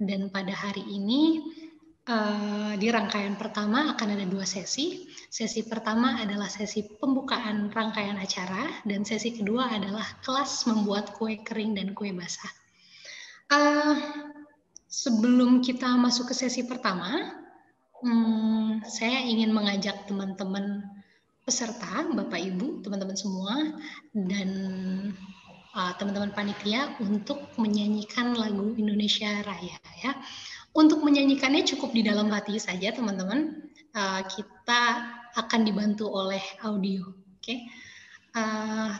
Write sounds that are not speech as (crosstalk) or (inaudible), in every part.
Dan pada hari ini uh, di rangkaian pertama akan ada dua sesi. Sesi pertama adalah sesi pembukaan rangkaian acara dan sesi kedua adalah kelas membuat kue kering dan kue basah. Uh, sebelum kita masuk ke sesi pertama, hmm, saya ingin mengajak teman-teman peserta, Bapak Ibu, teman-teman semua, dan Eh, teman-teman uh, panitia untuk menyanyikan lagu Indonesia Raya ya. Untuk menyanyikannya cukup di dalam hati saja teman-teman. Uh, kita akan dibantu oleh audio. Oke. Okay? Uh, eh,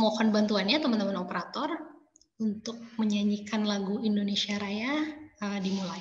mohon bantuannya teman-teman operator untuk menyanyikan lagu Indonesia Raya uh, dimulai.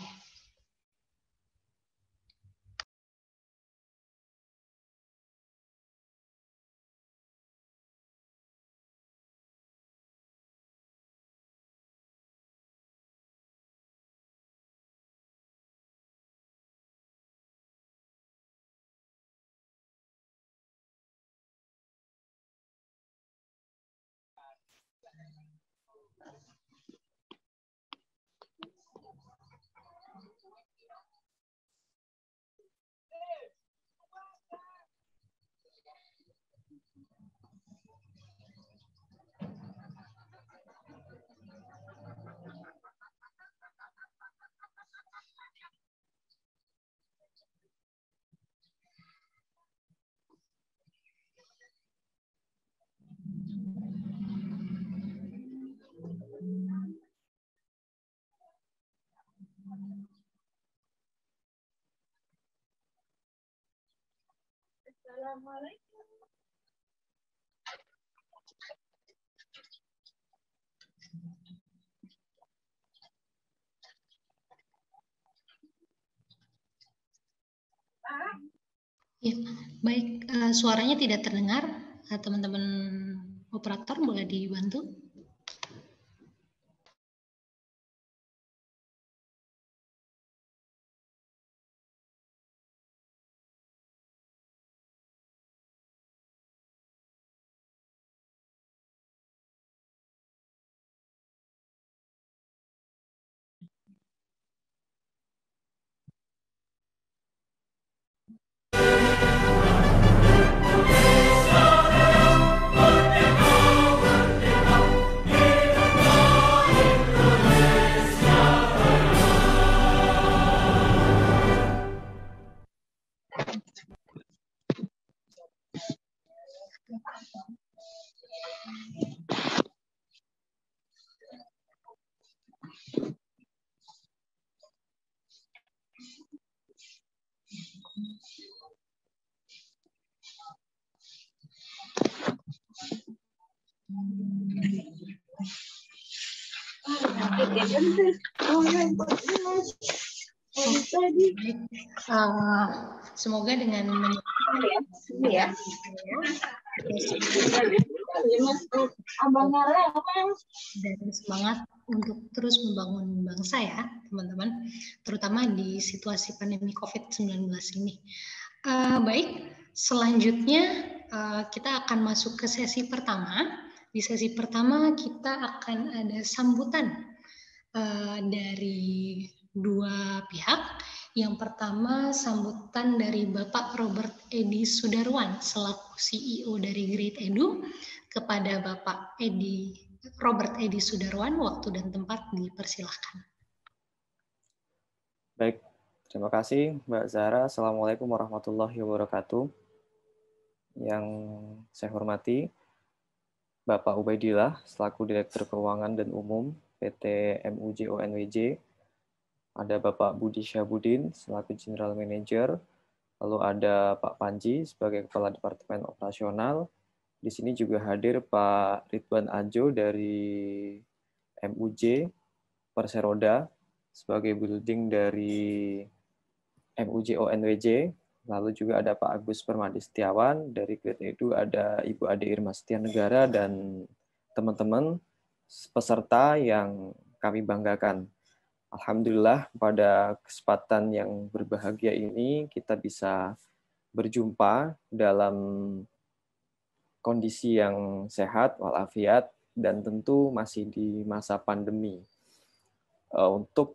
Ya, baik, eh, suaranya tidak terdengar. Eh, teman-teman operator boleh dibantu? semoga dengan ya. dan semangat untuk terus membangun bangsa ya teman-teman terutama di situasi pandemi COVID-19 ini uh, baik selanjutnya uh, kita akan masuk ke sesi pertama di sesi pertama kita akan ada sambutan Eh, dari dua pihak. Yang pertama sambutan dari Bapak Robert Edi Sudarwan selaku CEO dari Great Edu kepada Bapak Edi Robert Edi Sudarwan waktu dan tempat dipersilahkan. Baik, terima kasih Mbak Zara. Assalamualaikum warahmatullahi wabarakatuh. Yang saya hormati Bapak Ubaidillah selaku Direktur Keuangan dan Umum PT MUJONWJ, ada Bapak Budi Syabudin selaku General Manager, lalu ada Pak Panji sebagai Kepala Departemen Operasional. Di sini juga hadir Pak Ridwan Ajo dari MUJ Perseroda sebagai building dari MUJ ONWJ. Lalu juga ada Pak Agus Permadi Setiawan dari Grade itu ada Ibu Ade Irma Setia Negara dan teman-teman peserta yang kami banggakan. Alhamdulillah pada kesempatan yang berbahagia ini kita bisa berjumpa dalam kondisi yang sehat walafiat dan tentu masih di masa pandemi. Eh, untuk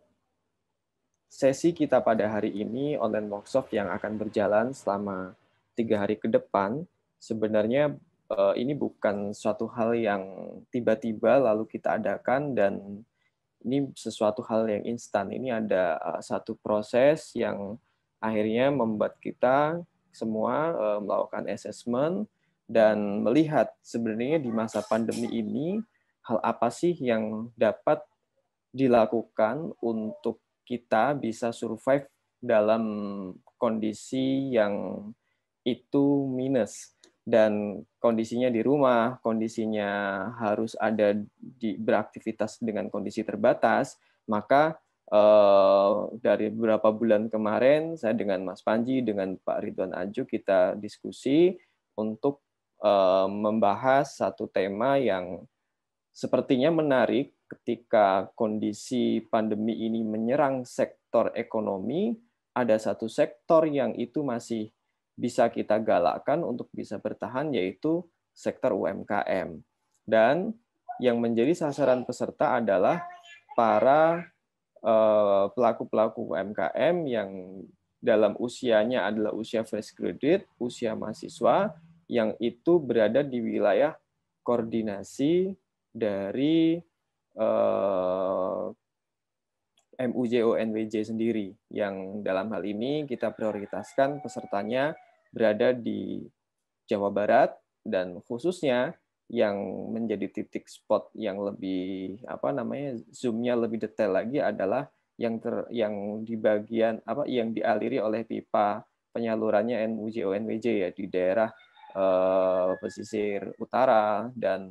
sesi kita pada hari ini online workshop yang akan berjalan selama tiga hari ke depan sebenarnya Eh, ini bukan suatu hal yang tiba-tiba lalu kita adakan dan ini sesuatu hal yang instan. Ini ada eh, satu proses yang akhirnya membuat kita semua eh, melakukan assessment dan melihat sebenarnya di masa pandemi ini hal apa sih yang dapat dilakukan untuk kita bisa survive dalam kondisi yang itu minus dan kondisinya di rumah, kondisinya harus ada di beraktivitas dengan kondisi terbatas, maka eh, dari beberapa bulan kemarin saya dengan Mas Panji dengan Pak Ridwan Aju kita diskusi untuk eh, membahas satu tema yang sepertinya menarik ketika kondisi pandemi ini menyerang sektor ekonomi, ada satu sektor yang itu masih bisa kita galakkan untuk bisa bertahan yaitu sektor UMKM. Dan yang menjadi sasaran peserta adalah para eh, pelaku-pelaku UMKM yang dalam usianya adalah usia fresh graduate, usia mahasiswa, yang itu berada di wilayah koordinasi dari eh, MUJO NWJ sendiri, yang dalam hal ini kita prioritaskan pesertanya berada di Jawa Barat dan khususnya yang menjadi titik spot yang lebih apa namanya zoomnya lebih detail lagi adalah yang ter, yang di bagian apa yang dialiri oleh pipa penyalurannya NUJ ONWJ ya di daerah eh, pesisir utara dan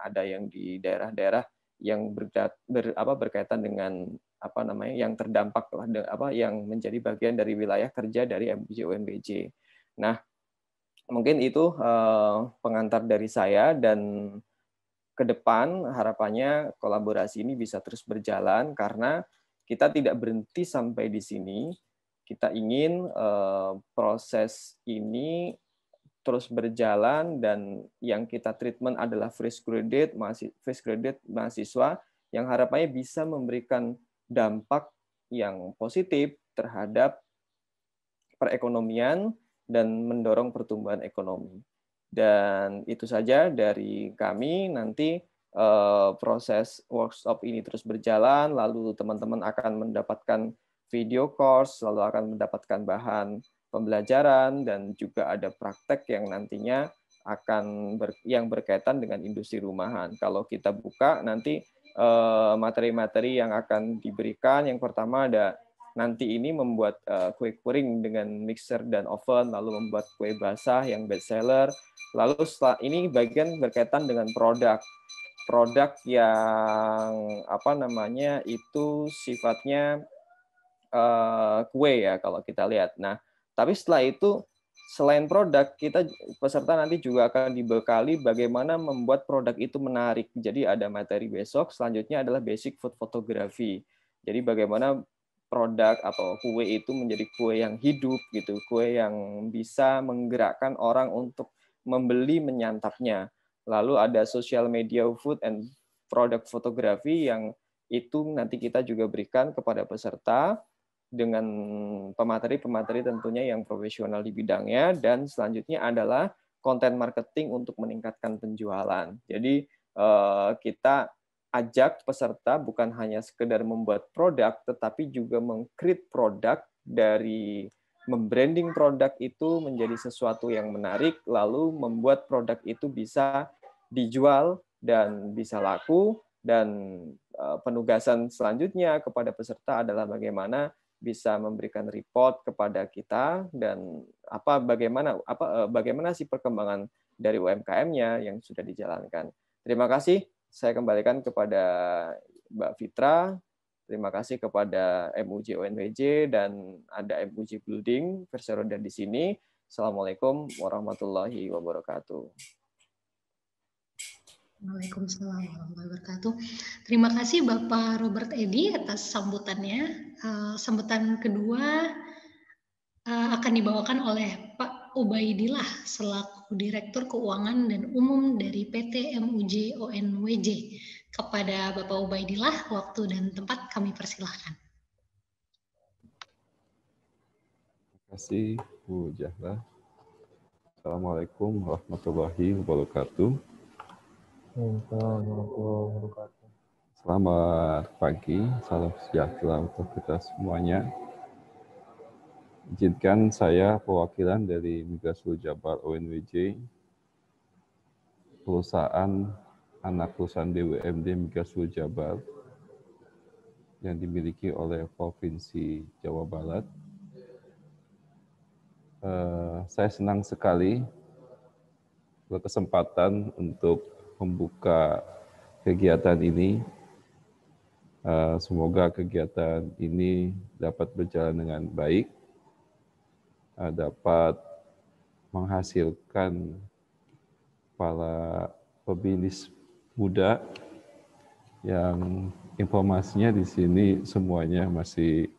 ada yang di daerah-daerah yang berkat, ber, apa, berkaitan dengan apa namanya yang terdampak lah apa yang menjadi bagian dari wilayah kerja dari MUJ ONWJ. Nah, mungkin itu eh, pengantar dari saya dan ke depan harapannya kolaborasi ini bisa terus berjalan karena kita tidak berhenti sampai di sini. Kita ingin eh, proses ini terus berjalan dan yang kita treatment adalah fresh credit fresh credit mahasiswa yang harapannya bisa memberikan dampak yang positif terhadap perekonomian dan mendorong pertumbuhan ekonomi. Dan itu saja dari kami. Nanti eh, proses workshop ini terus berjalan, lalu teman-teman akan mendapatkan video course, lalu akan mendapatkan bahan pembelajaran, dan juga ada praktek yang nantinya akan ber, yang berkaitan dengan industri rumahan. Kalau kita buka nanti eh, materi-materi yang akan diberikan, yang pertama ada nanti ini membuat uh, kue kering dengan mixer dan oven, lalu membuat kue basah yang best seller. Lalu setelah ini bagian berkaitan dengan produk. Produk yang apa namanya itu sifatnya uh, kue ya kalau kita lihat. Nah, tapi setelah itu selain produk kita peserta nanti juga akan dibekali bagaimana membuat produk itu menarik. Jadi ada materi besok, selanjutnya adalah basic food photography. Jadi bagaimana produk atau kue itu menjadi kue yang hidup gitu, kue yang bisa menggerakkan orang untuk membeli menyantapnya. Lalu ada social media food and product photography yang itu nanti kita juga berikan kepada peserta dengan pemateri-pemateri tentunya yang profesional di bidangnya dan selanjutnya adalah konten marketing untuk meningkatkan penjualan. Jadi eh, kita ajak peserta bukan hanya sekedar membuat produk, tetapi juga mengcreate produk dari membranding produk itu menjadi sesuatu yang menarik, lalu membuat produk itu bisa dijual dan bisa laku, dan eh, penugasan selanjutnya kepada peserta adalah bagaimana bisa memberikan report kepada kita dan apa bagaimana apa eh, bagaimana sih perkembangan dari UMKM-nya yang sudah dijalankan. Terima kasih saya kembalikan kepada Mbak Fitra. Terima kasih kepada MUJ UNWJ dan ada MUJ Building dan di sini. Assalamualaikum warahmatullahi wabarakatuh. Waalaikumsalam warahmatullahi wabarakatuh. Terima kasih Bapak Robert Edi atas sambutannya. Eh, sambutan kedua eh, akan dibawakan oleh Pak Ubaidillah selaku selaku Direktur Keuangan dan Umum dari PT MUJ ONWJ. Kepada Bapak Ubaidillah, waktu dan tempat kami persilahkan. Terima kasih Bu Jahra. Assalamualaikum warahmatullahi wabarakatuh. Selamat pagi, salam sejahtera untuk kita semuanya. Izinkan saya perwakilan dari Migasul Jabar ONWJ, perusahaan anak perusahaan BUMD Migasul Jabar yang dimiliki oleh Provinsi Jawa Barat. Eh, saya senang sekali berkesempatan untuk membuka kegiatan ini. Eh, semoga kegiatan ini dapat berjalan dengan baik Eh, dapat menghasilkan para pebisnis muda yang informasinya di sini semuanya masih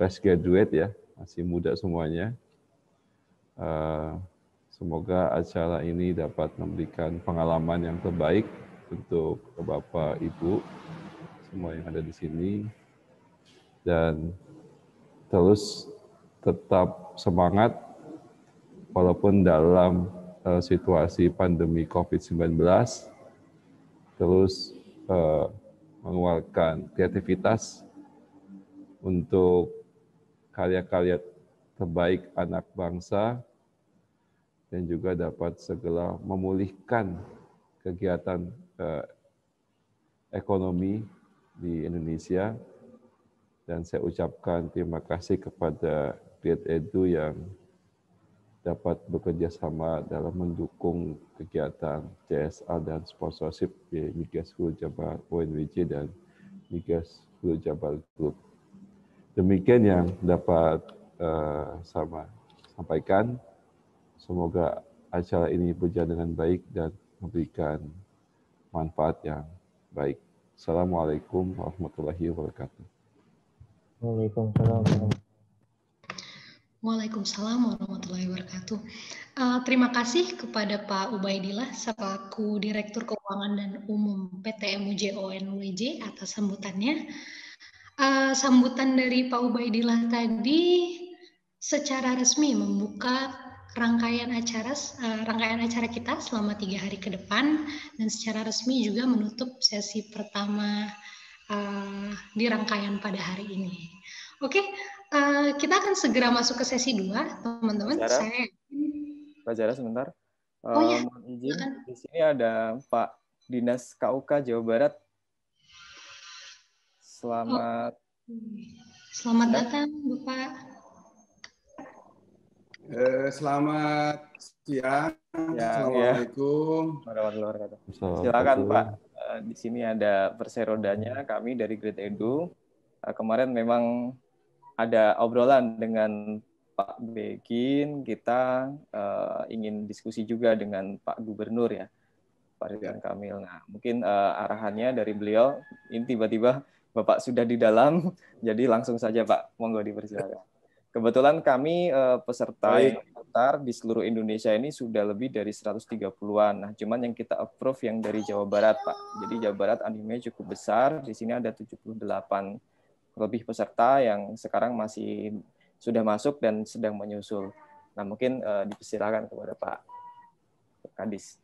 fresh graduate ya, masih muda semuanya. Eh, semoga acara ini dapat memberikan pengalaman yang terbaik untuk Bapak Ibu semua yang ada di sini dan terus tetap semangat walaupun dalam uh, situasi pandemi COVID-19 terus uh, mengeluarkan kreativitas untuk karya-karya terbaik anak bangsa dan juga dapat segera memulihkan kegiatan uh, ekonomi di Indonesia. Dan saya ucapkan terima kasih kepada Create Edu yang dapat bekerja sama dalam mendukung kegiatan CSA dan sponsorship di Migas Hulu Jabar ONWJ dan Migas Hulu Jabar Group. Demikian yang dapat uh, sama sampaikan. Semoga acara ini berjalan dengan baik dan memberikan manfaat yang baik. Assalamualaikum warahmatullahi wabarakatuh. Waalaikumsalam. Waalaikumsalam warahmatullahi wabarakatuh. Uh, terima kasih kepada Pak Ubaidillah selaku Direktur Keuangan dan Umum PT MUJONWJ atas sambutannya. Uh, sambutan dari Pak Ubaidillah tadi secara resmi membuka rangkaian acara uh, rangkaian acara kita selama tiga hari ke depan dan secara resmi juga menutup sesi pertama uh, di rangkaian pada hari ini. Oke, Uh, kita akan segera masuk ke sesi dua, teman-teman. Saya Pak Jara sebentar. Oh, ya. Mohon izin, di sini ada Pak Dinas KUK Jawa Barat. Selamat. Oh. Selamat ya. datang, Bapak. Eh, selamat siang. Ya, Assalamualaikum. Warahmatullahi wabarakatuh. Silakan Pak. Di sini ada perserodanya kami dari Great Edu. Kemarin memang ada obrolan dengan Pak Begin, kita uh, ingin diskusi juga dengan Pak Gubernur ya, Pak Ridwan ya. Kamil. Nah, mungkin uh, arahannya dari beliau, ini tiba-tiba Bapak sudah di dalam, (laughs) jadi langsung saja Pak, monggo dipersilakan. Kebetulan kami uh, peserta daftar di seluruh Indonesia ini sudah lebih dari 130-an. Nah, cuman yang kita approve yang dari Jawa Barat, Pak. Jadi Jawa Barat animenya cukup besar, di sini ada 78 lebih peserta yang sekarang masih sudah masuk dan sedang menyusul. Nah, mungkin uh, eh, dipersilakan kepada Pak Kadis.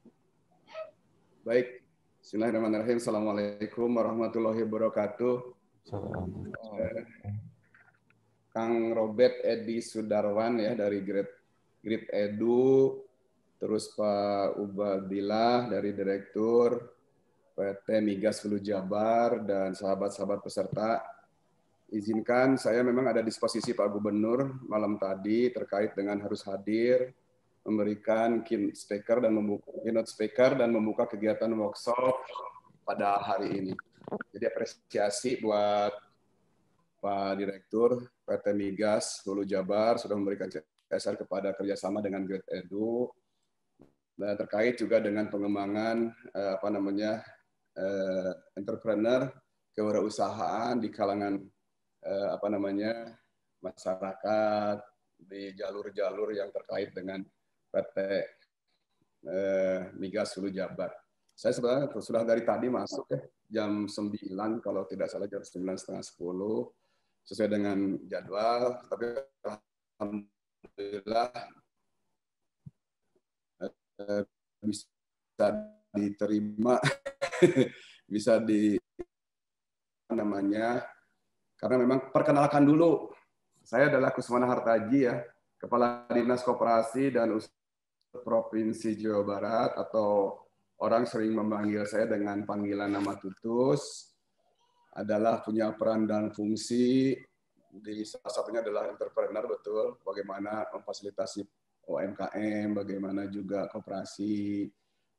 Baik. Bismillahirrahmanirrahim. Assalamualaikum warahmatullahi wabarakatuh. Eh, Kang Robert Edi Sudarwan ya dari Grip, Grip Edu, terus Pak Ubadillah dari Direktur PT Migas Hulu Jabar dan sahabat-sahabat peserta Izinkan saya memang ada disposisi Pak Gubernur malam tadi terkait dengan harus hadir memberikan speaker dan membuka keynote speaker dan membuka kegiatan workshop pada hari ini. Jadi apresiasi buat Pak Direktur PT Migas Hulu Jabar sudah memberikan CSR kepada kerjasama dengan Great Edu dan terkait juga dengan pengembangan eh, apa namanya eh, entrepreneur kewirausahaan di kalangan eh, apa namanya masyarakat di jalur-jalur yang terkait dengan PT eh, Migas Hulu Jabar. Saya sebenarnya sudah dari tadi masuk ya jam 9 kalau tidak salah jam sembilan setengah sepuluh sesuai dengan jadwal tapi alhamdulillah eh, bisa diterima (laughs) bisa di namanya karena memang perkenalkan dulu, saya adalah Kusmana Hartaji ya, Kepala Dinas Koperasi dan Usaha Provinsi Jawa Barat atau orang sering memanggil saya dengan panggilan nama Tutus adalah punya peran dan fungsi di salah satunya adalah entrepreneur betul bagaimana memfasilitasi UMKM bagaimana juga kooperasi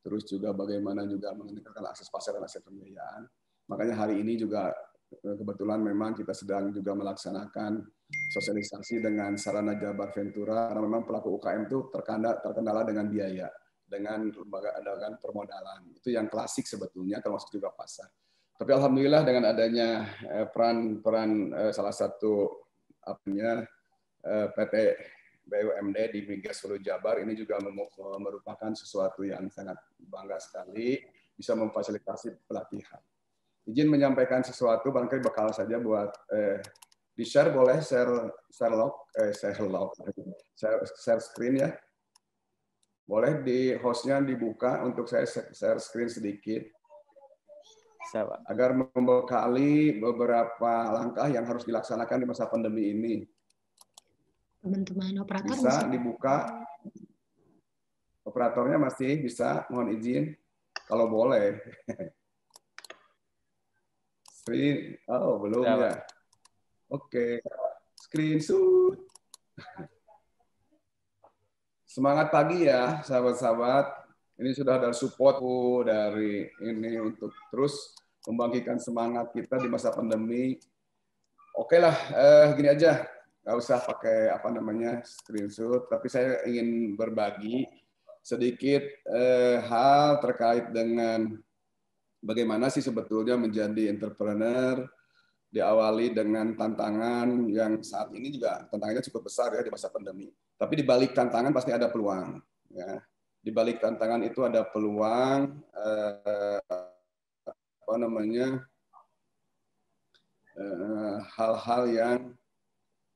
terus juga bagaimana juga meningkatkan akses pasar dan akses pembiayaan makanya hari ini juga Eh, kebetulan memang kita sedang juga melaksanakan sosialisasi dengan sarana Jabar Ventura karena memang pelaku UKM itu terkendala, terkendala dengan biaya dengan lembaga dengan permodalan itu yang klasik sebetulnya termasuk juga pasar tapi alhamdulillah dengan adanya peran-peran eh, eh, salah satu apanya PT BUMD di Migas Hulu Jabar ini juga merupakan sesuatu yang sangat bangga sekali bisa memfasilitasi pelatihan izin menyampaikan sesuatu barangkali bakal saja buat eh, di share boleh share share log eh, share lock share, share screen ya boleh di hostnya dibuka untuk saya share screen sedikit agar membekali beberapa langkah yang harus dilaksanakan di masa pandemi ini teman-teman operator bisa, bisa dibuka operatornya masih bisa mohon izin kalau boleh (laughs) Screen. Oh, belum ya. ya. Oke. Okay. Screenshot. Semangat pagi ya, sahabat-sahabat. Ini sudah ada supportku dari ini untuk terus membangkitkan semangat kita di masa pandemi. Oke okay lah, eh, gini aja. Gak usah pakai apa namanya screenshot, tapi saya ingin berbagi sedikit eh, hal terkait dengan bagaimana sih sebetulnya menjadi entrepreneur diawali dengan tantangan yang saat ini juga tantangannya cukup besar ya di masa pandemi. Tapi di balik tantangan pasti ada peluang. Ya. Di balik tantangan itu ada peluang eh, apa namanya hal eh, hal-hal yang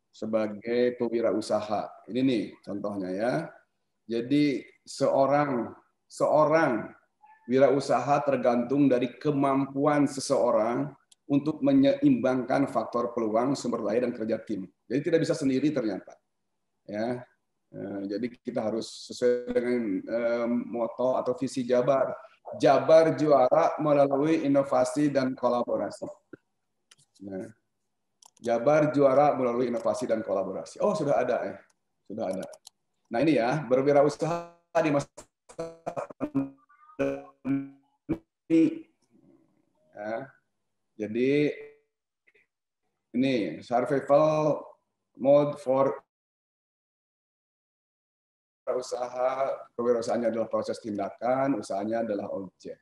sebagai pewirausaha. Ini nih contohnya ya. Jadi seorang seorang wirausaha tergantung dari kemampuan seseorang untuk menyeimbangkan faktor peluang, sumber daya dan kerja tim. Jadi tidak bisa sendiri ternyata. Ya. Eh, jadi kita harus sesuai dengan eh, moto atau visi Jabar. Jabar juara melalui inovasi dan kolaborasi. Nah, Jabar juara melalui inovasi dan kolaborasi. Oh sudah ada ya, sudah ada. Nah ini ya berwirausaha di masa Ya. Jadi ini survival mode for usaha kewirausahaannya adalah proses tindakan, usahanya adalah objek.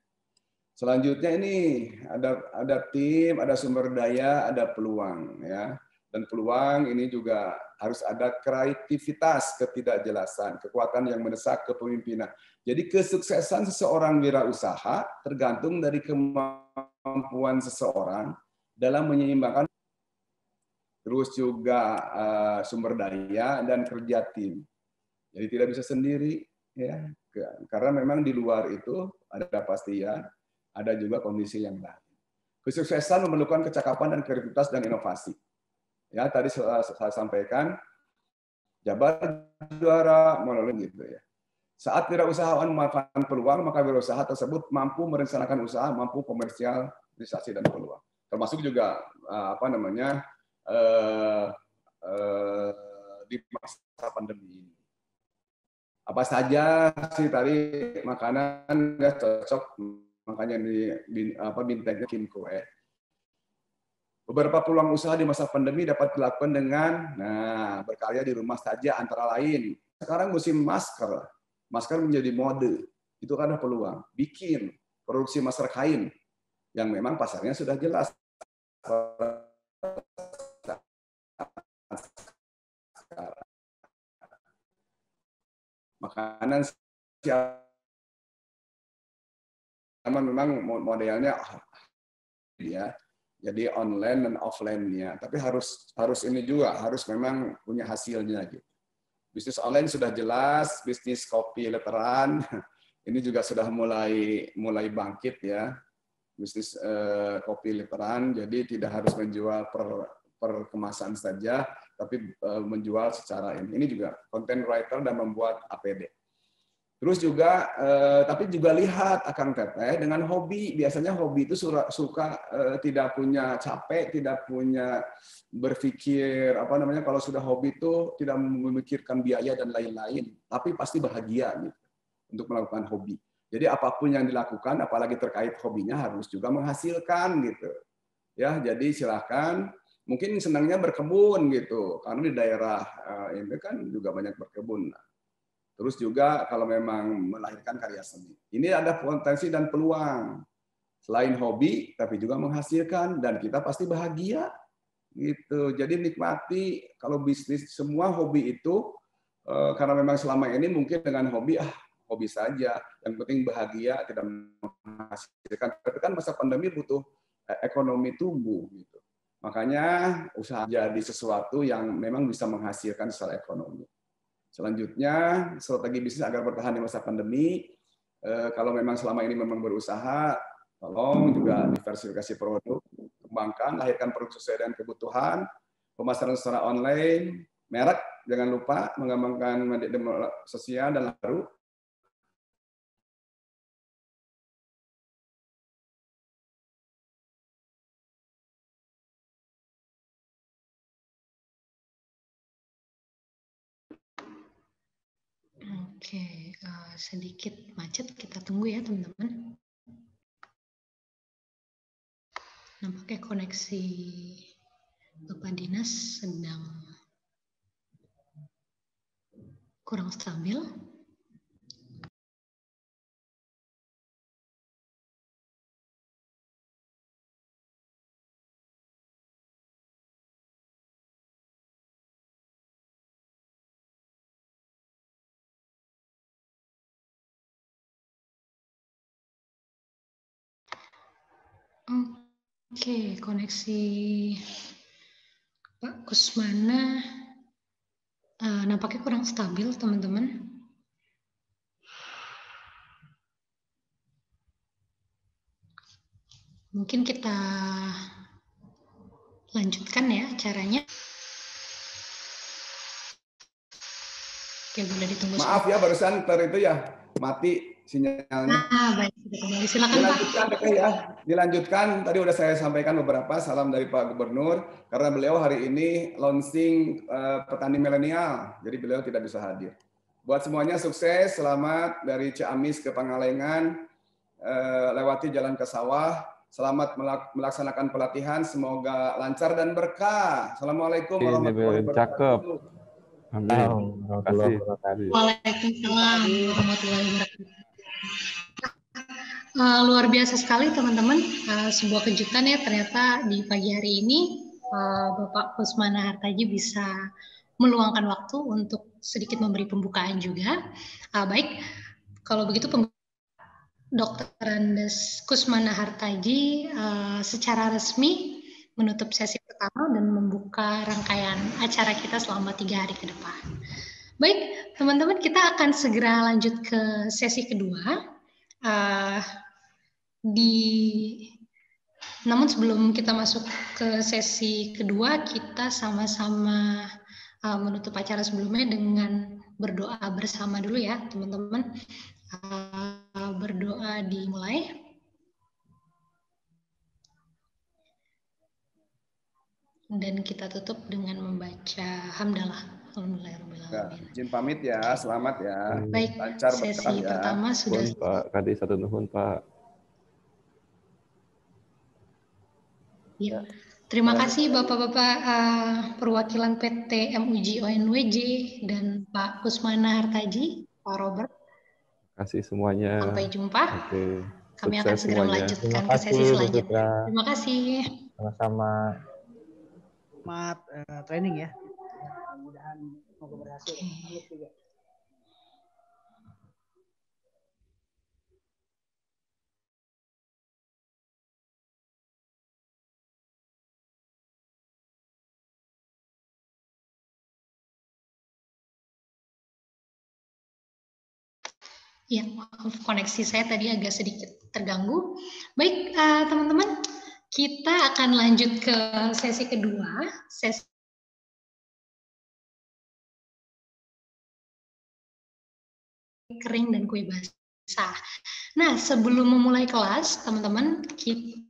Selanjutnya ini ada ada tim, ada sumber daya, ada peluang ya. Dan peluang ini juga harus ada kreativitas ketidakjelasan, kekuatan yang mendesak kepemimpinan. Jadi kesuksesan seseorang wirausaha tergantung dari kemampuan seseorang dalam menyeimbangkan terus juga uh, sumber daya dan kerja tim. Jadi tidak bisa sendiri ya karena memang di luar itu ada kepastian, ada juga kondisi yang lain. Kesuksesan memerlukan kecakapan dan kreativitas dan inovasi. Ya, tadi saya, saya sampaikan Jabar juara melalui gitu ya. Saat tidak usahawan memanfaatkan peluang, maka wirausaha tersebut mampu merencanakan usaha, mampu komersialisasi dan peluang. Termasuk juga eh, apa namanya uh, uh, di masa pandemi ini. Apa saja sih tadi makanan nggak cocok, makanya di, di apa bintangnya Kimco ya. Beberapa peluang usaha di masa pandemi dapat dilakukan dengan nah berkarya di rumah saja antara lain. Sekarang musim masker. Masker menjadi mode. Itu karena peluang. Bikin produksi masker kain yang memang pasarnya sudah jelas. Makanan siapa memang modelnya ah, ya jadi online dan offline-nya. Tapi harus harus ini juga harus memang punya hasilnya gitu. Bisnis online sudah jelas, bisnis kopi literan (laughs) ini juga sudah mulai mulai bangkit ya. Bisnis eh, kopi literan. jadi tidak harus menjual per per kemasan saja, tapi eh, menjual secara ini. Ini juga content writer dan membuat APD. Terus juga, eh, tapi juga lihat akan Teteh dengan hobi. Biasanya hobi itu suka, suka eh, tidak punya capek, tidak punya berpikir, apa namanya, kalau sudah hobi itu tidak memikirkan biaya dan lain-lain. Tapi pasti bahagia gitu, untuk melakukan hobi. Jadi apapun yang dilakukan, apalagi terkait hobinya harus juga menghasilkan gitu. Ya, jadi silakan mungkin senangnya berkebun gitu karena di daerah eh, ini kan juga banyak berkebun. Nah, Terus juga kalau memang melahirkan karya seni. Ini ada potensi dan peluang. Selain hobi, tapi juga menghasilkan dan kita pasti bahagia gitu. Jadi nikmati kalau bisnis semua hobi itu eh, karena memang selama ini mungkin dengan hobi ah hobi saja. Yang penting bahagia, tidak menghasilkan. Tapi kan masa pandemi butuh eh, ekonomi tumbuh gitu. Makanya usaha jadi sesuatu yang memang bisa menghasilkan secara ekonomi. Selanjutnya, strategi bisnis agar bertahan di masa pandemi. Eh, kalau memang selama ini memang berusaha, tolong juga diversifikasi produk, kembangkan, lahirkan produk sesuai dengan kebutuhan, pemasaran secara online, merek, jangan lupa mengembangkan media sosial dan lalu Oke, uh, sedikit macet kita tunggu ya teman-teman. Nampaknya koneksi Bapak Dinas sedang kurang stabil. Oke, koneksi Pak Kusmana uh, nampaknya kurang stabil, teman-teman. Mungkin kita lanjutkan ya caranya. Oke, boleh ditunggu. Maaf ya, barusan ter itu ya mati sinyalnya. Nah, baik. Silakan Dilanjutkan, Pak. Ya. Dilanjutkan, tadi sudah saya sampaikan beberapa salam dari Pak Gubernur, karena beliau hari ini launching uh, petani milenial, jadi beliau tidak bisa hadir. Buat semuanya sukses, selamat dari Ciamis ke Pangalengan, uh, lewati jalan ke sawah, selamat melaksanakan pelatihan, semoga lancar dan berkah. Assalamualaikum warahmatullahi wabarakatuh. Cakep. Amin. Terima kasih. Waalaikumsalam warahmatullahi wabarakatuh. Uh, luar biasa sekali teman-teman, uh, sebuah kejutan ya ternyata di pagi hari ini uh, Bapak Kusmana Hartaji bisa meluangkan waktu untuk sedikit memberi pembukaan juga. Uh, baik, kalau begitu Dokter Andes Kusmana Hartaji uh, secara resmi menutup sesi pertama dan membuka rangkaian acara kita selama tiga hari ke depan. Baik, teman-teman, kita akan segera lanjut ke sesi kedua. Uh, di namun sebelum kita masuk ke sesi kedua, kita sama-sama uh, menutup acara sebelumnya dengan berdoa bersama dulu ya, teman-teman. Uh, berdoa dimulai. Dan kita tutup dengan membaca hamdalah. Alhamdulillah. Ya ya, izin pamit ya, selamat ya. Baik, Lancar sesi ya. pertama sudah. Pak Kadi satu nuhun Pak. Ya. Terima ya. kasih Bapak-Bapak uh, perwakilan PT MUJ ONWJ dan Pak Kusmana Hartaji, Pak Robert. Terima kasih semuanya. Sampai jumpa. Oke. Kami Sukses akan segera semuanya. melanjutkan kasih, ke sesi selanjutnya. Terima kasih. Sama-sama. Selamat uh, training ya mudah-mudahan semoga berhasil okay. Ya, koneksi saya tadi agak sedikit terganggu. Baik, eh, teman-teman, uh, teman -teman, kita akan lanjut ke sesi kedua. Sesi kering dan kue basah. Nah, sebelum memulai kelas, teman-teman, kita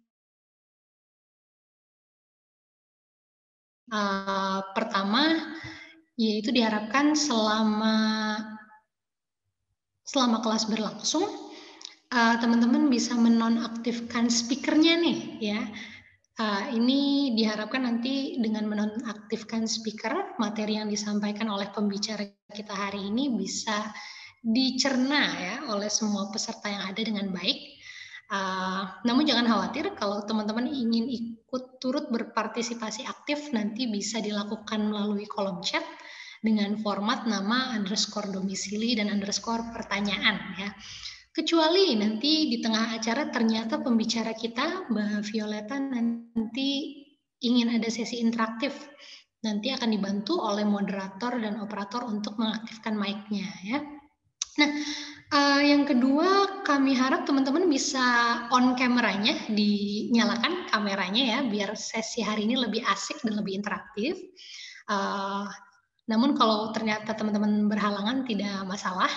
uh, eh, pertama yaitu diharapkan selama selama kelas berlangsung eh, teman-teman bisa menonaktifkan speakernya nih ya. Uh, ini diharapkan nanti dengan menonaktifkan speaker, materi yang disampaikan oleh pembicara kita hari ini bisa dicerna ya oleh semua peserta yang ada dengan baik. Uh, namun jangan khawatir kalau teman-teman ingin ikut turut berpartisipasi aktif nanti bisa dilakukan melalui kolom chat dengan format nama underscore domisili dan underscore pertanyaan ya. Kecuali nanti di tengah acara ternyata pembicara kita Mbak Violeta nanti ingin ada sesi interaktif nanti akan dibantu oleh moderator dan operator untuk mengaktifkan mic-nya ya. Nah, uh, yang kedua kami harap teman-teman bisa on kameranya, dinyalakan kameranya ya, biar sesi hari ini lebih asik dan lebih interaktif. Uh, namun kalau ternyata teman-teman berhalangan tidak masalah,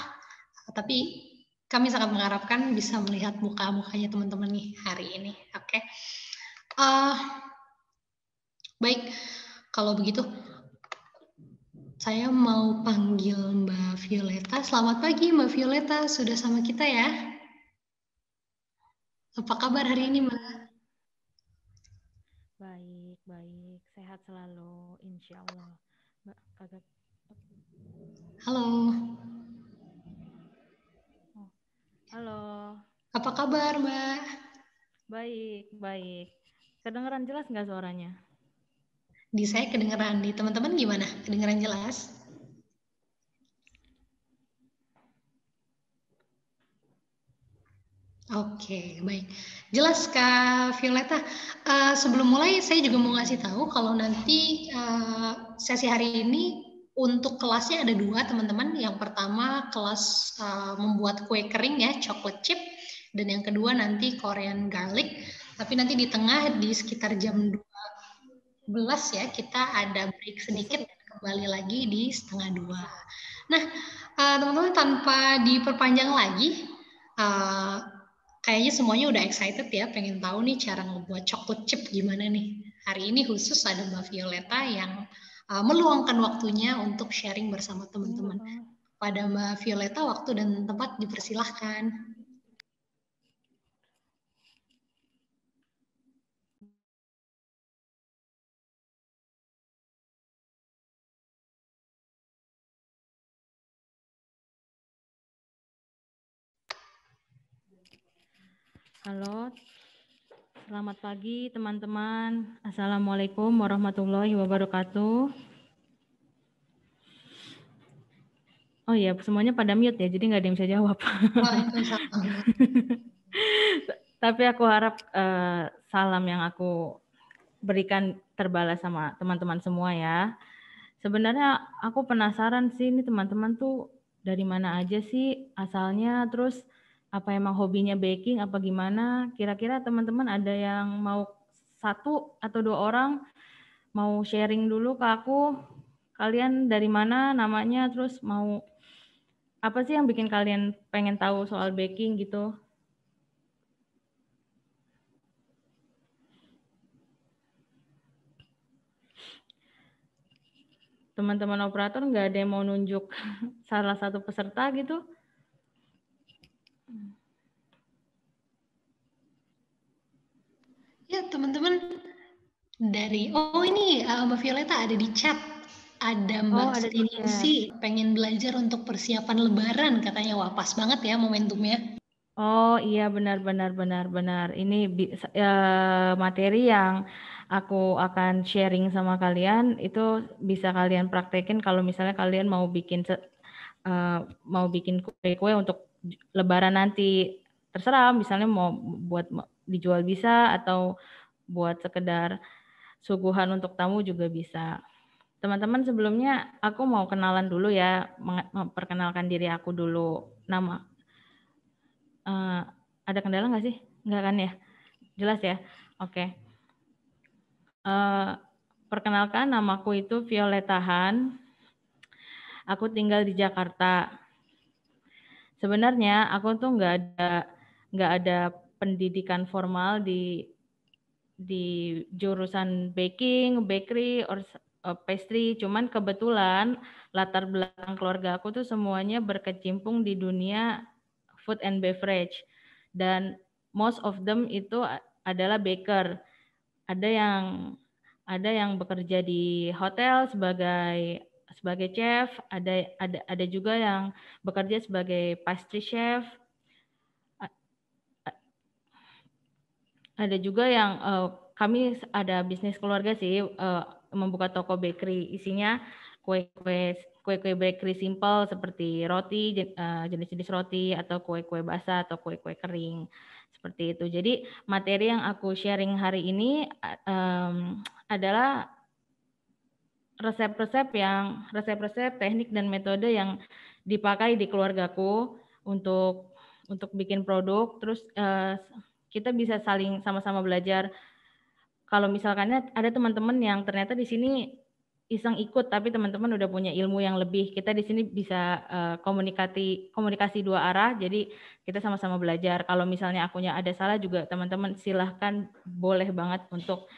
tapi kami sangat mengharapkan bisa melihat muka-mukanya teman-teman nih hari ini. Oke, okay. uh, eh, baik kalau begitu. Saya mau panggil Mbak Violeta. Selamat pagi Mbak Violeta, sudah sama kita ya? Apa kabar hari ini Mbak? Baik, baik. Sehat selalu, insya Allah. Mbak, Halo. Oh, halo. Apa kabar Mbak? Baik, baik. Kedengeran jelas nggak suaranya? Di saya kedengeran, di teman-teman gimana? Kedengeran jelas? Oke, okay, baik. Jelas Kak Violeta. Uh, sebelum mulai, saya juga mau ngasih tahu kalau nanti uh, sesi hari ini untuk kelasnya ada dua teman-teman. Yang pertama kelas uh, membuat kue kering ya, chocolate chip. Dan yang kedua nanti Korean garlic. Tapi nanti di tengah di sekitar jam 11 ya kita ada break sedikit kembali lagi di setengah dua. Nah eh, teman-teman tanpa diperpanjang lagi uh, kayaknya semuanya udah excited ya pengen tahu nih cara ngebuat coklat chip gimana nih. Hari ini khusus ada Mbak Violeta yang uh, meluangkan waktunya untuk sharing bersama teman-teman. Iya, Pada Mbak Violeta waktu dan tempat dipersilahkan. Halo, selamat pagi teman-teman. Assalamualaikum warahmatullahi wabarakatuh. Oh iya, semuanya pada mute ya, jadi nggak ada yang bisa jawab. (laughs) Tapi aku harap uh, salam yang aku berikan terbalas sama teman-teman semua ya. Sebenarnya aku penasaran sih ini teman-teman tuh dari mana aja sih asalnya, terus apa emang hobinya baking apa gimana kira-kira teman-teman ada yang mau satu atau dua orang mau sharing dulu ke aku kalian dari mana namanya terus mau apa sih yang bikin kalian pengen tahu soal baking gitu teman-teman operator nggak ada yang mau nunjuk (laughs) salah satu peserta gitu Ya teman-teman dari oh ini uh, Mbak Violeta ada di chat ada oh, Mbak oh, si pengen belajar untuk persiapan Lebaran katanya wah pas banget ya momentumnya. Oh iya benar benar benar benar ini uh, materi yang aku akan sharing sama kalian itu bisa kalian praktekin kalau misalnya kalian mau bikin uh, mau bikin kue-kue untuk lebaran nanti terserah misalnya mau buat dijual bisa atau buat sekedar suguhan untuk tamu juga bisa. Teman-teman sebelumnya aku mau kenalan dulu ya, memperkenalkan diri aku dulu. Nama, uh, ada kendala nggak sih? Nggak kan ya? Jelas ya? Oke. Okay. Uh, eh, perkenalkan namaku itu Violeta Han. Aku tinggal di Jakarta sebenarnya aku tuh nggak ada nggak ada pendidikan formal di di jurusan baking, bakery, or eh, pastry. Cuman kebetulan latar belakang keluarga aku tuh semuanya berkecimpung di dunia food and beverage. Dan most of them itu adalah baker. Ada yang ada yang bekerja di hotel sebagai sebagai chef, ada ada ada juga yang bekerja sebagai pastry chef. Ada juga yang uh, kami ada bisnis keluarga sih uh, membuka toko bakery isinya kue-kue kue-kue bakery simple seperti roti eh, jenis-jenis roti atau kue-kue basah atau kue-kue kering seperti itu. Jadi materi yang aku sharing hari ini um, adalah resep-resep yang resep-resep teknik dan metode yang dipakai di keluargaku untuk untuk bikin produk terus uh, kita bisa saling sama-sama belajar kalau misalkannya ada teman-teman yang ternyata di sini iseng ikut tapi teman-teman udah punya ilmu yang lebih kita di sini bisa uh, eh, komunikasi komunikasi dua arah jadi kita sama-sama belajar kalau misalnya akunya ada salah juga teman-teman silahkan boleh banget untuk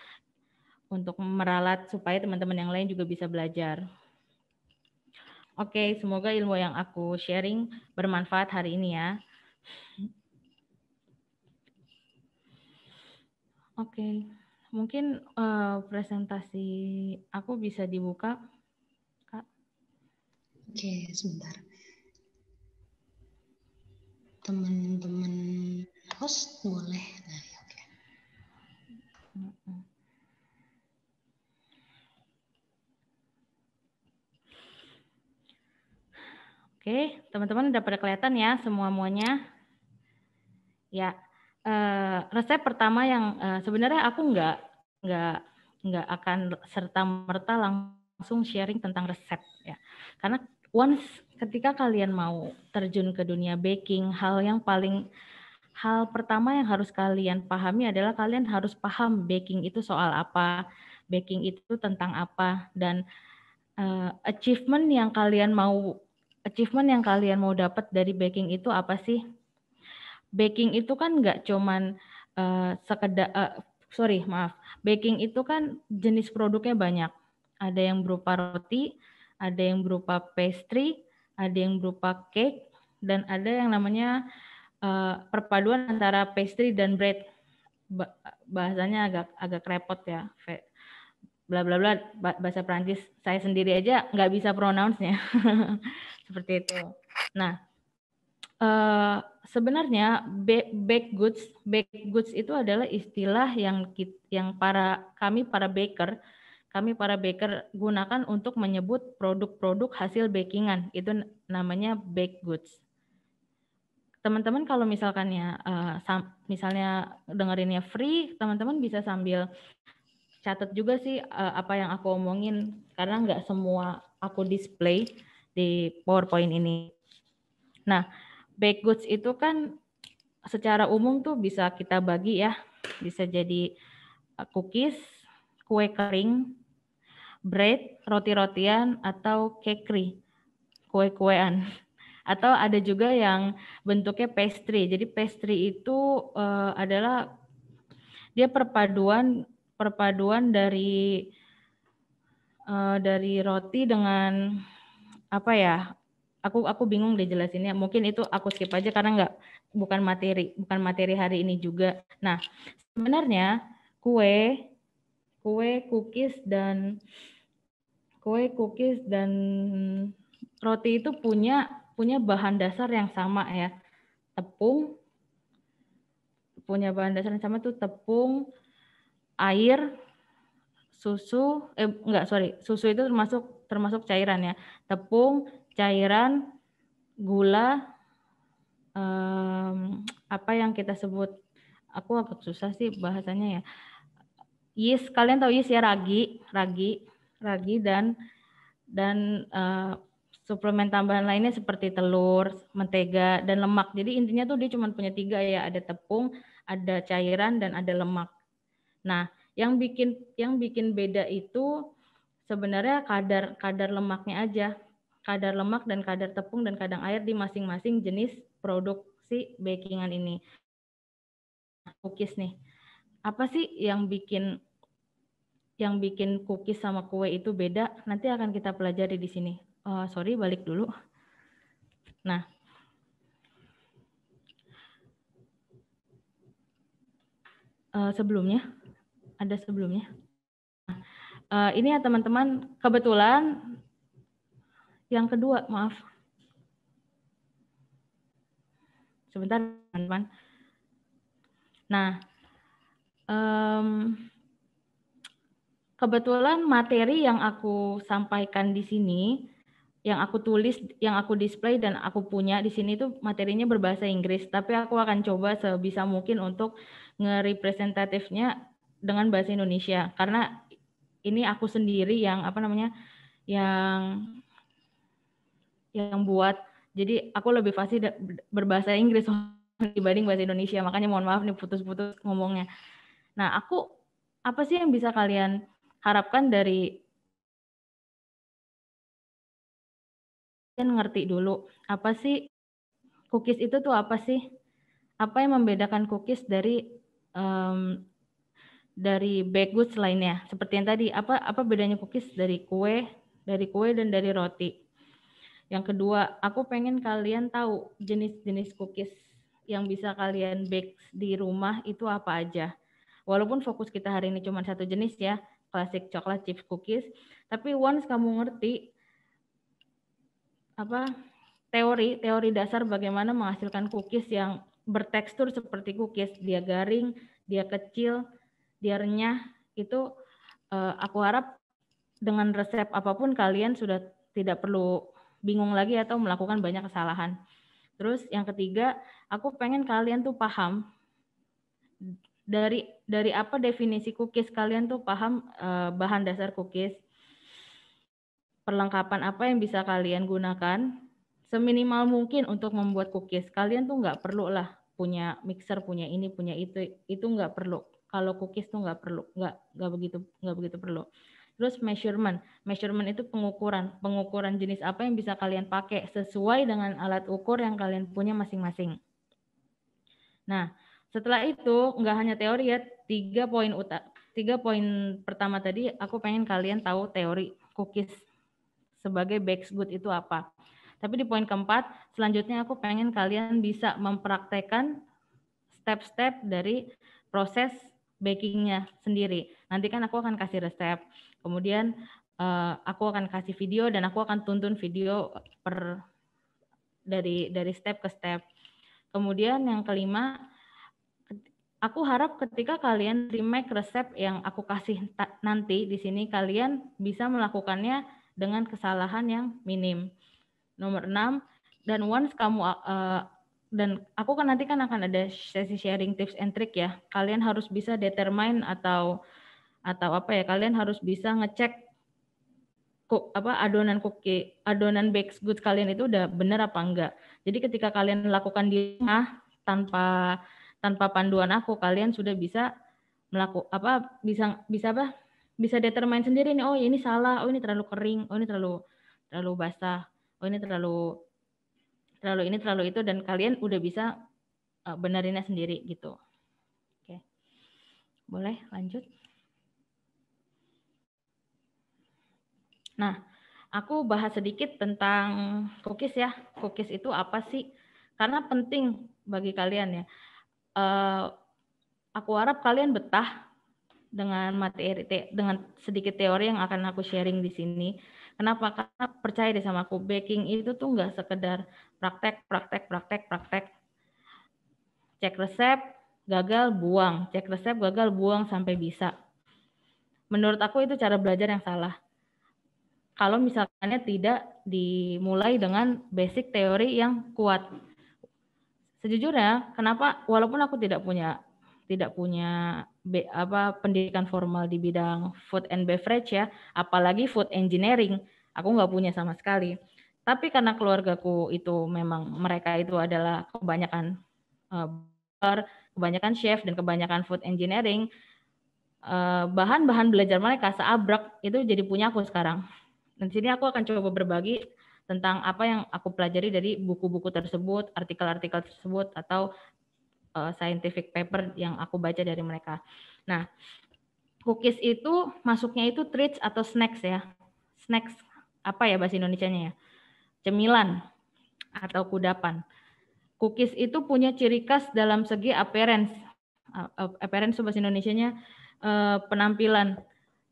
untuk meralat supaya teman-teman yang lain juga bisa belajar. Oke, semoga ilmu yang aku sharing bermanfaat hari ini ya. Oke, mungkin uh, presentasi aku bisa dibuka, Kak. Oke, sebentar. Teman-teman host boleh. Nah, ya, Okay. Mm -mm. Oke, teman-teman udah pada kelihatan ya semua-muanya. Ya, eh, resep pertama yang eh, sebenarnya aku nggak nggak nggak akan serta merta langsung sharing tentang resep ya, karena once ketika kalian mau terjun ke dunia baking, hal yang paling hal pertama yang harus kalian pahami adalah kalian harus paham baking itu soal apa, baking itu tentang apa dan uh, achievement yang kalian mau achievement yang kalian mau dapat dari baking itu apa sih? Baking itu kan nggak cuman uh, sekedar uh, sorry maaf, baking itu kan jenis produknya banyak. Ada yang berupa roti, ada yang berupa pastry, ada yang berupa cake, dan ada yang namanya uh, perpaduan antara pastry dan bread. Bahasanya agak agak repot ya, Fe bla bla bla bahasa Perancis saya sendiri aja nggak bisa pronounce-nya (laughs) seperti itu. Nah, uh, sebenarnya baked goods baked goods itu adalah istilah yang kita, yang para kami para baker kami para baker gunakan untuk menyebut produk-produk hasil bakingan itu namanya baked goods. Teman-teman kalau misalkan ya uh, misalnya dengerinnya free, teman-teman bisa sambil catat juga sih uh, apa yang aku omongin karena nggak semua aku display di PowerPoint ini. Nah, baked goods itu kan secara umum tuh bisa kita bagi ya, bisa jadi eh, cookies, kue kering, bread, roti-rotian atau kekri, kue-kuean. (laughs) Atau ada juga yang bentuknya pastry. Jadi pastry itu uh, adalah dia perpaduan perpaduan dari uh, dari roti dengan apa ya? Aku aku bingung deh jelasinnya. Mungkin itu aku skip aja karena nggak bukan materi bukan materi hari ini juga. Nah sebenarnya kue kue cookies dan kue cookies dan roti itu punya punya bahan dasar yang sama ya tepung punya bahan dasar yang sama tuh tepung air, susu, eh enggak sorry, susu itu termasuk termasuk cairan ya, tepung, cairan, gula, um, apa yang kita sebut, aku agak susah sih bahasanya ya, yeast, kalian tahu yeast ya ragi, ragi, ragi dan dan uh, suplemen tambahan lainnya seperti telur, mentega, dan lemak. Jadi intinya tuh dia cuma punya tiga ya, ada tepung, ada cairan, dan ada lemak. Nah, yang bikin yang bikin beda itu sebenarnya kadar kadar lemaknya aja, kadar lemak dan kadar tepung dan kadar air di masing-masing jenis produksi bakingan ini. Cookies nih. Apa sih yang bikin yang bikin cookies sama kue itu beda? Nanti akan kita pelajari di sini. Uh, sorry, balik dulu. Nah, eh, sebelumnya ada sebelumnya. Uh, ini ya teman-teman, kebetulan yang kedua, maaf. Sebentar, teman-teman. Nah, um, kebetulan materi yang aku sampaikan di sini, yang aku tulis, yang aku display dan aku punya di sini itu materinya berbahasa Inggris, tapi aku akan coba sebisa mungkin untuk ngerepresentatifnya dengan bahasa Indonesia karena ini aku sendiri yang apa namanya yang yang buat jadi aku lebih fasih berbahasa Inggris (laughs) dibanding bahasa Indonesia makanya mohon maaf nih putus-putus ngomongnya nah aku apa sih yang bisa kalian harapkan dari kalian ngerti dulu apa sih cookies itu tuh apa sih apa yang membedakan cookies dari um, dari baked goods lainnya? Seperti yang tadi, apa apa bedanya cookies dari kue, dari kue dan dari roti? Yang kedua, aku pengen kalian tahu jenis-jenis cookies yang bisa kalian bake di rumah itu apa aja. Walaupun fokus kita hari ini cuma satu jenis ya, klasik coklat chips cookies, tapi once kamu ngerti apa teori teori dasar bagaimana menghasilkan cookies yang bertekstur seperti cookies, dia garing, dia kecil, dia renyah itu uh, aku harap dengan resep apapun kalian sudah tidak perlu bingung lagi atau melakukan banyak kesalahan. Terus yang ketiga, aku pengen kalian tuh paham dari dari apa definisi cookies kalian tuh paham uh, bahan dasar cookies perlengkapan apa yang bisa kalian gunakan seminimal mungkin untuk membuat cookies. Kalian tuh nggak perlu lah punya mixer, punya ini, punya itu, itu nggak perlu kalau cookies tuh nggak perlu nggak nggak begitu nggak begitu perlu terus measurement measurement itu pengukuran pengukuran jenis apa yang bisa kalian pakai sesuai dengan alat ukur yang kalian punya masing-masing nah setelah itu nggak hanya teori ya tiga poin utak tiga poin pertama tadi aku pengen kalian tahu teori cookies sebagai bakes good itu apa tapi di poin keempat selanjutnya aku pengen kalian bisa mempraktekkan step-step dari proses bakingnya sendiri. Nanti kan aku akan kasih resep, kemudian uh, aku akan kasih video dan aku akan tuntun video per dari dari step ke step. Kemudian yang kelima, aku harap ketika kalian remake resep yang aku kasih nanti di sini kalian bisa melakukannya dengan kesalahan yang minim. Nomor enam, dan once kamu uh, dan aku kan nanti kan akan ada sesi sharing tips and trick ya. Kalian harus bisa determine atau atau apa ya? Kalian harus bisa ngecek kok apa adonan cookie adonan baked goods kalian itu udah benar apa enggak. Jadi ketika kalian lakukan di rumah tanpa tanpa panduan aku kalian sudah bisa melakukan apa bisa bisa apa bisa determine sendiri nih oh ini salah oh ini terlalu kering oh ini terlalu terlalu basah oh ini terlalu terlalu ini terlalu itu dan kalian udah bisa uh, eh, benerinnya sendiri gitu oke boleh lanjut nah aku bahas sedikit tentang cookies ya cookies itu apa sih karena penting bagi kalian ya uh, aku harap kalian betah dengan materi dengan sedikit teori yang akan aku sharing di sini. Kenapa? Karena percaya deh sama aku, baking itu tuh nggak sekedar praktek, praktek, praktek, praktek. Cek resep, gagal, buang. Cek resep, gagal, buang sampai bisa. Menurut aku itu cara belajar yang salah. Kalau misalnya tidak dimulai dengan basic teori yang kuat. Sejujurnya, kenapa walaupun aku tidak punya tidak punya be, apa pendidikan formal di bidang food and beverage ya, apalagi food engineering, aku nggak punya sama sekali tapi karena keluargaku itu memang mereka itu adalah kebanyakan uh, kebanyakan chef dan kebanyakan food engineering, eh, bahan-bahan uh, belajar mereka seabrak itu jadi punya aku sekarang. Dan sini aku akan coba berbagi tentang apa yang aku pelajari dari buku-buku tersebut, artikel-artikel tersebut, atau uh, scientific paper yang aku baca dari mereka. Nah, cookies itu masuknya itu treats atau snacks ya. Snacks apa ya bahasa Indonesia-nya ya? cemilan atau kudapan. Cookies itu punya ciri khas dalam segi appearance. Appearance bahasa Indonesianya e, penampilan.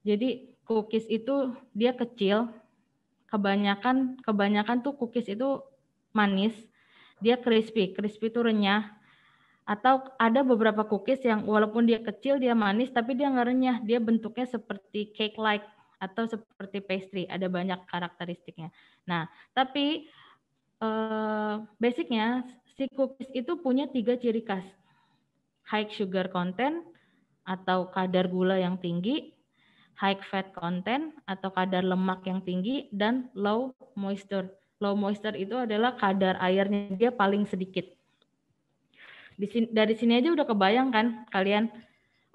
Jadi cookies itu dia kecil, kebanyakan kebanyakan tuh cookies itu manis, dia crispy, crispy itu renyah. Atau ada beberapa cookies yang walaupun dia kecil, dia manis, tapi dia nggak renyah, dia bentuknya seperti cake-like atau seperti pastry, ada banyak karakteristiknya. Nah, tapi eh, basicnya si cookies itu punya tiga ciri khas. High sugar content atau kadar gula yang tinggi, high fat content atau kadar lemak yang tinggi, dan low moisture. Low moisture itu adalah kadar airnya dia paling sedikit. dari sini aja udah kebayang kan kalian,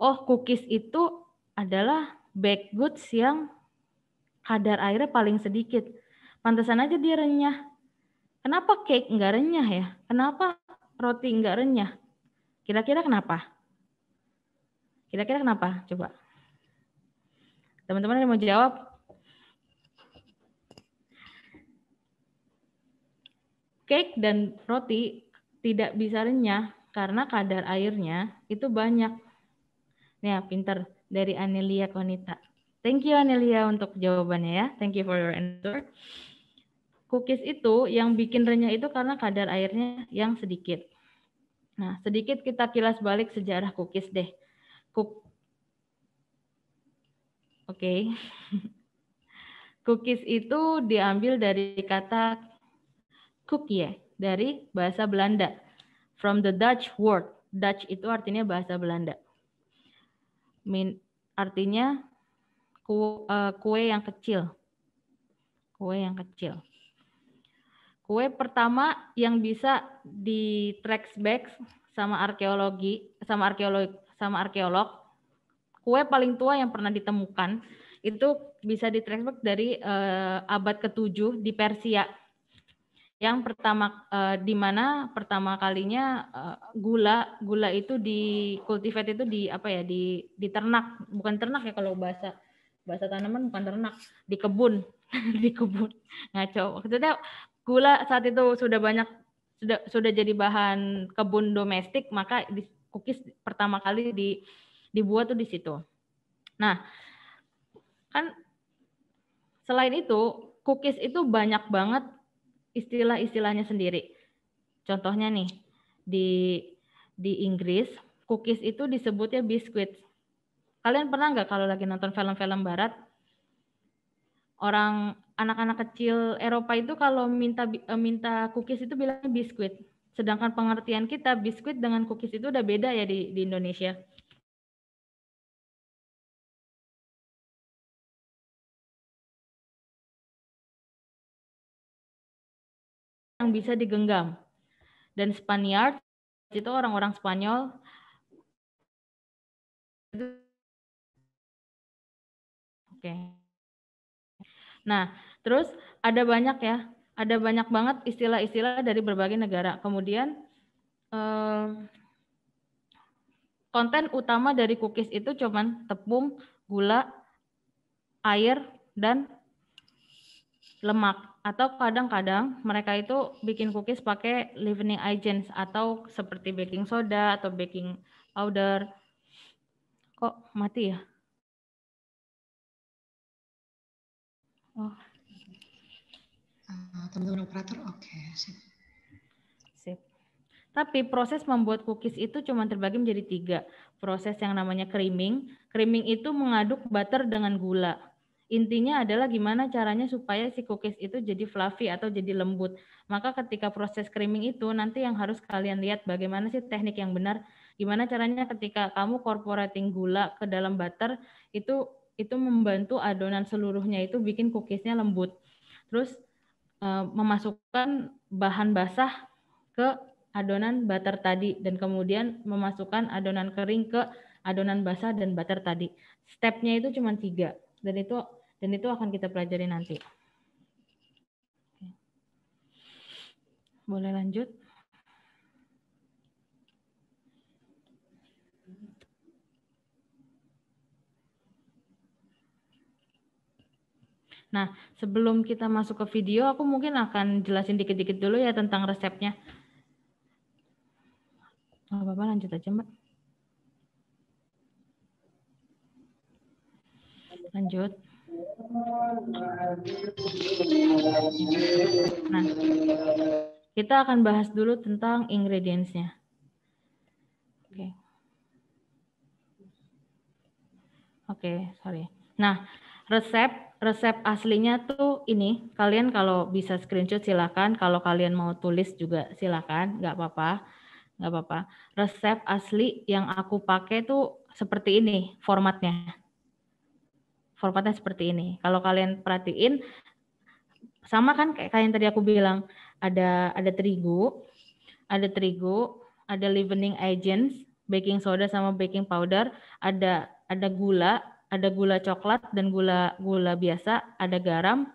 oh cookies itu adalah baked goods yang kadar airnya paling sedikit. Pantesan aja dia renyah. Kenapa cake nggak renyah ya? Kenapa roti nggak renyah? Kira-kira kenapa? Kira-kira kenapa? Coba. Teman-teman yang mau jawab? Cake dan roti tidak bisa renyah karena kadar airnya itu banyak. Nih, ya, pinter dari Anelia Konita. Thank you Anelia untuk jawabannya ya. Thank you for your answer. Cookies itu yang bikin renyah itu karena kadar airnya yang sedikit. Nah, sedikit kita kilas balik sejarah cookies deh. Cook Oke. Okay. (laughs) cookies itu diambil dari kata cookie ya, dari bahasa Belanda. From the Dutch word. Dutch itu artinya bahasa Belanda. Min, artinya kue, uh, kue yang kecil. Kue yang kecil. Kue pertama yang bisa di track back sama arkeologi, sama arkeolog, sama arkeolog. Kue paling tua yang pernah ditemukan itu bisa di track back dari uh, abad ke-7 di Persia. Yang pertama uh, di mana pertama kalinya uh, gula gula itu di cultivate itu di apa ya di di ternak, bukan ternak ya kalau bahasa bahasa tanaman bukan ternak di kebun (laughs) di kebun ngaco maksudnya gula saat itu sudah banyak sudah sudah jadi bahan kebun domestik maka di, cookies pertama kali di dibuat tuh di situ nah kan selain itu cookies itu banyak banget istilah-istilahnya sendiri contohnya nih di di Inggris cookies itu disebutnya biskuit Kalian pernah nggak kalau lagi nonton film-film barat, orang anak-anak kecil Eropa itu kalau minta eh, minta cookies itu bilangnya biskuit. Sedangkan pengertian kita biskuit dengan cookies itu udah beda ya di, di Indonesia. Yang bisa digenggam. Dan Spaniard itu orang-orang Spanyol Oke. Nah, terus ada banyak ya, ada banyak banget istilah-istilah dari berbagai negara. Kemudian eh, konten utama dari cookies itu cuman tepung, gula, air, dan lemak. Atau kadang-kadang mereka itu bikin cookies pakai leavening agents atau seperti baking soda atau baking powder. Kok mati ya? Ah, teman-teman operator, oke. Okay. Sip. Sip. Tapi proses membuat cookies itu cuma terbagi menjadi tiga. Proses yang namanya creaming. Creaming itu mengaduk butter dengan gula. Intinya adalah gimana caranya supaya si cookies itu jadi fluffy atau jadi lembut. Maka ketika proses creaming itu nanti yang harus kalian lihat bagaimana sih teknik yang benar. Gimana caranya ketika kamu corporating gula ke dalam butter itu itu membantu adonan seluruhnya itu bikin cookiesnya lembut. Terus eh, memasukkan bahan basah ke adonan butter tadi dan kemudian memasukkan adonan kering ke adonan basah dan butter tadi. Stepnya itu cuma tiga dan itu dan itu akan kita pelajari nanti. Boleh lanjut? Nah, sebelum kita masuk ke video, aku mungkin akan jelasin dikit-dikit dulu ya tentang resepnya. Oh, apa-apa, lanjut aja, Mbak. Lanjut. Nah, kita akan bahas dulu tentang ingredients-nya. Oke. Okay. Oke, okay, sorry. Nah, resep resep aslinya tuh ini kalian kalau bisa screenshot silakan kalau kalian mau tulis juga silakan nggak apa-apa nggak apa-apa resep asli yang aku pakai tuh seperti ini formatnya formatnya seperti ini kalau kalian perhatiin sama kan kayak kalian tadi aku bilang ada ada terigu ada terigu ada leavening agents baking soda sama baking powder ada ada gula ada gula coklat dan gula gula biasa, ada garam,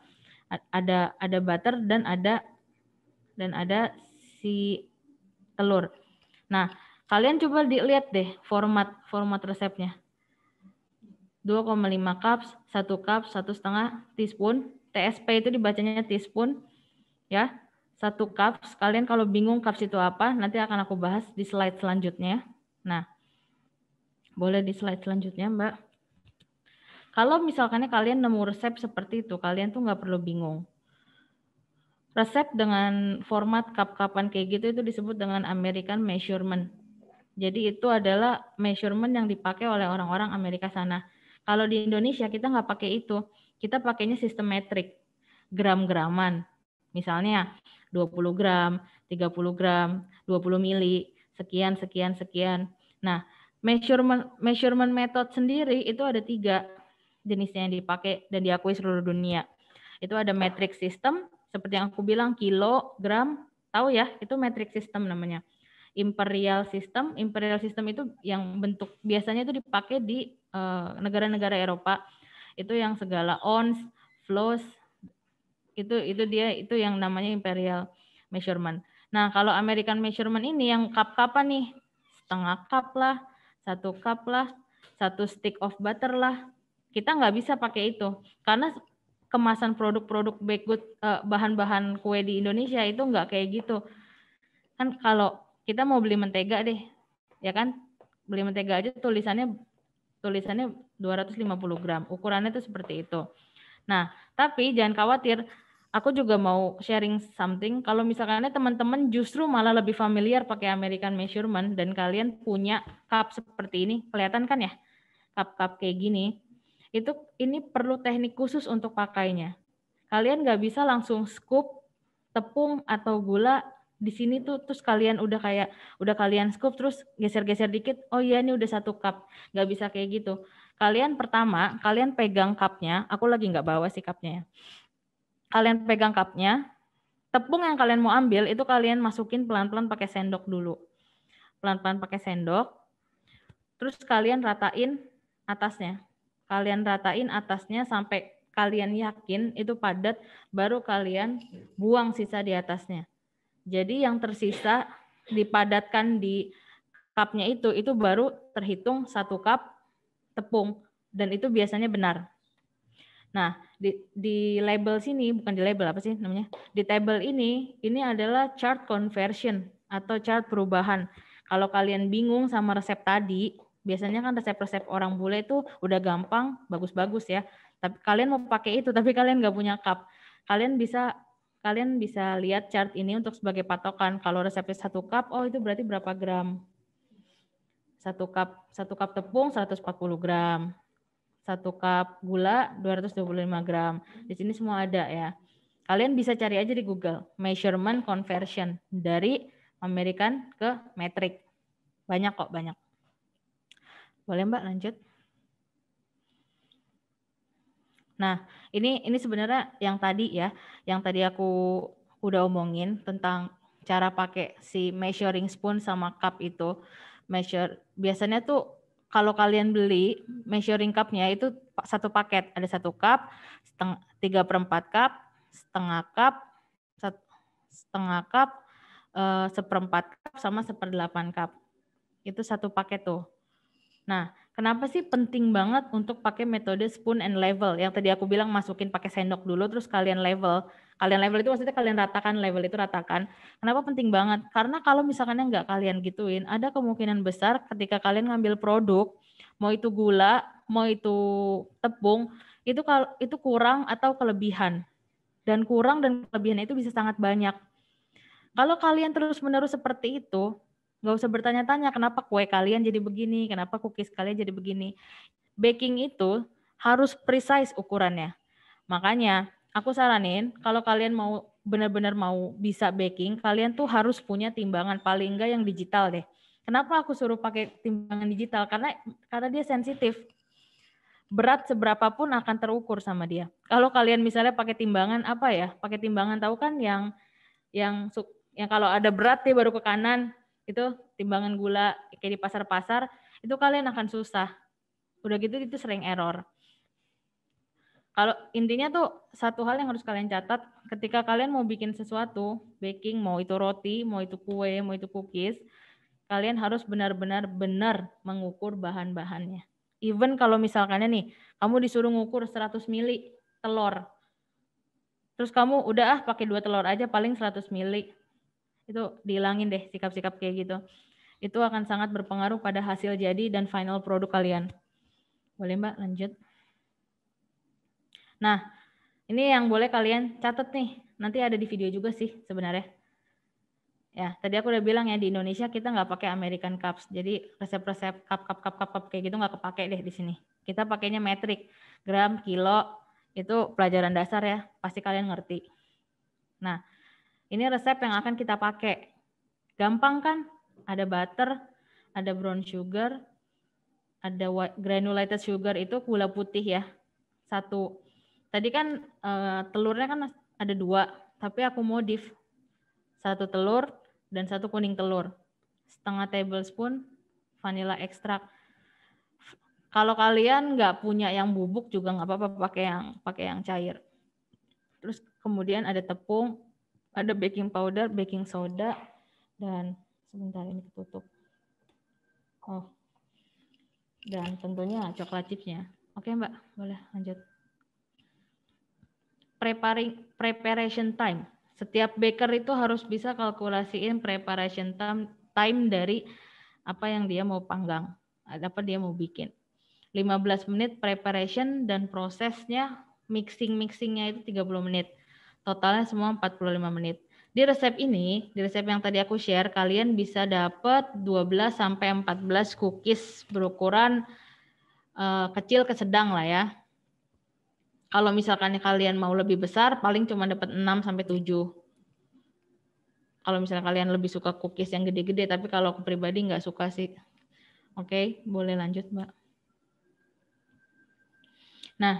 ada ada butter dan ada dan ada si telur. Nah, kalian coba dilihat deh format format resepnya. 2,5 cups, 1 cup, 1 setengah teaspoon. TSP itu dibacanya teaspoon. Ya, 1 cup. Kalian kalau bingung cups itu apa, nanti akan aku bahas di slide selanjutnya. Ya. Nah, boleh di slide selanjutnya, Mbak. Kalau misalkannya kalian nemu resep seperti itu, kalian tuh nggak perlu bingung. Resep dengan format cup-cupan kayak gitu itu disebut dengan American measurement. Jadi itu adalah measurement yang dipakai oleh orang-orang Amerika sana. Kalau di Indonesia kita nggak pakai itu. Kita pakainya sistem metrik, gram-graman. Misalnya 20 gram, 30 gram, 20 mili, sekian, sekian, sekian. Nah, measurement measurement method sendiri itu ada tiga jenisnya yang dipakai dan diakui seluruh dunia. Itu ada metric system, seperti yang aku bilang kilo, gram, tahu ya, itu metric system namanya. Imperial system, imperial system itu yang bentuk biasanya itu dipakai di eh, negara-negara uh, Eropa. Itu yang segala ons, flows, itu itu dia itu yang namanya imperial measurement. Nah, kalau American measurement ini yang cup apa nih, setengah cup lah, satu cup lah, satu stick of butter lah, kita nggak bisa pakai itu karena kemasan produk-produk baked good eh, bahan-bahan kue di Indonesia itu nggak kayak gitu kan kalau kita mau beli mentega deh ya kan beli mentega aja tulisannya tulisannya 250 gram ukurannya itu seperti itu nah tapi jangan khawatir aku juga mau sharing something. Kalau misalkan teman-teman justru malah lebih familiar pakai American measurement dan kalian punya cup seperti ini, kelihatan kan ya? Cup-cup kayak gini itu ini perlu teknik khusus untuk pakainya. Kalian nggak bisa langsung scoop tepung atau gula di sini tuh terus kalian udah kayak udah kalian scoop terus geser-geser dikit oh iya ini udah satu cup nggak bisa kayak gitu kalian pertama kalian pegang cupnya aku lagi nggak bawa si cupnya ya kalian pegang cupnya tepung yang kalian mau ambil itu kalian masukin pelan-pelan pakai sendok dulu pelan-pelan pakai sendok terus kalian ratain atasnya Kalian ratain atasnya sampai kalian yakin itu padat, baru kalian buang sisa di atasnya. Jadi yang tersisa dipadatkan di cupnya itu, itu baru terhitung satu cup tepung. Dan itu biasanya benar. Nah, di, di label sini, bukan di label apa sih namanya, di table ini, ini adalah chart conversion atau chart perubahan. Kalau kalian bingung sama resep tadi, biasanya kan resep-resep orang bule itu udah gampang, bagus-bagus ya. Tapi kalian mau pakai itu, tapi kalian nggak punya cup. Kalian bisa kalian bisa lihat chart ini untuk sebagai patokan. Kalau resepnya satu cup, oh itu berarti berapa gram? Satu cup satu cup tepung 140 gram, satu cup gula 225 gram. Di sini semua ada ya. Kalian bisa cari aja di Google measurement conversion dari American ke metric. Banyak kok, banyak. Boleh Mbak lanjut? Nah, ini ini sebenarnya yang tadi ya, yang tadi aku udah omongin tentang cara pakai si measuring spoon sama cup itu. Measure biasanya tuh kalau kalian beli measuring cupnya itu satu paket, ada satu cup, tiga perempat cup, setengah cup, setengah cup, eh, seperempat cup sama seperdelapan cup. Itu satu paket tuh. Nah, kenapa sih penting banget untuk pakai metode spoon and level? Yang tadi aku bilang masukin pakai sendok dulu terus kalian level. Kalian level itu maksudnya kalian ratakan, level itu ratakan. Kenapa penting banget? Karena kalau misalkan yang nggak kalian gituin, ada kemungkinan besar ketika kalian ngambil produk, mau itu gula, mau itu tepung, itu itu kurang atau kelebihan. Dan kurang dan kelebihan itu bisa sangat banyak. Kalau kalian terus-menerus seperti itu, nggak usah bertanya-tanya kenapa kue kalian jadi begini, kenapa cookies kalian jadi begini. Baking itu harus precise ukurannya. Makanya aku saranin kalau kalian mau benar-benar mau bisa baking, kalian tuh harus punya timbangan paling enggak yang digital deh. Kenapa aku suruh pakai timbangan digital? Karena karena dia sensitif. Berat seberapa pun akan terukur sama dia. Kalau kalian misalnya pakai timbangan apa ya? Pakai timbangan tahu kan yang yang yang kalau ada berat dia baru ke kanan, itu timbangan gula kayak di pasar-pasar itu kalian akan susah udah gitu itu sering error kalau intinya tuh satu hal yang harus kalian catat ketika kalian mau bikin sesuatu baking mau itu roti mau itu kue mau itu cookies kalian harus benar-benar benar mengukur bahan-bahannya even kalau misalkannya nih kamu disuruh ngukur 100 mili telur terus kamu udah ah pakai dua telur aja paling 100 mili itu dihilangin deh sikap-sikap kayak gitu itu akan sangat berpengaruh pada hasil jadi dan final produk kalian boleh mbak lanjut nah ini yang boleh kalian catat nih nanti ada di video juga sih sebenarnya ya tadi aku udah bilang ya di Indonesia kita nggak pakai American Cups jadi resep-resep cup cup cup cup cup kayak gitu nggak kepake deh di sini kita pakainya metrik gram kilo itu pelajaran dasar ya pasti kalian ngerti nah ini resep yang akan kita pakai. Gampang kan? Ada butter, ada brown sugar, ada granulated sugar itu gula putih ya. Satu. Tadi kan eh, telurnya kan ada dua, tapi aku modif. Satu telur dan satu kuning telur. Setengah tablespoon vanilla extract. Kalau kalian nggak punya yang bubuk juga nggak apa-apa pakai yang pakai yang cair. Terus kemudian ada tepung, ada baking powder, baking soda, dan sebentar ini ketutup. Oh, dan tentunya coklat chipsnya. Oke Mbak, boleh lanjut. Preparing, preparation time. Setiap baker itu harus bisa kalkulasiin preparation time, time dari apa yang dia mau panggang, apa dia mau bikin. 15 menit preparation dan prosesnya mixing-mixingnya itu 30 menit totalnya semua 45 menit. Di resep ini, di resep yang tadi aku share, kalian bisa dapat 12 sampai 14 cookies berukuran uh, kecil ke sedang lah ya. Kalau misalkan kalian mau lebih besar, paling cuma dapat 6 sampai 7. Kalau misalnya kalian lebih suka cookies yang gede-gede, tapi kalau aku pribadi nggak suka sih. Oke, boleh lanjut Mbak. Nah,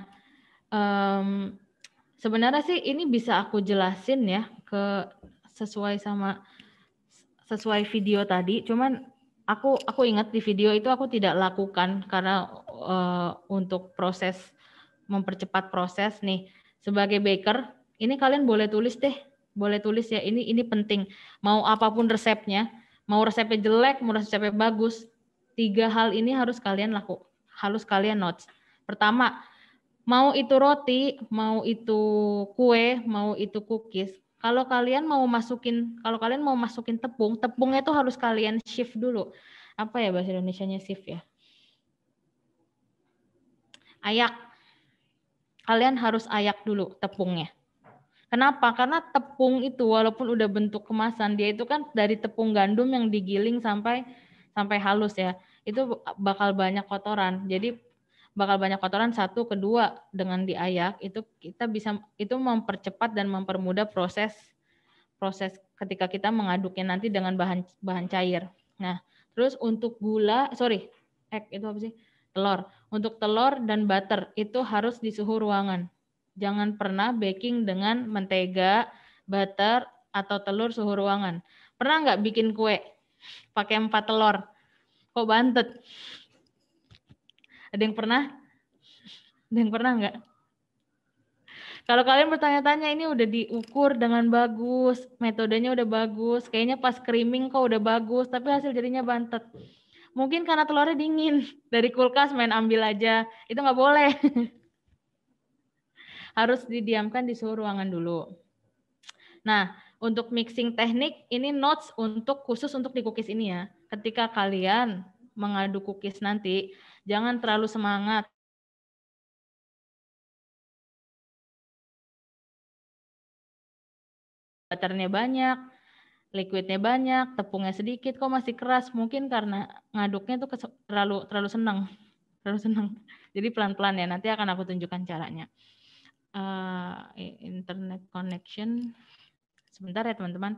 um, Sebenarnya sih ini bisa aku jelasin ya ke sesuai sama sesuai video tadi. Cuman aku aku ingat di video itu aku tidak lakukan karena uh, untuk proses mempercepat proses nih sebagai baker ini kalian boleh tulis deh boleh tulis ya ini ini penting mau apapun resepnya mau resepnya jelek mau resepnya bagus tiga hal ini harus kalian laku harus kalian notes pertama Mau itu roti, mau itu kue, mau itu cookies. Kalau kalian mau masukin, kalau kalian mau masukin tepung, tepungnya itu harus kalian shift dulu. Apa ya bahasa Indonesia-nya shift ya? Ayak. Kalian harus ayak dulu tepungnya. Kenapa? Karena tepung itu walaupun udah bentuk kemasan, dia itu kan dari tepung gandum yang digiling sampai sampai halus ya. Itu bakal banyak kotoran. Jadi bakal banyak kotoran satu kedua dengan diayak itu kita bisa itu mempercepat dan mempermudah proses proses ketika kita mengaduknya nanti dengan bahan bahan cair. Nah, terus untuk gula, sorry, egg itu apa sih? Telur. Untuk telur dan butter itu harus di suhu ruangan. Jangan pernah baking dengan mentega, butter atau telur suhu ruangan. Pernah nggak bikin kue pakai empat telur? Kok bantet? Ada yang pernah? Ada yang pernah nggak? Kalau kalian bertanya-tanya ini udah diukur dengan bagus, metodenya udah bagus, kayaknya pas creaming kok udah bagus, tapi hasil jadinya bantet. Mungkin karena telurnya dingin, (laughs) dari kulkas main ambil aja, itu nggak boleh. (laughs) Harus didiamkan di suhu ruangan dulu. Nah, untuk mixing teknik, ini notes untuk khusus untuk di cookies ini ya. Ketika kalian mengadu cookies nanti, jangan terlalu semangat butternya banyak, liquidnya banyak, tepungnya sedikit, kok masih keras? Mungkin karena ngaduknya itu terlalu terlalu senang, (laughs) terlalu senang. Jadi pelan-pelan ya. Nanti akan aku tunjukkan caranya. Uh, internet connection, sebentar ya teman-teman.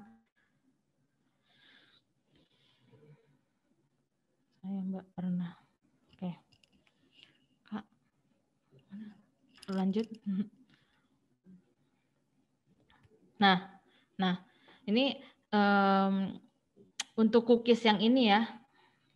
Saya nggak pernah. lanjut mm-hmm. nah nah ini um, untuk cookies yang ini ya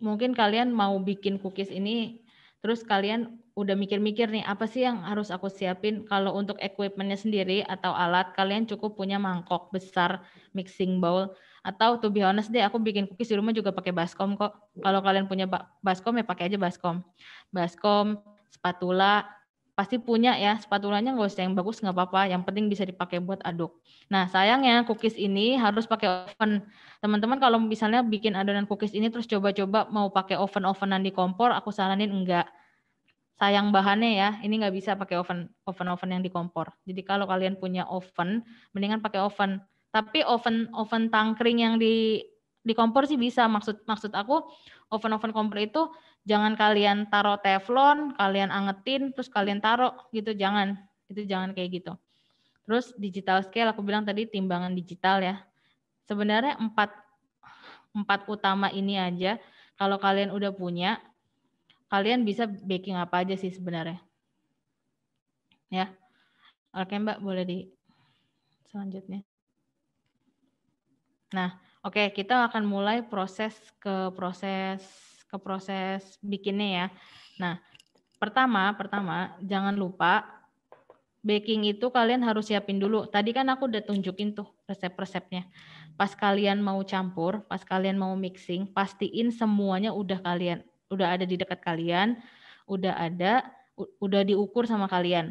mungkin kalian mau bikin cookies ini terus kalian udah mikir-mikir nih apa sih yang harus aku siapin kalau untuk equipmentnya sendiri atau alat kalian cukup punya mangkok besar mixing bowl atau to be honest deh aku bikin cookies di rumah juga pakai baskom kok kalau kalian punya baskom ya pakai aja baskom baskom spatula pasti punya ya spatulanya nggak usah yang bagus nggak apa-apa yang penting bisa dipakai buat aduk nah sayangnya cookies ini harus pakai oven teman-teman kalau misalnya bikin adonan cookies ini terus coba-coba mau pakai oven ovenan di kompor aku saranin enggak sayang bahannya ya ini nggak bisa pakai oven oven oven yang di kompor jadi kalau kalian punya oven mendingan pakai oven tapi oven oven tangkring yang di di kompor sih bisa maksud maksud aku oven oven kompor itu jangan kalian taruh teflon, kalian angetin, terus kalian taruh gitu, jangan. Itu jangan kayak gitu. Terus digital scale, aku bilang tadi timbangan digital ya. Sebenarnya empat, empat utama ini aja, kalau kalian udah punya, kalian bisa baking apa aja sih sebenarnya. Ya. Oke Mbak, boleh di selanjutnya. Nah, oke kita akan mulai proses ke proses ke proses bikinnya ya. Nah, pertama, pertama jangan lupa baking itu kalian harus siapin dulu. Tadi kan aku udah tunjukin tuh resep-resepnya. Pas kalian mau campur, pas kalian mau mixing, pastiin semuanya udah kalian udah ada di dekat kalian, udah ada, udah diukur sama kalian.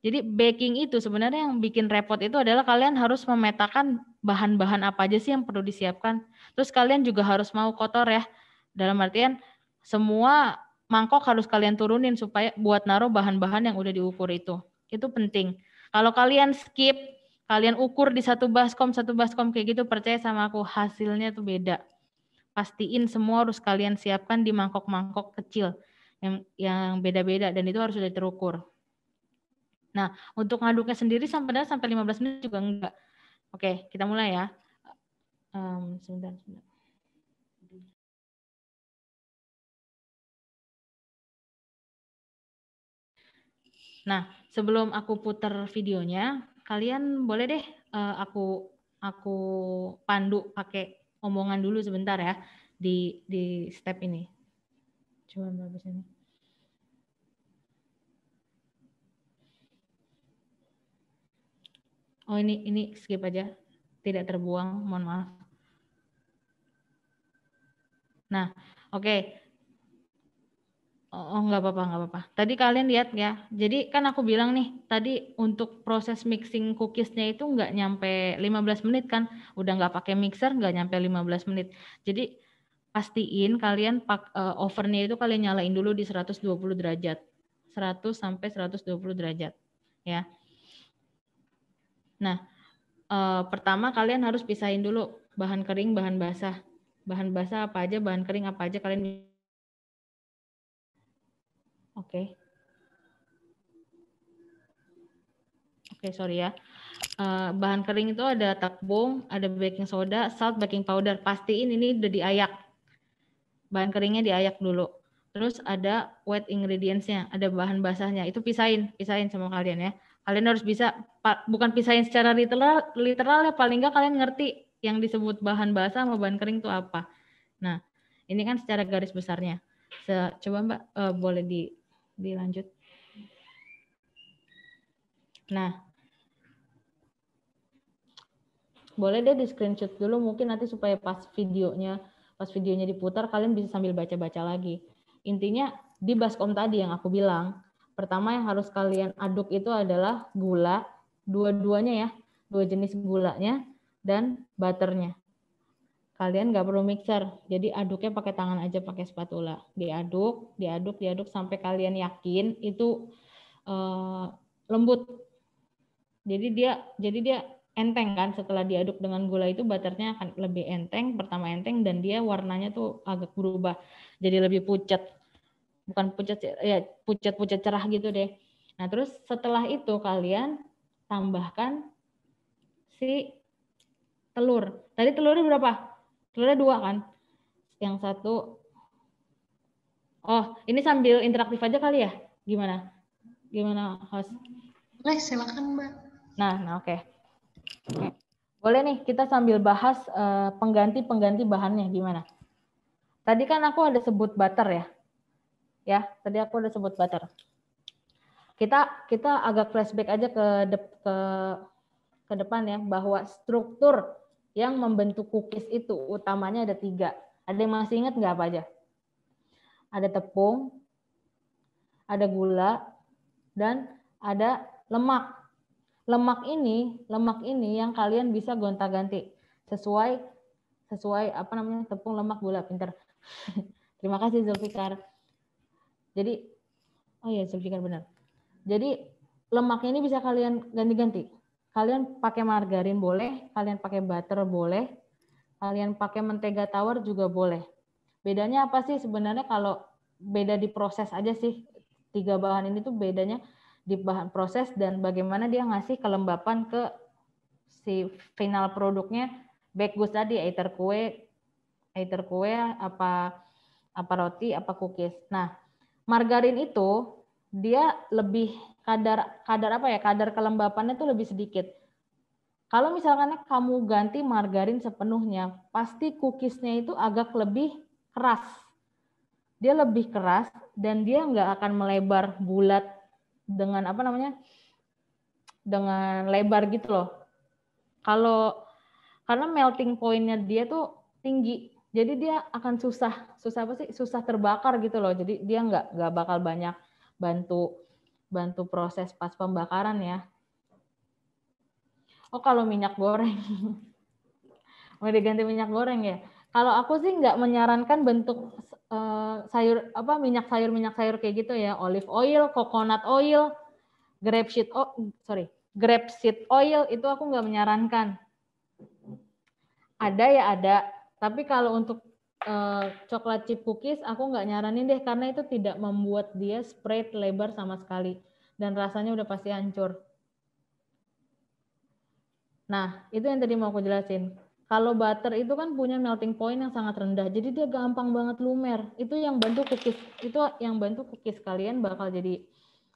Jadi baking itu sebenarnya yang bikin repot itu adalah kalian harus memetakan bahan-bahan apa aja sih yang perlu disiapkan. Terus kalian juga harus mau kotor ya. Dalam artian semua mangkok harus kalian turunin supaya buat naruh bahan-bahan yang udah diukur itu. Itu penting. Kalau kalian skip, kalian ukur di satu baskom, satu baskom kayak gitu, percaya sama aku, hasilnya tuh beda. Pastiin semua harus kalian siapkan di mangkok-mangkok kecil yang yang beda-beda dan itu harus sudah terukur. Nah, untuk ngaduknya sendiri sampai sampai 15 menit juga enggak. Oke, kita mulai ya. Um, sebentar, sebentar. Nah, sebelum aku putar videonya, kalian boleh deh uh, aku aku pandu pakai omongan dulu sebentar ya di di step ini. Cuma berapa sini? Oh ini ini skip aja, tidak terbuang, mohon maaf. Nah, oke. Okay. Oh, oh, nggak apa-apa, nggak apa-apa. Tadi kalian lihat ya. Jadi kan aku bilang nih, tadi untuk proses mixing cookiesnya itu nggak nyampe 15 menit kan. Udah nggak pakai mixer, nggak nyampe 15 menit. Jadi pastiin kalian pak uh, ovennya itu kalian nyalain dulu di 120 derajat. 100 sampai 120 derajat, ya. Nah, uh, pertama kalian harus pisahin dulu bahan kering, bahan basah. Bahan basah apa aja, bahan kering apa aja kalian Oke. Okay. Oke, okay, sorry ya. Eh, bahan kering itu ada takbong, ada baking soda, salt, baking powder. Pastiin ini udah diayak. Bahan keringnya diayak dulu. Terus ada wet ingredients-nya, ada bahan basahnya. Itu pisahin, pisahin sama kalian ya. Kalian harus bisa, bukan pisahin secara literal, literal ya, paling nggak kalian ngerti yang disebut bahan basah sama bahan kering itu apa. Nah, ini kan secara garis besarnya. Se coba Mbak, uh, boleh di dilanjut. Nah, boleh deh di screenshot dulu mungkin nanti supaya pas videonya pas videonya diputar kalian bisa sambil baca-baca lagi. Intinya di baskom tadi yang aku bilang, pertama yang harus kalian aduk itu adalah gula, dua-duanya ya, dua jenis gulanya dan butternya kalian nggak perlu mixer jadi aduknya pakai tangan aja pakai spatula diaduk diaduk diaduk sampai kalian yakin itu uh, lembut jadi dia jadi dia enteng kan setelah diaduk dengan gula itu butternya akan lebih enteng pertama enteng dan dia warnanya tuh agak berubah jadi lebih pucat bukan pucat ya pucat-pucat cerah gitu deh nah terus setelah itu kalian tambahkan si telur tadi telurnya berapa Dulurnya dua kan? Yang satu Oh, ini sambil interaktif aja kali ya? Gimana? Gimana, host? Boleh, silakan, Mbak. Nah, nah oke. Okay. Boleh nih, kita sambil bahas eh, pengganti-pengganti uh, bahannya gimana? Tadi kan aku ada sebut butter ya. Ya, tadi aku ada sebut butter. Kita kita agak flashback aja ke de, ke ke depan ya bahwa struktur yang membentuk cookies itu utamanya ada tiga. Ada yang masih ingat nggak apa aja? Ada tepung, ada gula, dan ada lemak. Lemak ini, lemak ini yang kalian bisa gonta-ganti sesuai sesuai apa namanya tepung lemak gula pinter. (laughs) Terima kasih Zulfikar. Jadi oh iya Zulfikar benar. Jadi lemak ini bisa kalian ganti-ganti Kalian pakai margarin boleh, kalian pakai butter boleh, kalian pakai mentega tawar juga boleh. Bedanya apa sih sebenarnya kalau beda di proses aja sih tiga bahan ini tuh bedanya di bahan proses dan bagaimana dia ngasih kelembapan ke si final produknya baik goods tadi either kue either kue apa apa roti apa cookies. Nah, margarin itu dia lebih kadar kadar apa ya kadar kelembapannya itu lebih sedikit. Kalau misalkan kamu ganti margarin sepenuhnya, pasti cookiesnya itu agak lebih keras. Dia lebih keras dan dia nggak akan melebar bulat dengan apa namanya dengan lebar gitu loh. Kalau karena melting pointnya dia tuh tinggi, jadi dia akan susah susah apa sih susah terbakar gitu loh. Jadi dia nggak nggak bakal banyak bantu bantu proses pas pembakaran ya. Oh kalau minyak goreng, (laughs) mau diganti minyak goreng ya. Kalau aku sih nggak menyarankan bentuk eh, sayur apa minyak sayur minyak sayur kayak gitu ya, olive oil, coconut oil, grape seed oh, sorry grape seed oil itu aku nggak menyarankan. Ada ya ada, tapi kalau untuk uh, coklat chip cookies aku nggak nyaranin deh karena itu tidak membuat dia spread lebar sama sekali dan rasanya udah pasti hancur. Nah, itu yang tadi mau aku jelasin. Kalau butter itu kan punya melting point yang sangat rendah, jadi dia gampang banget lumer. Itu yang bantu cookies, itu yang bantu cookies kalian bakal jadi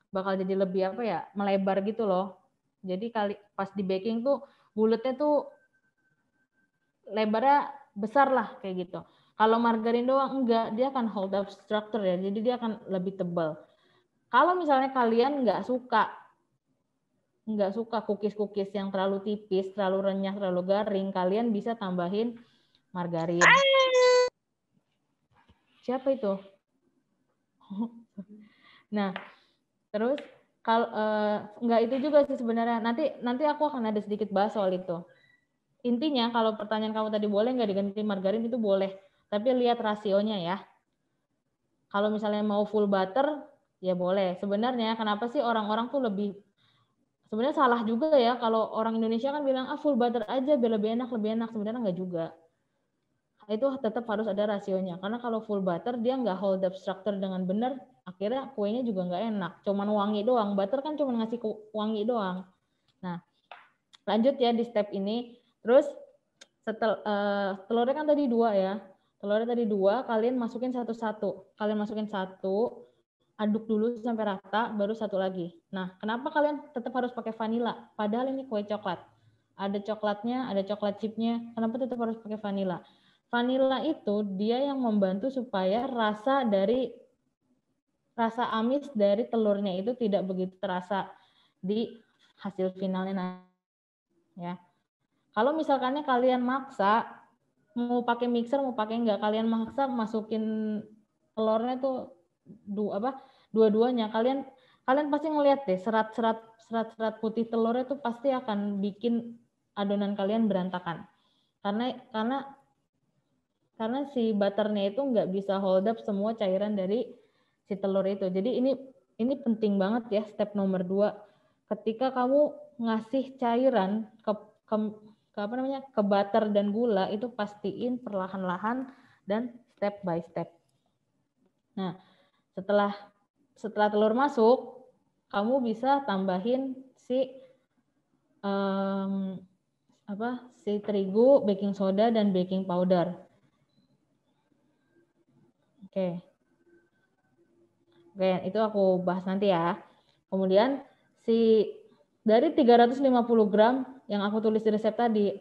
bakal jadi lebih apa ya, melebar gitu loh. Jadi kali pas di baking tuh bulatnya tuh lebarnya besar lah kayak gitu. Kalau margarin doang enggak, dia akan hold up structure ya, jadi dia akan lebih tebal. Kalau misalnya kalian enggak suka enggak suka cookies-cookies yang terlalu tipis, terlalu renyah, terlalu garing, kalian bisa tambahin margarin. Siapa itu? (laughs) nah, terus kalau eh, nggak itu juga sih sebenarnya. Nanti nanti aku akan ada sedikit bahas soal itu. Intinya kalau pertanyaan kamu tadi boleh enggak diganti margarin itu boleh. Tapi lihat rasionya ya. Kalau misalnya mau full butter, ya boleh. Sebenarnya kenapa sih orang-orang tuh lebih sebenarnya salah juga ya kalau orang Indonesia kan bilang ah full butter aja biar lebih enak lebih enak sebenarnya nggak juga itu tetap harus ada rasionya karena kalau full butter dia nggak hold up structure dengan benar akhirnya kuenya juga nggak enak cuman wangi doang butter kan cuman ngasih wangi doang nah lanjut ya di step ini terus setel uh, telurnya kan tadi dua ya Telurnya tadi dua, kalian masukin satu-satu. Kalian masukin satu, aduk dulu sampai rata, baru satu lagi. Nah, kenapa kalian tetap harus pakai vanila? Padahal ini kue coklat. Ada coklatnya, ada coklat chipnya. Kenapa tetap harus pakai vanila? Vanila itu dia yang membantu supaya rasa dari rasa amis dari telurnya itu tidak begitu terasa di hasil finalnya. Ya. Kalau misalkannya kalian maksa, mau pakai mixer mau pakai nggak kalian maksa masukin telurnya tuh dua apa dua-duanya kalian kalian pasti ngelihat deh serat-serat serat-serat putih telurnya tuh pasti akan bikin adonan kalian berantakan karena karena karena si butternya itu nggak bisa hold up semua cairan dari si telur itu jadi ini ini penting banget ya step nomor dua ketika kamu ngasih cairan ke, ke apa namanya ke butter dan gula itu pastiin perlahan-lahan dan step by step. Nah, setelah setelah telur masuk, kamu bisa tambahin si um, apa si terigu, baking soda dan baking powder. Oke. Okay. Oke, okay, itu aku bahas nanti ya. Kemudian si dari 350 gram yang aku tulis di resep tadi.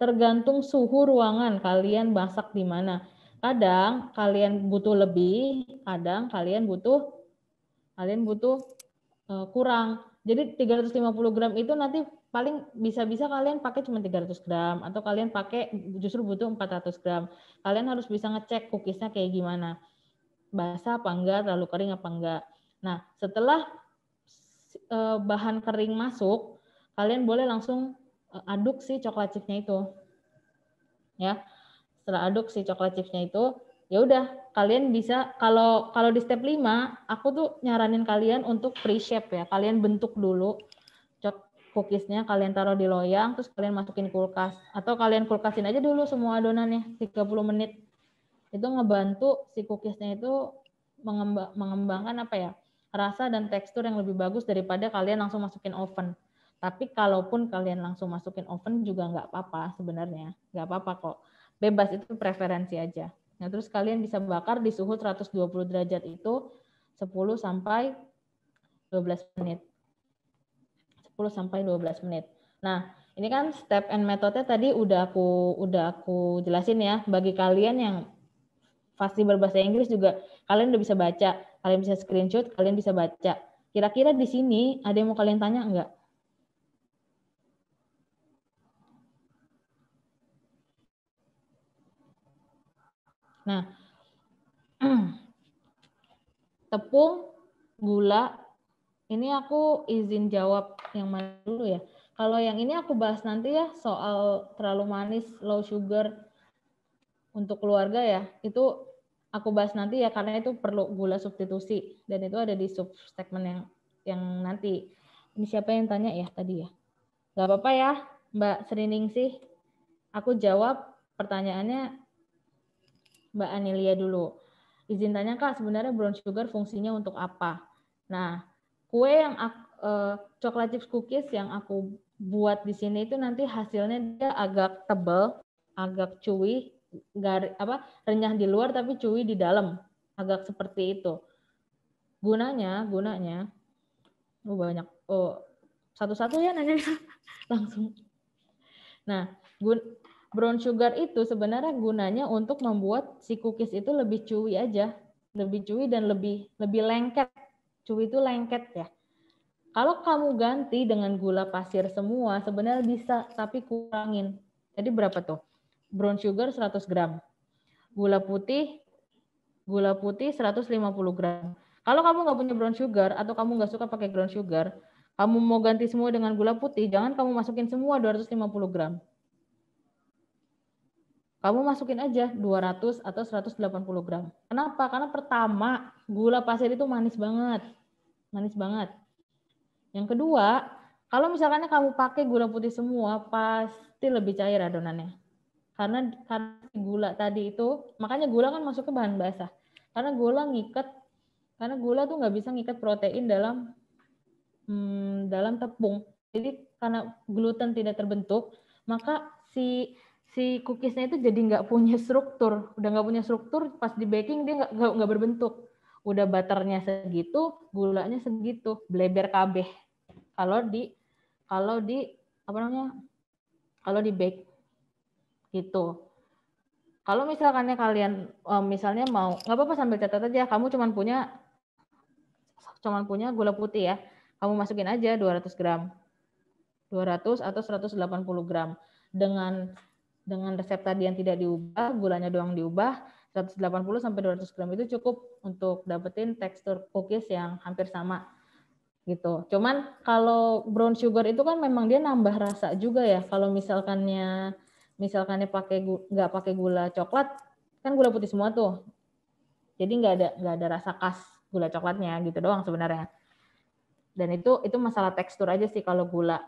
Tergantung suhu ruangan kalian masak di mana. Kadang kalian butuh lebih, kadang kalian butuh kalian butuh eh, kurang. Jadi 350 gram itu nanti paling bisa-bisa kalian pakai cuma 300 gram atau kalian pakai justru butuh 400 gram. Kalian harus bisa ngecek cookiesnya kayak gimana. Basah apa enggak, terlalu kering apa enggak. Nah, setelah eh, bahan kering masuk, kalian boleh langsung eh, aduk si coklat chipnya itu. Ya. Setelah aduk si coklat chipnya itu, ya udah kalian bisa kalau kalau di step 5 aku tuh nyaranin kalian untuk pre-shape ya. Kalian bentuk dulu cok cookiesnya kalian taruh di loyang terus kalian masukin kulkas atau kalian kulkasin aja dulu semua adonannya 30 menit. Itu ngebantu si cookiesnya itu mengembang, mengembangkan apa ya? rasa dan tekstur yang lebih bagus daripada kalian langsung masukin oven. Tapi kalaupun kalian langsung masukin oven juga nggak apa-apa sebenarnya. Nggak apa-apa kok. Bebas itu preferensi aja. Nah, terus kalian bisa bakar di suhu 120 derajat itu 10 sampai 12 menit. 10 sampai 12 menit. Nah, ini kan step and metode tadi udah aku udah aku jelasin ya bagi kalian yang pasti berbahasa Inggris juga kalian udah bisa baca, kalian bisa screenshot, kalian bisa baca. Kira-kira di sini ada yang mau kalian tanya enggak? Nah, (clears throat) tepung, gula, ini aku izin jawab yang mana dulu ya. Kalau yang ini aku bahas nanti ya soal terlalu manis, low sugar untuk keluarga ya. Itu aku bahas nanti ya karena itu perlu gula substitusi dan itu ada di sub segmen yang yang nanti. Ini siapa yang tanya ya tadi ya? Gak apa-apa ya Mbak Serining sih. Aku jawab pertanyaannya Mbak Anelia dulu. Izin tanya Kak, sebenarnya brown sugar fungsinya untuk apa? Nah, kue yang aku, eh, coklat chips cookies yang aku buat di sini itu nanti hasilnya dia agak tebal, agak cuy, gar, apa renyah di luar tapi cuy di dalam, agak seperti itu. Gunanya, gunanya, oh banyak, oh satu-satu ya nanya (laughs) langsung. Nah, gun, brown sugar itu sebenarnya gunanya untuk membuat si cookies itu lebih chewy aja, lebih chewy dan lebih lebih lengket. Chewy itu lengket ya. Kalau kamu ganti dengan gula pasir semua sebenarnya bisa tapi kurangin. Jadi berapa tuh? Brown sugar 100 gram. Gula putih gula putih 150 gram. Kalau kamu nggak punya brown sugar atau kamu nggak suka pakai brown sugar, kamu mau ganti semua dengan gula putih, jangan kamu masukin semua 250 gram kamu masukin aja 200 atau 180 gram. Kenapa? Karena pertama, gula pasir itu manis banget. Manis banget. Yang kedua, kalau misalkan kamu pakai gula putih semua, pasti lebih cair adonannya. Karena karena gula tadi itu, makanya gula kan masuk ke bahan basah. Karena gula ngikat, karena gula tuh nggak bisa ngikat protein dalam hmm, dalam tepung. Jadi karena gluten tidak terbentuk, maka si si cookiesnya itu jadi nggak punya struktur udah nggak punya struktur pas di baking dia nggak nggak berbentuk udah butternya segitu gulanya segitu bleber kabeh kalau di kalau di apa namanya kalau di bake gitu kalau misalkannya kalian eh, misalnya mau nggak apa-apa sambil catat aja kamu cuman punya cuman punya gula putih ya kamu masukin aja 200 gram 200 atau 180 gram dengan dengan resep tadi yang tidak diubah, gulanya doang diubah, 180 sampai 200 gram itu cukup untuk dapetin tekstur cookies yang hampir sama gitu. Cuman kalau brown sugar itu kan memang dia nambah rasa juga ya. Kalau misalkannya misalkannya pakai nggak pakai gula coklat, kan gula putih semua tuh. Jadi nggak ada nggak ada rasa khas gula coklatnya gitu doang sebenarnya. Dan itu itu masalah tekstur aja sih kalau gula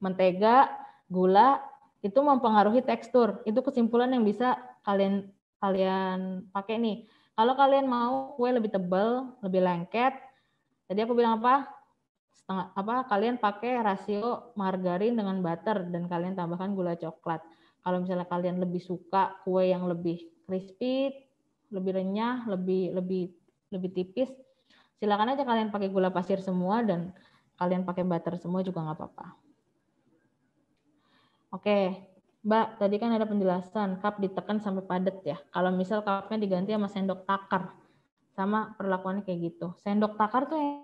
mentega, gula itu mempengaruhi tekstur. Itu kesimpulan yang bisa kalian kalian pakai nih. Kalau kalian mau kue lebih tebal, lebih lengket, tadi aku bilang apa? Setengah apa? Kalian pakai rasio margarin dengan butter dan kalian tambahkan gula coklat. Kalau misalnya kalian lebih suka kue yang lebih crispy, lebih renyah, lebih lebih lebih tipis, silakan aja kalian pakai gula pasir semua dan kalian pakai butter semua juga nggak apa-apa. Oke, Mbak, tadi kan ada penjelasan cup ditekan sampai padat ya. Kalau misal cupnya diganti sama sendok takar, sama perlakuannya kayak gitu. Sendok takar tuh yang...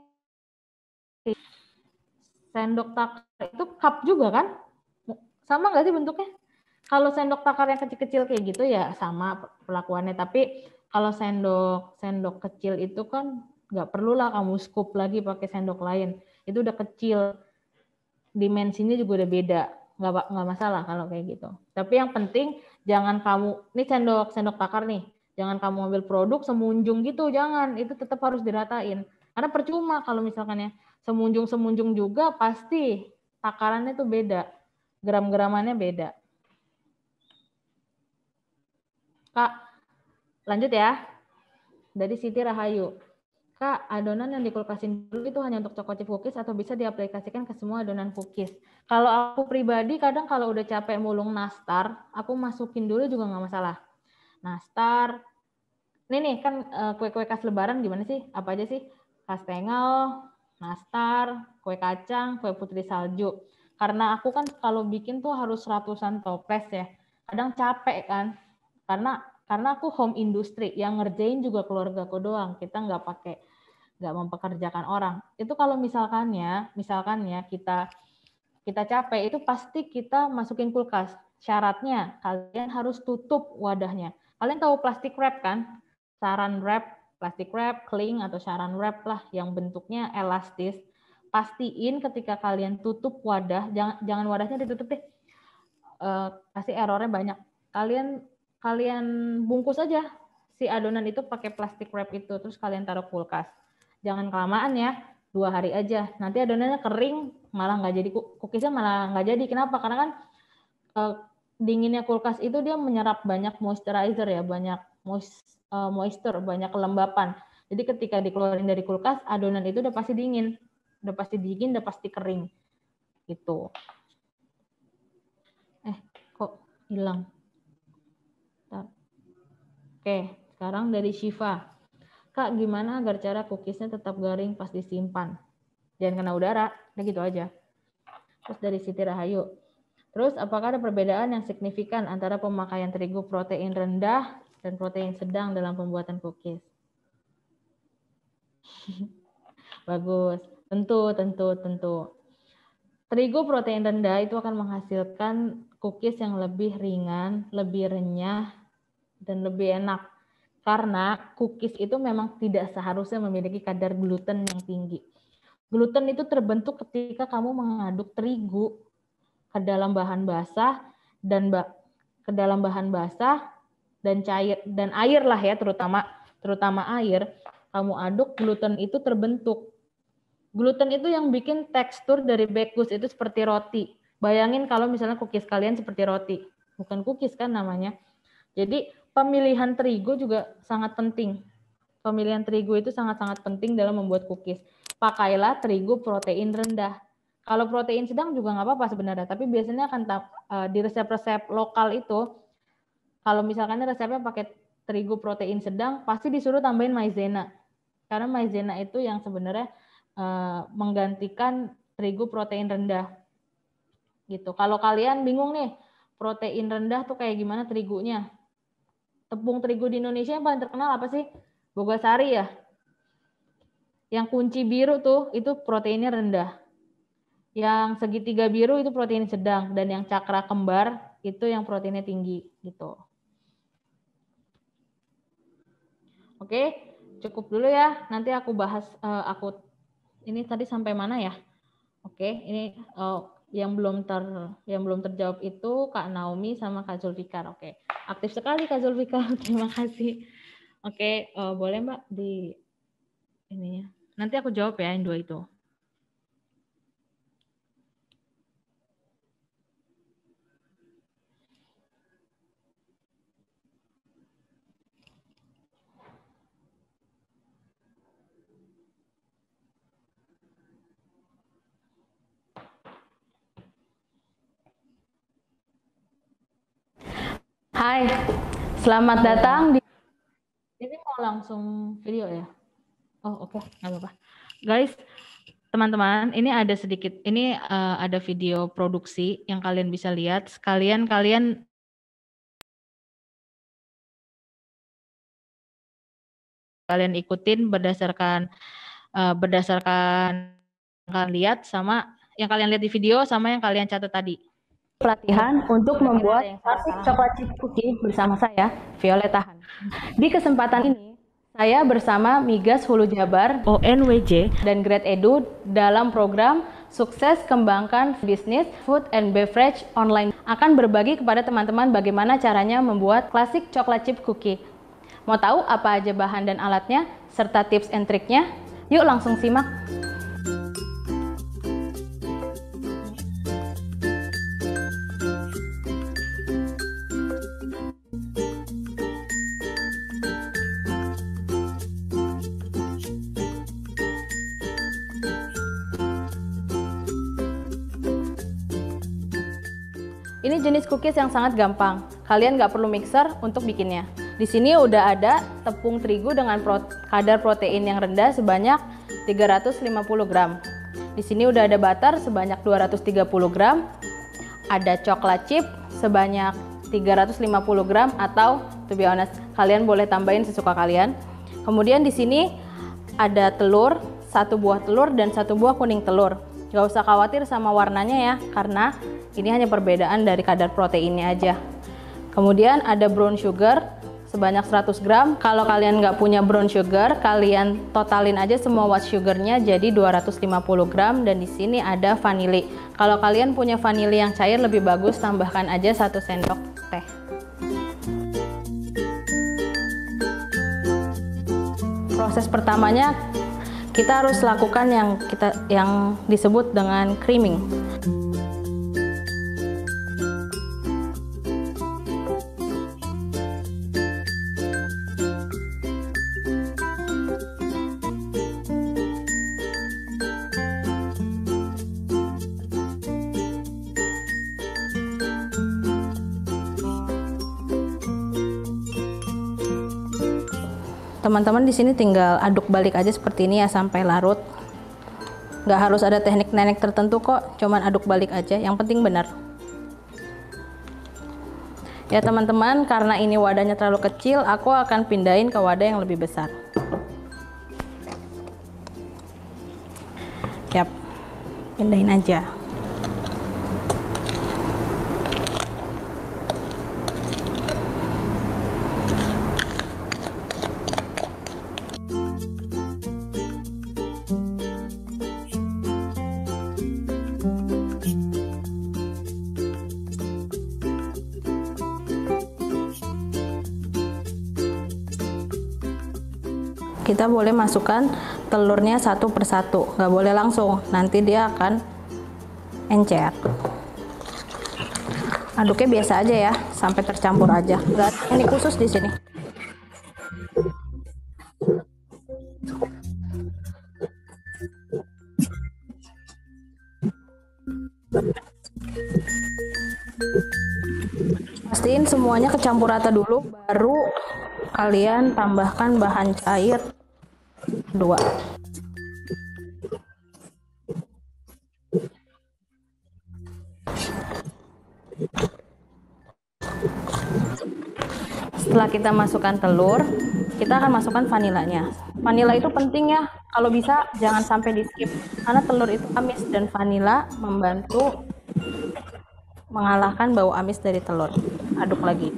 sendok takar itu cup juga kan? Sama nggak sih bentuknya? Kalau sendok takar yang kecil-kecil kayak gitu ya sama perlakuannya. Tapi kalau sendok sendok kecil itu kan nggak perlu lah kamu scoop lagi pakai sendok lain. Itu udah kecil, dimensinya juga udah beda nggak nggak masalah kalau kayak gitu. Tapi yang penting jangan kamu ini sendok sendok takar nih, jangan kamu ambil produk semunjung gitu, jangan itu tetap harus diratain. Karena percuma kalau misalkan ya semunjung semunjung juga pasti takarannya tuh beda, gram-gramannya beda. Kak, lanjut ya. Dari Siti Rahayu. Kak, adonan yang dikulkasin dulu itu hanya untuk coklat chip cookies atau bisa diaplikasikan ke semua adonan cookies? Kalau aku pribadi, kadang kalau udah capek mulung nastar, aku masukin dulu juga nggak masalah. Nastar, ini nih kan eh, kue-kue khas lebaran gimana sih? Apa aja sih? Kastengel, nastar, kue kacang, kue putri salju. Karena aku kan kalau bikin tuh harus ratusan toples ya. Kadang capek kan, karena karena aku home industry yang ngerjain juga keluarga aku doang kita nggak pakai nggak mempekerjakan orang. Itu kalau misalkan ya, misalkan ya kita kita capek itu pasti kita masukin kulkas. Syaratnya kalian harus tutup wadahnya. Kalian tahu plastik wrap kan? Saran wrap, plastik wrap, cling atau saran wrap lah yang bentuknya elastis. Pastiin ketika kalian tutup wadah, jangan jangan wadahnya ditutup deh. Uh, eh, pasti errornya banyak. Kalian kalian bungkus aja si adonan itu pakai plastik wrap itu, terus kalian taruh kulkas jangan kelamaan ya dua hari aja nanti adonannya kering malah nggak jadi cookiesnya malah nggak jadi kenapa karena kan eh, dinginnya kulkas itu dia menyerap banyak moisturizer ya banyak moist, eh, moisture banyak kelembapan jadi ketika dikeluarin dari kulkas adonan itu udah pasti dingin udah pasti dingin udah pasti kering gitu eh kok hilang oke sekarang dari Shiva Kak, gimana agar cara cookiesnya tetap garing pas disimpan? Jangan kena udara, kayak gitu aja. Terus dari Siti Rahayu. Terus, apakah ada perbedaan yang signifikan antara pemakaian terigu protein rendah dan protein sedang dalam pembuatan cookies? (laughs) Bagus. Tentu, tentu, tentu. Terigu protein rendah itu akan menghasilkan cookies yang lebih ringan, lebih renyah, dan lebih enak karena cookies itu memang tidak seharusnya memiliki kadar gluten yang tinggi. Gluten itu terbentuk ketika kamu mengaduk terigu ke dalam bahan basah dan ba ke dalam bahan basah dan cair dan air lah ya terutama terutama air kamu aduk gluten itu terbentuk. Gluten itu yang bikin tekstur dari bakus itu seperti roti. Bayangin kalau misalnya cookies kalian seperti roti, bukan cookies kan namanya. Jadi pemilihan terigu juga sangat penting. Pemilihan terigu itu sangat-sangat penting dalam membuat cookies. Pakailah terigu protein rendah. Kalau protein sedang juga nggak apa-apa sebenarnya, tapi biasanya akan eh, di resep-resep lokal itu, kalau misalkan resepnya pakai terigu protein sedang, pasti disuruh tambahin maizena. Karena maizena itu yang sebenarnya eh, menggantikan terigu protein rendah. Gitu. Kalau kalian bingung nih, protein rendah tuh kayak gimana terigunya? tepung terigu di Indonesia yang paling terkenal apa sih? Bogasari ya. Yang kunci biru tuh itu proteinnya rendah. Yang segitiga biru itu protein sedang dan yang cakra kembar itu yang proteinnya tinggi gitu. Oke, cukup dulu ya. Nanti aku bahas uh, aku ini tadi sampai mana ya? Oke, ini uh, yang belum ter yang belum terjawab itu Kak Naomi sama Kak Zulfikar. Oke, okay. aktif sekali Kak Zulfikar. Terima (laughs) kasih. Oke, okay, uh, eh, boleh Mbak di ini ya Nanti aku jawab ya yang dua itu. Hai, selamat datang di ini mau langsung video ya? Oh oke, okay. nggak apa-apa. Guys, teman-teman, ini ada sedikit, ini uh, ada video produksi yang kalian bisa lihat. Sekalian kalian kalian ikutin berdasarkan uh, berdasarkan kalian lihat sama yang kalian lihat di video sama yang kalian catat tadi pelatihan untuk membuat klasik coklat chip cookie bersama saya, Violeta Han. Di kesempatan ini, saya bersama Migas Hulu Jabar, ONWJ, dan Grade Edu dalam program Sukses Kembangkan Bisnis Food and Beverage Online akan berbagi kepada teman-teman bagaimana caranya membuat klasik coklat chip cookie. Mau tahu apa aja bahan dan alatnya, serta tips and triknya? Yuk langsung simak! jenis cookies yang sangat gampang. Kalian nggak perlu mixer untuk bikinnya. Di sini udah ada tepung terigu dengan kadar protein yang rendah sebanyak 350 gram. Di sini udah ada butter sebanyak 230 gram. Ada coklat chip sebanyak 350 gram atau to be honest kalian boleh tambahin sesuka kalian. Kemudian di sini ada telur, satu buah telur dan satu buah kuning telur. Gak usah khawatir sama warnanya ya, karena ini hanya perbedaan dari kadar proteinnya aja. Kemudian ada brown sugar sebanyak 100 gram. Kalau kalian nggak punya brown sugar, kalian totalin aja semua white sugarnya jadi 250 gram dan di sini ada vanili. Kalau kalian punya vanili yang cair lebih bagus tambahkan aja 1 sendok teh. Proses pertamanya kita harus lakukan yang kita yang disebut dengan creaming. teman-teman di sini tinggal aduk balik aja seperti ini ya sampai larut nggak harus ada teknik nenek tertentu kok cuman aduk balik aja yang penting benar ya teman-teman karena ini wadahnya terlalu kecil aku akan pindahin ke wadah yang lebih besar yap pindahin aja boleh masukkan telurnya satu persatu nggak boleh langsung nanti dia akan encer aduknya biasa aja ya sampai tercampur aja ini khusus di sini pastiin semuanya kecampur rata dulu baru kalian tambahkan bahan cair dua setelah kita masukkan telur kita akan masukkan vanilanya vanila itu penting ya kalau bisa jangan sampai di skip karena telur itu amis dan vanila membantu mengalahkan bau amis dari telur aduk lagi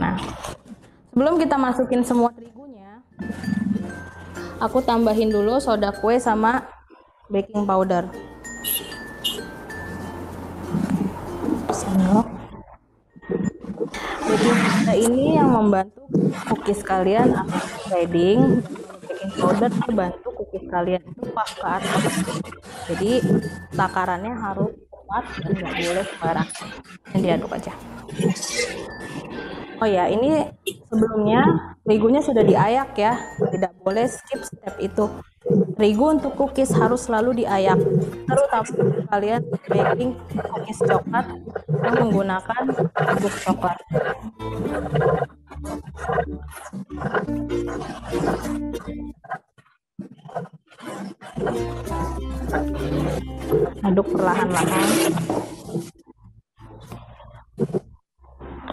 nah belum kita masukin semua terigunya. Aku tambahin dulu soda kue sama baking powder. Sendok. Baking powder ini yang membantu cookies kalian akan shading. Baking powder membantu cookies kalian itu pas ke atas. Jadi takarannya harus kuat dan nggak boleh sembarangan. diaduk aja. Oh ya, ini sebelumnya terigunya sudah diayak ya. Tidak boleh skip step itu. Terigu untuk cookies harus selalu diayak. Terutama kalian baking cookies coklat yang menggunakan bubuk coklat. Aduk perlahan-lahan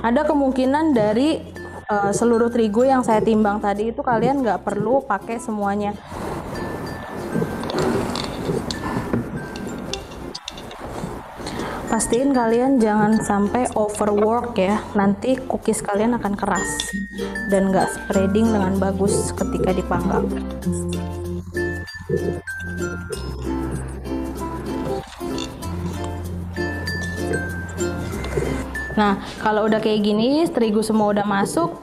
ada kemungkinan dari uh, seluruh terigu yang saya timbang tadi itu kalian nggak perlu pakai semuanya pastiin kalian jangan sampai overwork ya nanti cookies kalian akan keras dan nggak spreading dengan bagus ketika dipanggang Nah, kalau udah kayak gini, terigu semua udah masuk.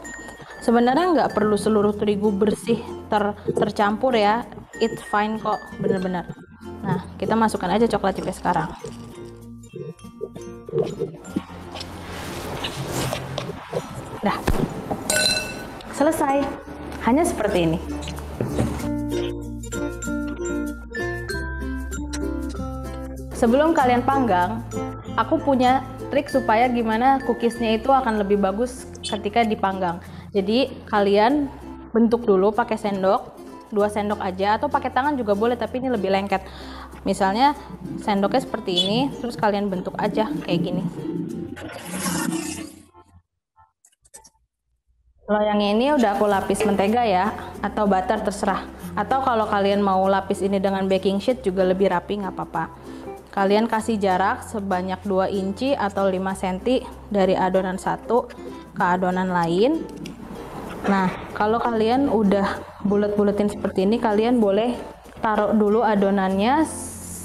Sebenarnya nggak perlu seluruh terigu bersih ter tercampur ya. It's fine kok, bener-bener. Nah, kita masukkan aja coklat tipis sekarang. Dah. Selesai. Hanya seperti ini. Sebelum kalian panggang, aku punya trik supaya gimana cookiesnya itu akan lebih bagus ketika dipanggang. Jadi kalian bentuk dulu pakai sendok, dua sendok aja atau pakai tangan juga boleh tapi ini lebih lengket. Misalnya sendoknya seperti ini, terus kalian bentuk aja kayak gini. Kalau yang ini udah aku lapis mentega ya atau butter terserah. Atau kalau kalian mau lapis ini dengan baking sheet juga lebih rapi nggak apa-apa. Kalian kasih jarak sebanyak 2 inci atau 5 cm dari adonan satu ke adonan lain. Nah, kalau kalian udah bulat-bulatin seperti ini, kalian boleh taruh dulu adonannya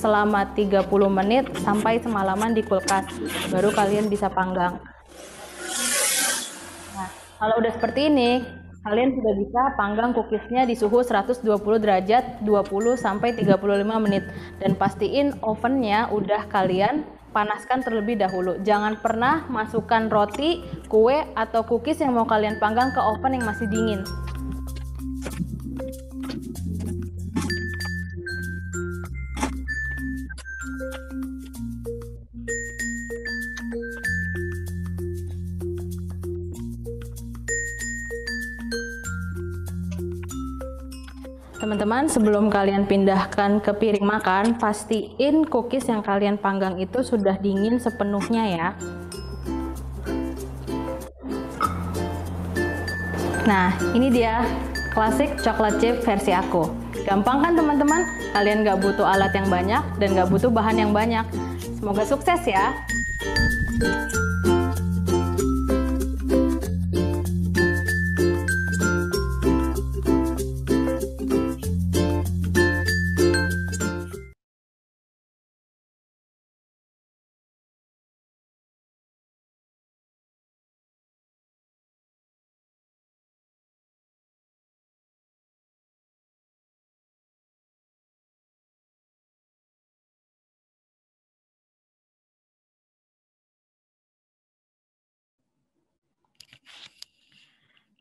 selama 30 menit sampai semalaman di kulkas baru kalian bisa panggang nah kalau udah seperti ini Kalian sudah bisa panggang cookiesnya di suhu 120 derajat 20 sampai 35 menit dan pastiin ovennya udah kalian panaskan terlebih dahulu. Jangan pernah masukkan roti, kue, atau cookies yang mau kalian panggang ke oven yang masih dingin. Teman-teman, sebelum kalian pindahkan ke piring makan, pastiin cookies yang kalian panggang itu sudah dingin sepenuhnya ya. Nah, ini dia klasik coklat chip versi aku. Gampang kan teman-teman? Kalian nggak butuh alat yang banyak dan nggak butuh bahan yang banyak. Semoga sukses ya!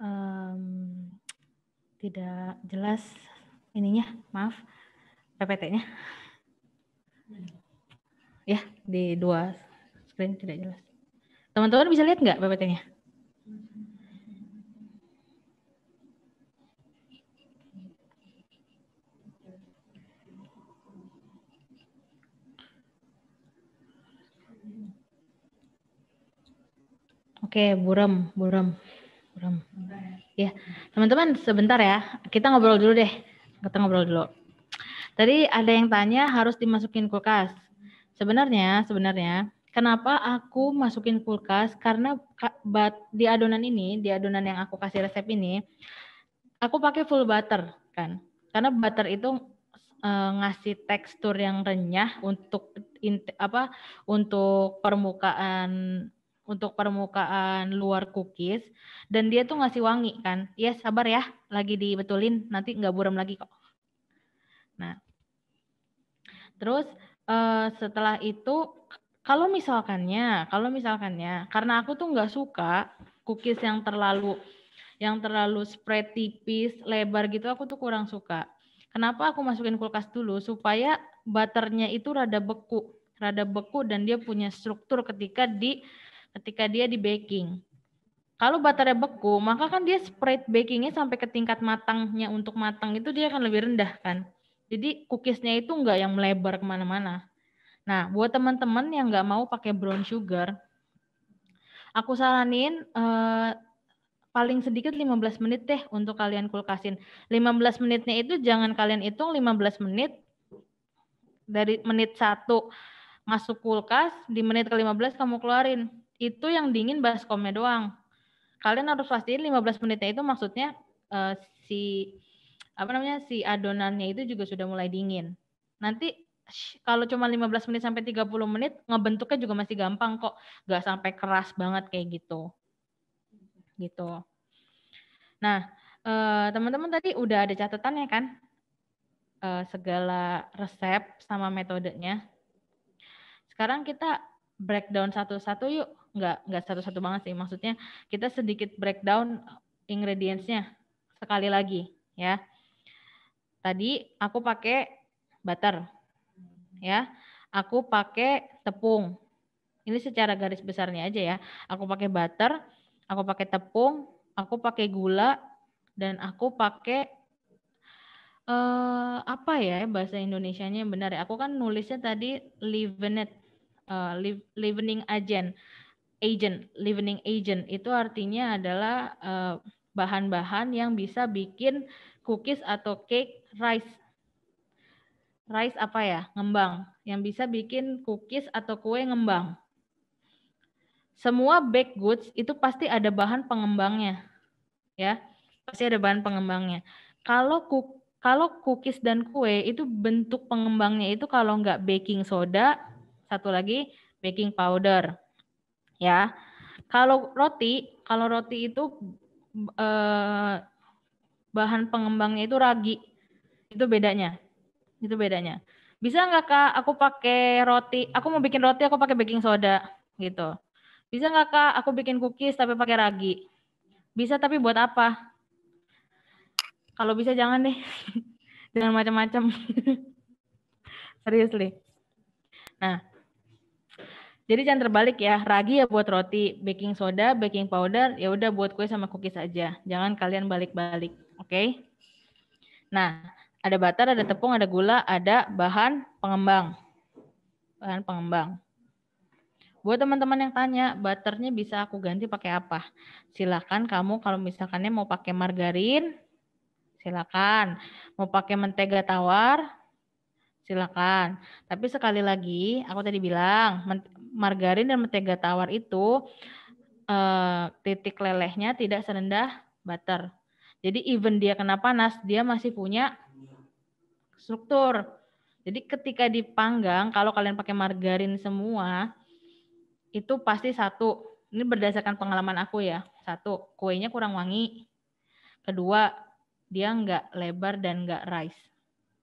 um, tidak jelas ininya, maaf, PPT-nya. Ya, di dua screen tidak jelas. Teman-teman bisa lihat nggak PPT-nya? Oke, buram, buram. Ya, teman-teman sebentar ya. Kita ngobrol dulu deh. Kita ngobrol dulu. Tadi ada yang tanya harus dimasukin kulkas. Sebenarnya, sebenarnya kenapa aku masukin kulkas? Karena di adonan ini, di adonan yang aku kasih resep ini, aku pakai full butter kan. Karena butter itu e, ngasih tekstur yang renyah untuk apa untuk permukaan untuk permukaan luar cookies dan dia tuh ngasih wangi kan. Ya sabar ya, lagi dibetulin nanti nggak buram lagi kok. Nah, terus uh, setelah itu kalau misalkannya, kalau misalkannya, karena aku tuh nggak suka cookies yang terlalu yang terlalu spread tipis, lebar gitu aku tuh kurang suka. Kenapa aku masukin kulkas dulu supaya butternya itu rada beku, rada beku dan dia punya struktur ketika di ketika dia di baking. Kalau baterai beku, maka kan dia spread bakingnya sampai ke tingkat matangnya untuk matang itu dia akan lebih rendah kan. Jadi cookiesnya itu enggak yang melebar kemana-mana. Nah, buat teman-teman yang enggak mau pakai brown sugar, aku saranin eh, paling sedikit 15 menit deh untuk kalian kulkasin. 15 menitnya itu jangan kalian hitung 15 menit dari menit satu masuk kulkas, di menit ke-15 kamu keluarin itu yang dingin baskomnya doang. Kalian harus pastiin 15 menitnya itu maksudnya uh, si apa namanya si adonannya itu juga sudah mulai dingin. Nanti kalau cuma 15 menit sampai 30 menit ngebentuknya juga masih gampang kok. Gak sampai keras banget kayak gitu. Gitu. Nah, eh, teman-teman uh, tadi udah ada catatannya kan? Eh, segala resep sama metodenya. Sekarang kita breakdown satu-satu yuk nggak nggak satu-satu banget sih maksudnya kita sedikit breakdown eh, ingredientsnya sekali lagi ya tadi aku pakai butter ya aku pakai tepung ini secara garis besarnya aja ya aku pakai butter aku pakai tepung aku pakai gula dan aku pakai uh, apa ya bahasa Indonesianya yang benar ya aku kan nulisnya tadi leavened uh, leavening agent agent, leavening agent itu artinya adalah eh, bahan-bahan uh, yang bisa bikin cookies atau cake rice. Rice apa ya? Ngembang. Yang bisa bikin cookies atau kue ngembang. Semua baked goods itu pasti ada bahan pengembangnya. Ya. Pasti ada bahan pengembangnya. Kalau cook kalau cookies dan kue itu bentuk pengembangnya itu kalau nggak baking soda, satu lagi baking powder ya. Kalau roti, kalau roti itu eh, bahan pengembangnya itu ragi. Itu bedanya. Itu bedanya. Bisa nggak kak, aku pakai roti, aku mau bikin roti, aku pakai baking soda gitu. Bisa nggak kak, aku bikin cookies tapi pakai ragi. Bisa tapi buat apa? Kalau bisa jangan deh, dengan (laughs) macam-macam. (laughs) Seriously. Nah, jadi jangan terbalik ya, ragi ya buat roti, baking soda, baking powder ya udah buat kue sama cookies aja. Jangan kalian balik-balik, oke? okay? Nah, ada butter, ada tepung, ada gula, ada bahan pengembang. Bahan pengembang. Buat teman-teman yang tanya, butternya bisa aku ganti pakai apa? Silakan kamu kalau misalkannya mau pakai margarin, silakan. Mau pakai mentega tawar, Silakan. Tapi sekali lagi, aku tadi bilang margarin dan mentega tawar itu uh, titik lelehnya tidak serendah butter. Jadi even dia kena panas, dia masih punya struktur. Jadi ketika dipanggang, kalau kalian pakai margarin semua, itu pasti satu. Ini berdasarkan pengalaman aku ya. Satu, kuenya kurang wangi. Kedua, dia nggak lebar dan nggak rice.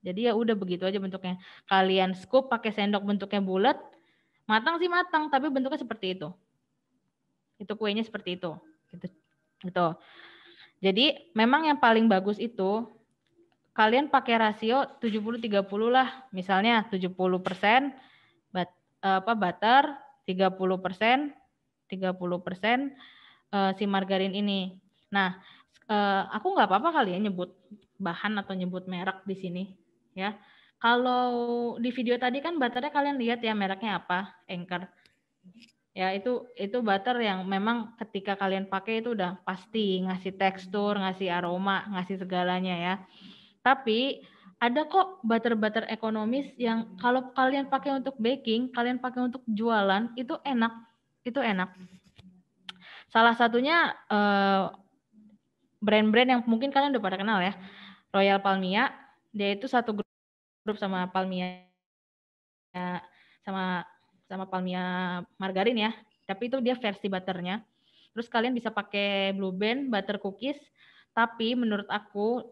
Jadi ya udah begitu aja bentuknya. Kalian scoop pakai sendok bentuknya bulat, matang sih matang, tapi bentuknya seperti itu. Itu kuenya seperti itu. Gitu. gitu. Jadi memang yang paling bagus itu kalian pakai rasio 70-30 lah. Misalnya 70% but, apa butter, 30% 30% uh, si margarin ini. Nah, uh, aku nggak apa-apa kali ya nyebut bahan atau nyebut merek di sini ya. Kalau di video tadi kan butternya kalian lihat ya mereknya apa, Anchor. Ya itu itu butter yang memang ketika kalian pakai itu udah pasti ngasih tekstur, ngasih aroma, ngasih segalanya ya. Tapi ada kok butter-butter ekonomis yang kalau kalian pakai untuk baking, kalian pakai untuk jualan itu enak, itu enak. Salah satunya eh, brand-brand yang mungkin kalian udah pada kenal ya. Royal Palmia, dia itu satu grup, grup sama Palmia sama sama Palmia margarin ya. Tapi itu dia versi butternya. Terus kalian bisa pakai Blue Band butter cookies, tapi menurut aku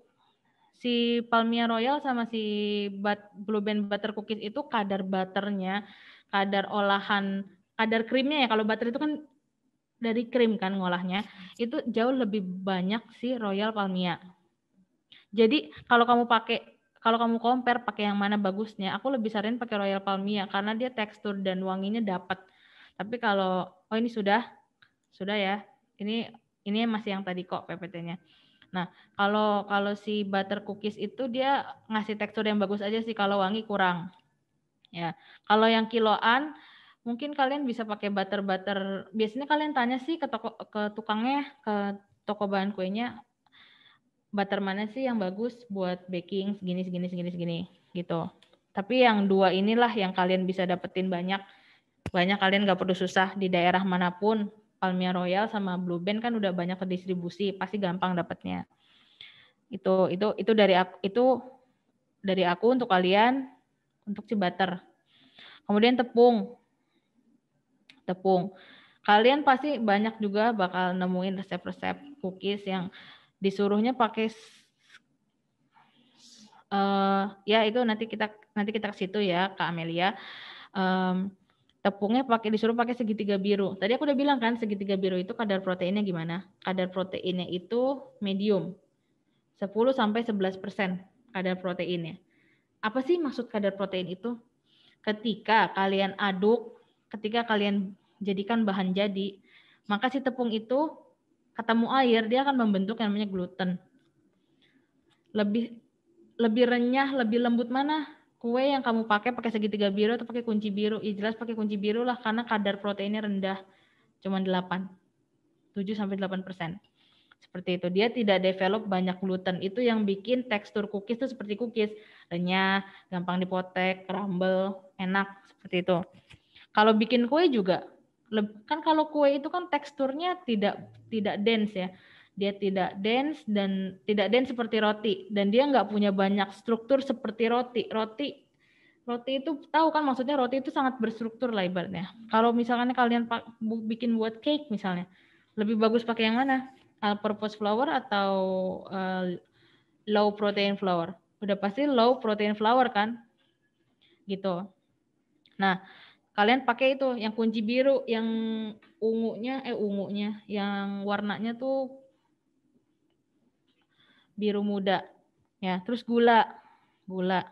si Palmia Royal sama si but, Blue Band butter cookies itu kadar butternya, kadar olahan, kadar krimnya ya. Kalau butter itu kan dari krim kan ngolahnya. Hmm. Itu jauh lebih banyak si Royal Palmia jadi kalau kamu pakai kalau kamu compare pakai yang mana bagusnya, aku lebih saranin pakai Royal Palmia karena dia tekstur dan wanginya dapat. Tapi kalau oh ini sudah sudah ya. Ini ini masih yang tadi kok PPT-nya. Nah, kalau kalau si butter cookies itu dia ngasih tekstur yang bagus aja sih kalau wangi kurang. Ya. Kalau yang kiloan mungkin kalian bisa pakai butter butter. Biasanya kalian tanya sih ke toko ke tukangnya, ke toko bahan kuenya butter mana sih yang bagus buat baking segini segini segini segini gitu. Tapi yang dua inilah yang kalian bisa dapetin banyak. Banyak kalian gak perlu susah di daerah manapun. Palmia Royal sama Blue Band kan udah banyak terdistribusi, pasti gampang dapetnya. Itu itu itu dari aku itu dari aku untuk kalian untuk si butter. Kemudian tepung. Tepung. Kalian pasti banyak juga bakal nemuin resep-resep cookies yang disuruhnya pakai uh, ya itu nanti kita nanti kita ke situ ya Kak Amelia. Um, tepungnya pakai disuruh pakai segitiga biru. Tadi aku udah bilang kan segitiga biru itu kadar proteinnya gimana? Kadar proteinnya itu medium. 10 sampai 11 persen kadar proteinnya. Apa sih maksud kadar protein itu? Ketika kalian aduk, ketika kalian jadikan bahan jadi, maka si tepung itu ketemu air dia akan membentuk yang namanya gluten. Lebih lebih renyah, lebih lembut mana? Kue yang kamu pakai pakai segitiga biru atau pakai kunci biru? Ya jelas pakai kunci biru lah karena kadar proteinnya rendah. cuma 8. 7 sampai 8 persen. Seperti itu. Dia tidak develop banyak gluten. Itu yang bikin tekstur cookies itu seperti cookies. Renyah, gampang dipotek, crumble, enak. Seperti itu. Kalau bikin kue juga, kan kalau kue itu kan teksturnya tidak tidak dense ya dia tidak dense dan tidak dense seperti roti dan dia nggak punya banyak struktur seperti roti roti roti itu tahu kan maksudnya roti itu sangat berstruktur lah ibaratnya kalau misalnya kalian bikin buat cake misalnya lebih bagus pakai yang mana all purpose flour atau uh, low protein flour udah pasti low protein flour kan gitu nah kalian pakai itu yang kunci biru yang ungunya eh ungunya yang warnanya tuh biru muda ya terus gula gula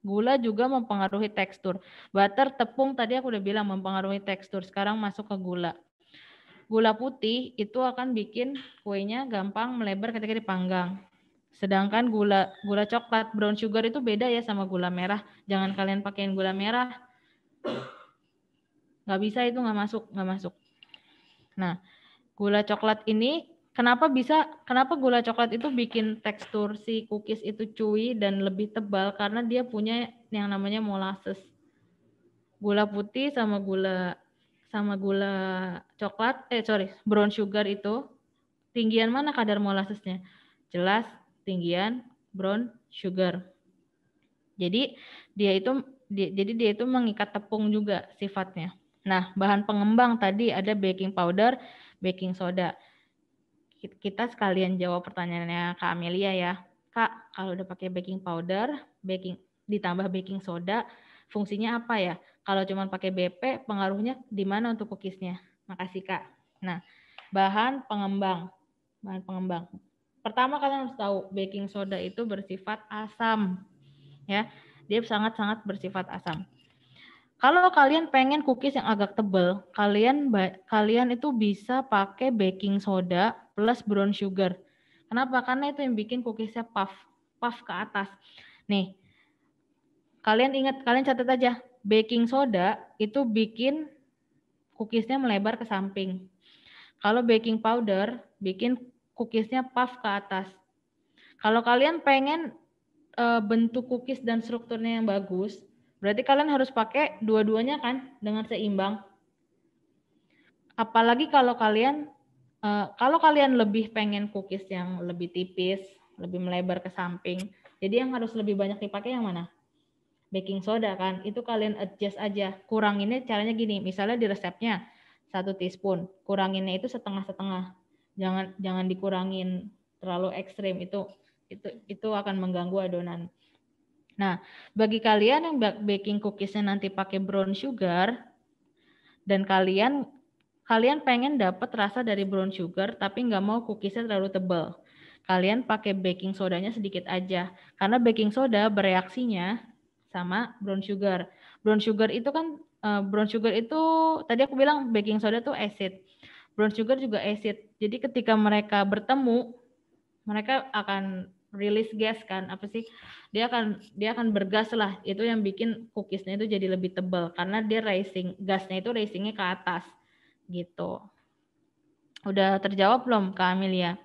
gula juga mempengaruhi tekstur butter tepung tadi aku udah bilang mempengaruhi tekstur sekarang masuk ke gula gula putih itu akan bikin kuenya gampang melebar ketika dipanggang sedangkan gula gula coklat brown sugar itu beda ya sama gula merah jangan kalian pakaiin gula merah Nggak bisa itu nggak masuk, nggak masuk. Nah, gula coklat ini kenapa bisa kenapa gula coklat itu bikin tekstur si cookies itu cuy dan lebih tebal karena dia punya yang namanya molasses. Gula putih sama gula sama gula coklat eh sorry brown sugar itu tinggian mana kadar molassesnya? Jelas tinggian brown sugar. Jadi dia itu jadi dia itu mengikat tepung juga sifatnya. Nah, bahan pengembang tadi ada baking powder, baking soda. Kita sekalian jawab pertanyaannya Kak Amelia ya. Kak, kalau udah pakai baking powder, baking ditambah baking soda, fungsinya apa ya? Kalau cuma pakai BP, pengaruhnya di mana untuk cookiesnya? Makasih Kak. Nah, bahan pengembang. Bahan pengembang. Pertama kalian harus tahu baking soda itu bersifat asam. Ya, dia sangat-sangat bersifat asam. Kalau kalian pengen cookies yang agak tebal, kalian kalian itu bisa pakai baking soda plus brown sugar. Kenapa? Karena itu yang bikin cookiesnya puff, puff ke atas. Nih, kalian ingat, kalian catat aja, baking soda itu bikin cookiesnya melebar ke samping. Kalau baking powder bikin cookiesnya puff ke atas. Kalau kalian pengen eh, bentuk cookies dan strukturnya yang bagus, Berarti kalian harus pakai dua-duanya kan dengan seimbang. Apalagi kalau kalian eh, kalau kalian lebih pengen cookies yang lebih tipis, lebih melebar ke samping. Jadi yang harus lebih banyak dipakai yang mana? Baking soda kan. Itu kalian adjust aja. Kuranginnya caranya gini. Misalnya di resepnya satu teaspoon, kuranginnya itu setengah-setengah. Jangan jangan dikurangin terlalu ekstrim itu itu itu akan mengganggu adonan. Nah, bagi kalian yang baking cookiesnya nanti pakai brown sugar dan kalian kalian pengen dapat rasa dari brown sugar tapi nggak mau cookiesnya terlalu tebal. Kalian pakai baking sodanya sedikit aja karena baking soda bereaksinya sama brown sugar. Brown sugar itu kan eh, brown sugar itu tadi aku bilang baking soda tuh acid. Brown sugar juga acid. Jadi ketika mereka bertemu mereka akan rilis gas kan apa sih dia akan dia akan bergas lah itu yang bikin cookiesnya itu jadi lebih tebal karena dia rising gasnya itu risingnya ke atas gitu udah terjawab belum Kak Amelia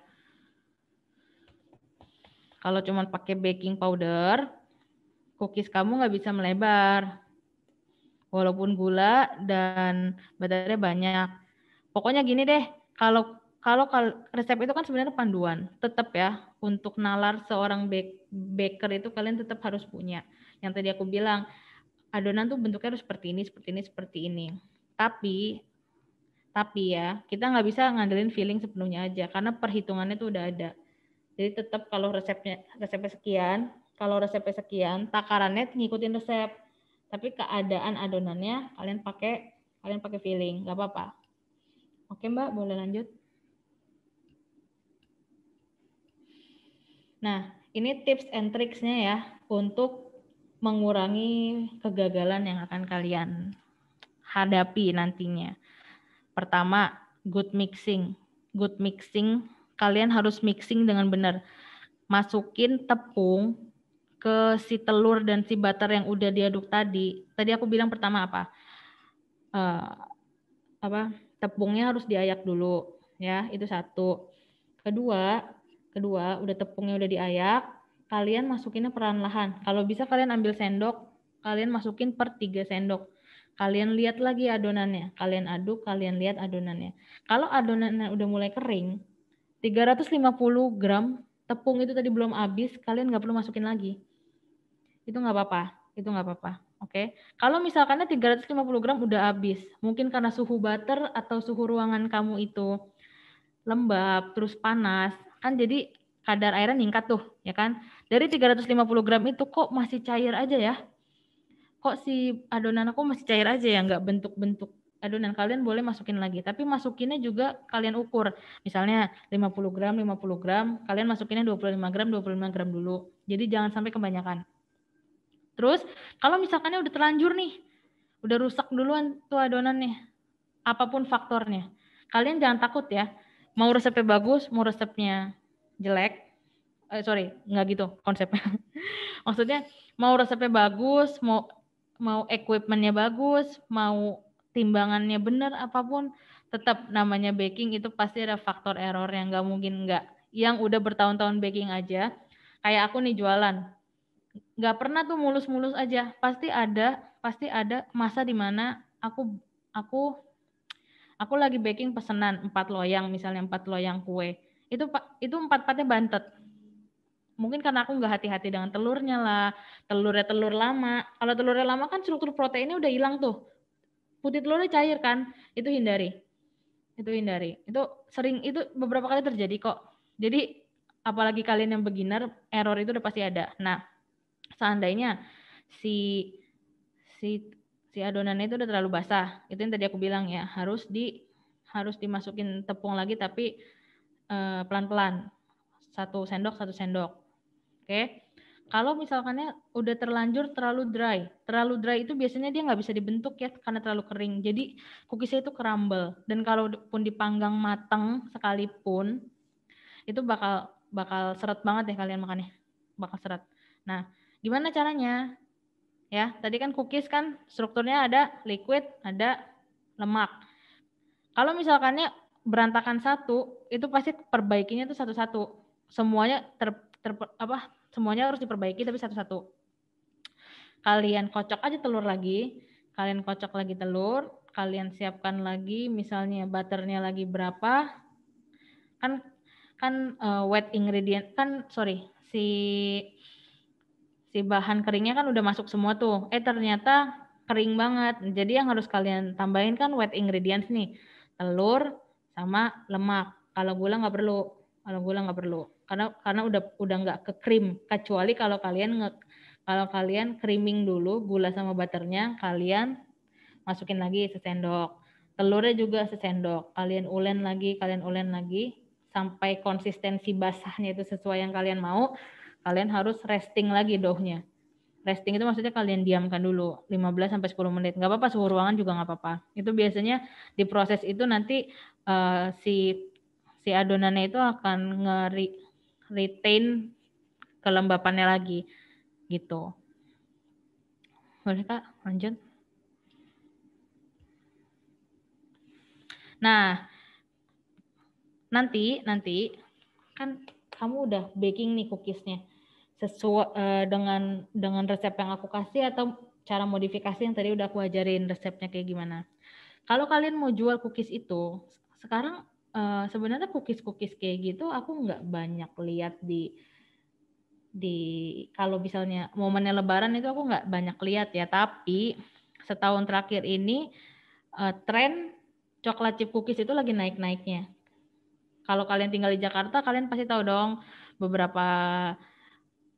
kalau cuma pakai baking powder cookies kamu nggak bisa melebar walaupun gula dan baterainya banyak pokoknya gini deh kalau kalau resep itu kan sebenarnya panduan, tetap ya untuk nalar seorang baker itu kalian tetap harus punya. Yang tadi aku bilang adonan tuh bentuknya harus seperti ini, seperti ini, seperti ini. Tapi tapi ya kita nggak bisa ngandelin feeling sepenuhnya aja karena perhitungannya tuh udah ada. Jadi tetap kalau resepnya resepnya sekian, kalau resepnya sekian, takarannya ngikutin resep. Tapi keadaan adonannya kalian pakai kalian pakai feeling, nggak apa-apa. Oke Mbak, boleh lanjut. Nah, ini tips and tricksnya ya untuk mengurangi kegagalan yang akan kalian hadapi nantinya. Pertama, good mixing. Good mixing, kalian harus mixing dengan benar. Masukin tepung ke si telur dan si butter yang udah diaduk tadi. Tadi aku bilang pertama apa? Uh, apa? Tepungnya harus diayak dulu, ya. Itu satu. Kedua, Kedua, udah tepungnya udah diayak, kalian masukinnya perlahan-lahan. Kalau bisa kalian ambil sendok, kalian masukin per tiga sendok. Kalian lihat lagi adonannya, kalian aduk, kalian lihat adonannya. Kalau adonannya udah mulai kering, 350 gram tepung itu tadi belum habis, kalian nggak perlu masukin lagi. Itu nggak apa-apa, itu nggak apa-apa. Oke, okay. kalau misalkannya 350 gram udah habis, mungkin karena suhu butter atau suhu ruangan kamu itu lembab, terus panas, kan jadi kadar airnya ningkat tuh, ya kan? Dari 350 gram itu kok masih cair aja ya? Kok si adonan aku masih cair aja ya, nggak bentuk-bentuk adonan kalian boleh masukin lagi, tapi masukinnya juga kalian ukur. Misalnya 50 gram, 50 gram, kalian masukinnya 25 gram, 25 gram dulu. Jadi jangan sampai kebanyakan. Terus kalau misalkannya udah terlanjur nih, udah rusak duluan tuh adonannya, apapun faktornya. Kalian jangan takut ya, mau resepnya bagus mau resepnya jelek eh, sorry nggak gitu konsepnya (laughs) maksudnya mau resepnya bagus mau mau equipmentnya bagus mau timbangannya benar apapun tetap namanya baking itu pasti ada faktor error yang nggak mungkin nggak yang udah bertahun-tahun baking aja kayak aku nih jualan nggak pernah tuh mulus-mulus aja pasti ada pasti ada masa dimana aku aku aku lagi baking pesenan empat loyang misalnya empat loyang kue itu itu empat empatnya bantet mungkin karena aku nggak hati-hati dengan telurnya lah telurnya telur lama kalau telurnya lama kan struktur proteinnya udah hilang tuh putih telurnya cair kan itu hindari itu hindari itu sering itu beberapa kali terjadi kok jadi apalagi kalian yang beginner error itu udah pasti ada nah seandainya si si si adonannya itu udah terlalu basah. Itu yang tadi aku bilang ya, harus di harus dimasukin tepung lagi tapi eh, pelan-pelan. Uh, satu sendok, satu sendok. Oke. Okay. Kalau misalkannya udah terlanjur terlalu dry. Terlalu dry itu biasanya dia nggak bisa dibentuk ya karena terlalu kering. Jadi cookiesnya itu kerambel. Dan kalau pun dipanggang matang sekalipun, itu bakal bakal seret banget ya kalian makannya. Bakal seret. Nah, gimana caranya? Ya, tadi kan cookies kan strukturnya ada liquid, ada lemak. Kalau misalkannya berantakan satu, itu pasti perbaikinya itu satu-satu. Semuanya ter, ter apa? Semuanya harus diperbaiki tapi satu-satu. Kalian kocok aja telur lagi, kalian kocok lagi telur, kalian siapkan lagi misalnya butternya lagi berapa. Kan kan uh, wet ingredient kan sorry si si bahan keringnya kan udah masuk semua tuh. Eh ternyata kering banget. Jadi yang harus kalian tambahin kan wet ingredients nih. Telur sama lemak. Kalau gula nggak perlu. Kalau gula nggak perlu. Karena karena udah udah nggak ke krim. Kecuali kalau kalian nge, kalau kalian creaming dulu gula sama butternya, kalian masukin lagi sesendok. Telurnya juga sesendok. Kalian ulen lagi, kalian ulen lagi sampai konsistensi basahnya itu sesuai yang kalian mau kalian harus resting lagi dohnya, Resting itu maksudnya kalian diamkan dulu 15 sampai 10 menit. Nggak apa-apa suhu ruangan juga nggak apa-apa. Itu biasanya di proses itu nanti uh, si si adonannya itu akan ngeri retain kelembapannya lagi gitu. Boleh Kak, lanjut. Nah, nanti nanti kan kamu udah baking nih cookiesnya sesuai uh, dengan dengan resep yang aku kasih atau cara modifikasi yang tadi udah aku ajarin resepnya kayak gimana. Kalau kalian mau jual cookies itu, sekarang uh, sebenarnya cookies-cookies kayak gitu aku nggak banyak lihat di di kalau misalnya momennya lebaran itu aku nggak banyak lihat ya, tapi setahun terakhir ini uh, tren coklat chip cookies itu lagi naik-naiknya. Kalau kalian tinggal di Jakarta, kalian pasti tahu dong beberapa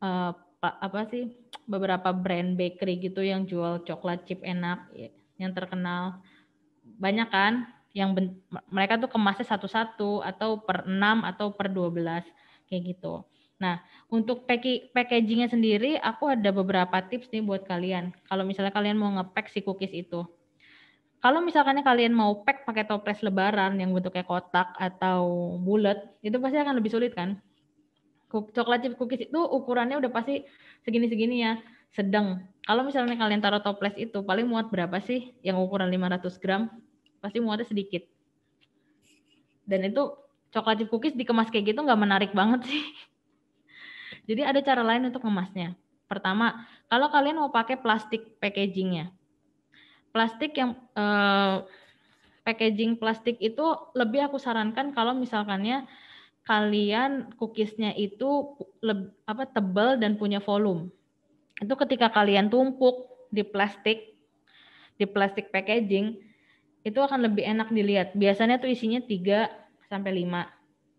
uh, apa sih beberapa brand bakery gitu yang jual coklat chip enak yang terkenal banyak kan yang ben, mereka tuh kemasnya satu-satu atau per enam atau per dua belas kayak gitu. Nah, untuk packing packagingnya sendiri, aku ada beberapa tips nih buat kalian. Kalau misalnya kalian mau ngepack si cookies itu. Kalau misalkan kalian mau pack pakai toples lebaran yang bentuknya kotak atau bulat, itu pasti akan lebih sulit kan? coklat chip cookies itu ukurannya udah pasti segini-segini ya sedang. Kalau misalnya kalian taruh toples itu paling muat berapa sih yang ukuran 500 gram? Pasti muatnya sedikit. Dan itu coklat chip cookies dikemas kayak gitu nggak menarik banget sih. (laughs) Jadi ada cara lain untuk kemasnya. Pertama, kalau kalian mau pakai plastik packagingnya, plastik yang eh, packaging plastik itu lebih aku sarankan kalau misalkannya kalian cookiesnya itu leb, apa tebal dan punya volume. Itu ketika kalian tumpuk di plastik, di plastik packaging, itu akan lebih enak dilihat. Biasanya tuh isinya 3 sampai 5.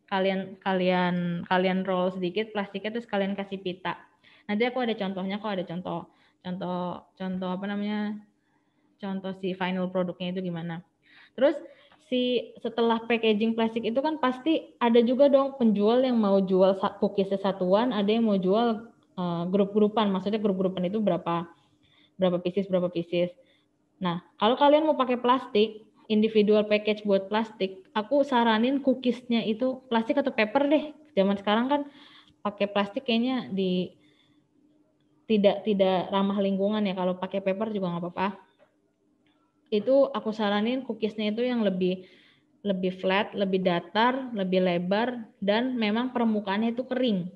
Kalian kalian kalian roll sedikit plastiknya terus kalian kasih pita. Nanti aku ada contohnya kok ada contoh contoh contoh apa namanya? contoh si final produknya itu gimana. Terus si setelah packaging plastik itu kan pasti ada juga dong penjual yang mau jual cookies satuan, ada yang mau jual uh, grup-grupan. Maksudnya grup-grupan itu berapa berapa pieces, berapa pieces. Nah, kalau kalian mau pakai plastik, individual package buat plastik, aku saranin cookiesnya itu plastik atau paper deh. Zaman sekarang kan pakai plastik kayaknya di tidak tidak ramah lingkungan ya kalau pakai paper juga nggak apa-apa itu aku saranin cookiesnya itu yang lebih lebih flat, lebih datar, lebih lebar, dan memang permukaannya itu kering.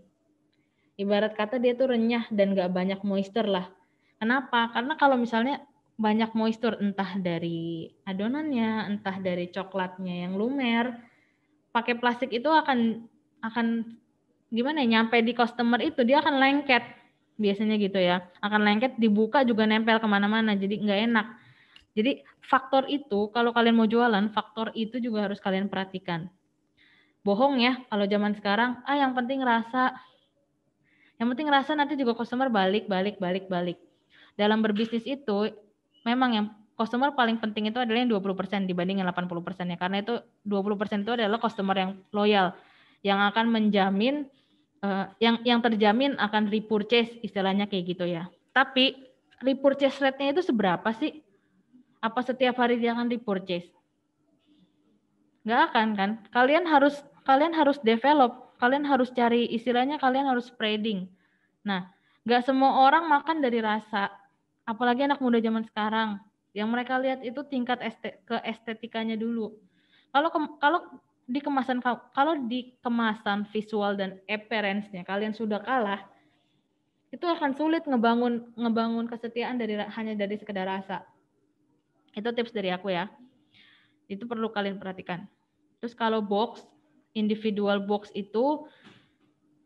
Ibarat kata dia tuh renyah dan gak banyak moisture lah. Kenapa? Karena kalau misalnya banyak moisture entah dari adonannya, entah dari coklatnya yang lumer, pakai plastik itu akan akan gimana ya nyampe di customer itu dia akan lengket biasanya gitu ya akan lengket dibuka juga nempel kemana-mana jadi nggak enak jadi faktor itu kalau kalian mau jualan, faktor itu juga harus kalian perhatikan. Bohong ya kalau zaman sekarang, ah yang penting rasa. Yang penting rasa nanti juga customer balik, balik, balik, balik. Dalam berbisnis itu memang yang customer paling penting itu adalah yang 20% dibanding yang 80% ya. Karena itu 20% itu adalah customer yang loyal yang akan menjamin uh, yang yang terjamin akan repurchase istilahnya kayak gitu ya. Tapi repurchase rate-nya itu seberapa sih? Apa setiap hari dia akan dipurchase? Nggak akan kan? Kalian harus kalian harus develop, kalian harus cari istilahnya kalian harus spreading. Nah, nggak semua orang makan dari rasa, apalagi anak muda zaman sekarang. Yang mereka lihat itu tingkat este, ke estetikanya dulu. Kalau ke, kalau di kemasan kalau di kemasan visual dan appearance-nya kalian sudah kalah, itu akan sulit ngebangun ngebangun kesetiaan dari hanya dari sekedar rasa. Itu tips dari aku ya. Itu perlu kalian perhatikan. Terus kalau box, individual box itu,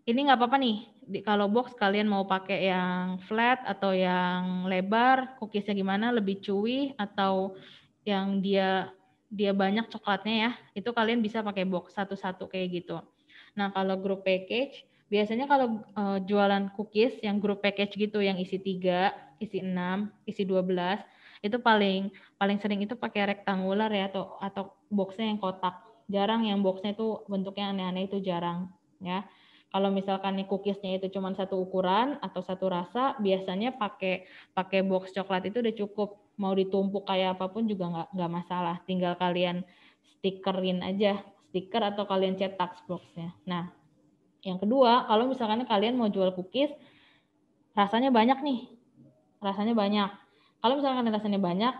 ini nggak apa-apa nih. Di, kalau box kalian mau pakai yang flat atau yang lebar, cookiesnya gimana, lebih chewy atau yang dia dia banyak coklatnya ya, itu kalian bisa pakai box satu-satu kayak gitu. Nah kalau grup package, biasanya kalau uh, jualan cookies yang grup package gitu, yang isi tiga isi enam isi dua belas itu paling paling sering itu pakai rektangular ya atau atau boxnya yang kotak jarang yang boxnya itu bentuknya aneh-aneh itu jarang ya kalau misalkan nih cookiesnya itu cuma satu ukuran atau satu rasa biasanya pakai pakai box coklat itu udah cukup mau ditumpuk kayak apapun juga nggak nggak masalah tinggal kalian stikerin aja stiker atau kalian cetak boxnya nah yang kedua kalau misalkan kalian mau jual cookies rasanya banyak nih rasanya banyak kalau misalkan rasanya banyak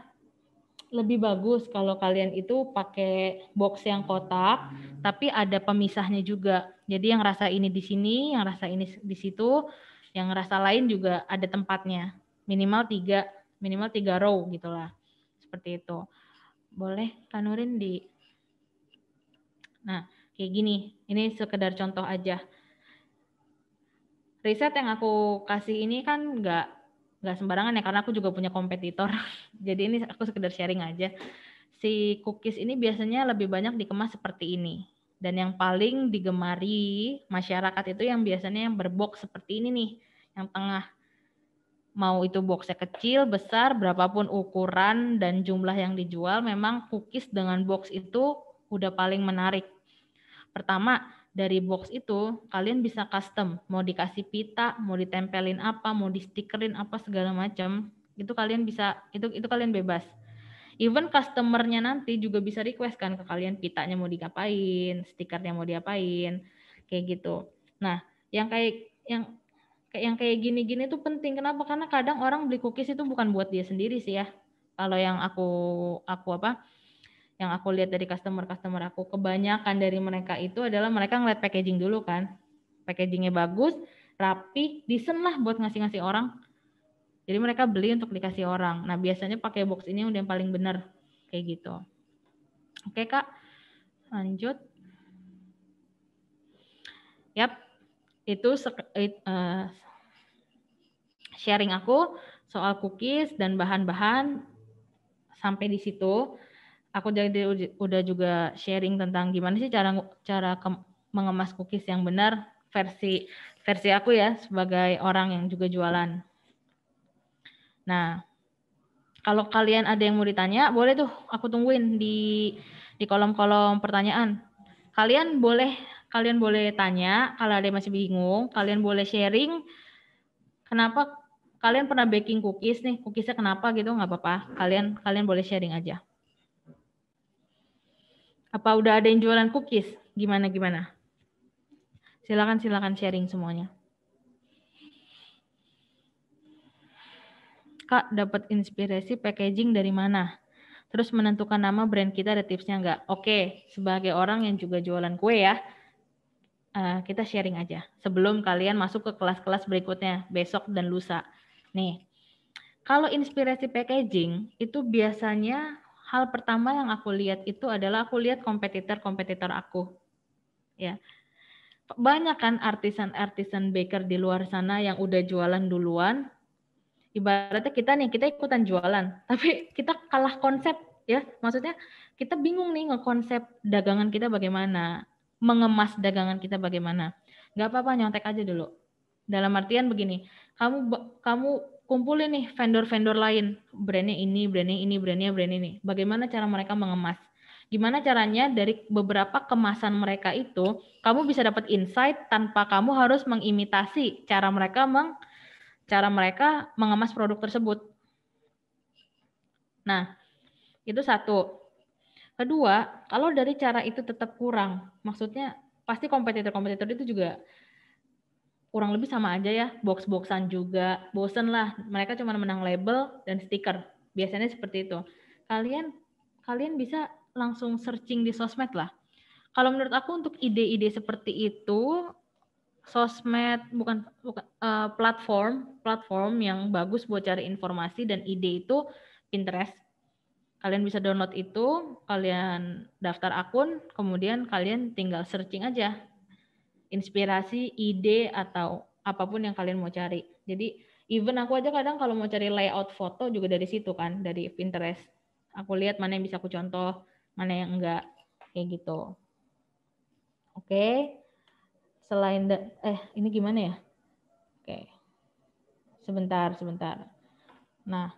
lebih bagus kalau kalian itu pakai box yang kotak, tapi ada pemisahnya juga. Jadi yang rasa ini di sini, yang rasa ini di situ, yang rasa lain juga ada tempatnya. Minimal tiga, minimal tiga row gitulah, seperti itu. Boleh kanurin di. Nah, kayak gini. Ini sekedar contoh aja. Riset yang aku kasih ini kan nggak nggak sembarangan ya karena aku juga punya kompetitor. (laughs) Jadi ini aku sekedar sharing aja. Si cookies ini biasanya lebih banyak dikemas seperti ini. Dan yang paling digemari masyarakat itu yang biasanya yang berbox seperti ini nih, yang tengah. Mau itu boxnya kecil, besar, berapapun ukuran dan jumlah yang dijual, memang cookies dengan box itu udah paling menarik. Pertama, dari box itu kalian bisa custom mau dikasih pita mau ditempelin apa mau di stikerin apa segala macam itu kalian bisa itu itu kalian bebas even customernya nanti juga bisa request kan ke kalian pitanya mau diapain stikernya mau diapain kayak gitu nah yang kayak yang kayak yang kayak gini-gini tuh penting kenapa karena kadang orang beli cookies itu bukan buat dia sendiri sih ya kalau yang aku aku apa yang aku lihat dari customer-customer aku kebanyakan dari mereka itu adalah mereka ngeliat packaging dulu kan packagingnya bagus rapi disen lah buat ngasih-ngasih orang jadi mereka beli untuk dikasih orang nah biasanya pakai box ini udah yang paling bener kayak gitu oke kak lanjut yap itu eh, sharing aku soal cookies dan bahan-bahan sampai di situ aku jadi udah juga sharing tentang gimana sih cara cara ke, mengemas cookies yang benar versi versi aku ya sebagai orang yang juga jualan. Nah, kalau kalian ada yang mau ditanya, boleh tuh aku tungguin di di kolom-kolom pertanyaan. Kalian boleh kalian boleh tanya kalau ada yang masih bingung, kalian boleh sharing kenapa kalian pernah baking cookies nih, cookiesnya kenapa gitu nggak apa-apa. Kalian kalian boleh sharing aja. Apa udah ada yang jualan cookies? Gimana gimana? Silakan silakan sharing semuanya. Kak dapat inspirasi packaging dari mana? Terus menentukan nama brand kita ada tipsnya nggak? Oke, sebagai orang yang juga jualan kue ya, eh, kita sharing aja sebelum kalian masuk ke kelas-kelas berikutnya besok dan lusa. Nih, kalau inspirasi packaging itu biasanya hal pertama yang aku lihat itu adalah aku lihat kompetitor-kompetitor aku. Ya. Banyak kan artisan-artisan baker di luar sana yang udah jualan duluan. Ibaratnya kita nih, kita ikutan jualan, (laughs) tapi kita kalah konsep ya. Maksudnya kita bingung nih ngekonsep dagangan kita bagaimana, mengemas dagangan kita bagaimana. Gak apa-apa nyontek aja dulu. Dalam artian begini, kamu kamu kumpulin nih vendor-vendor lain, brandnya ini, brandnya ini, brandnya brand ini. Bagaimana cara mereka mengemas? Gimana caranya dari beberapa kemasan mereka itu, kamu bisa dapat insight tanpa kamu harus mengimitasi cara mereka meng cara mereka mengemas produk tersebut. Nah, itu satu. Kedua, kalau dari cara itu tetap kurang, maksudnya pasti kompetitor-kompetitor itu juga kurang lebih sama aja ya, box-boxan juga. Bosen lah, mereka cuma menang label dan stiker. Biasanya seperti itu. Kalian kalian bisa langsung searching di sosmed lah. Kalau menurut aku untuk ide-ide seperti itu sosmed bukan, bukan uh, platform platform yang bagus buat cari informasi dan ide itu Pinterest. Kalian bisa download itu, kalian daftar akun, kemudian kalian tinggal searching aja inspirasi, ide atau apapun yang kalian mau cari. Jadi even aku aja kadang kalau mau cari layout foto juga dari situ kan, dari Pinterest. Aku lihat mana yang bisa aku contoh, mana yang enggak, kayak gitu. Oke. Okay. Selain eh ini gimana ya? Oke. Okay. Sebentar, sebentar. Nah,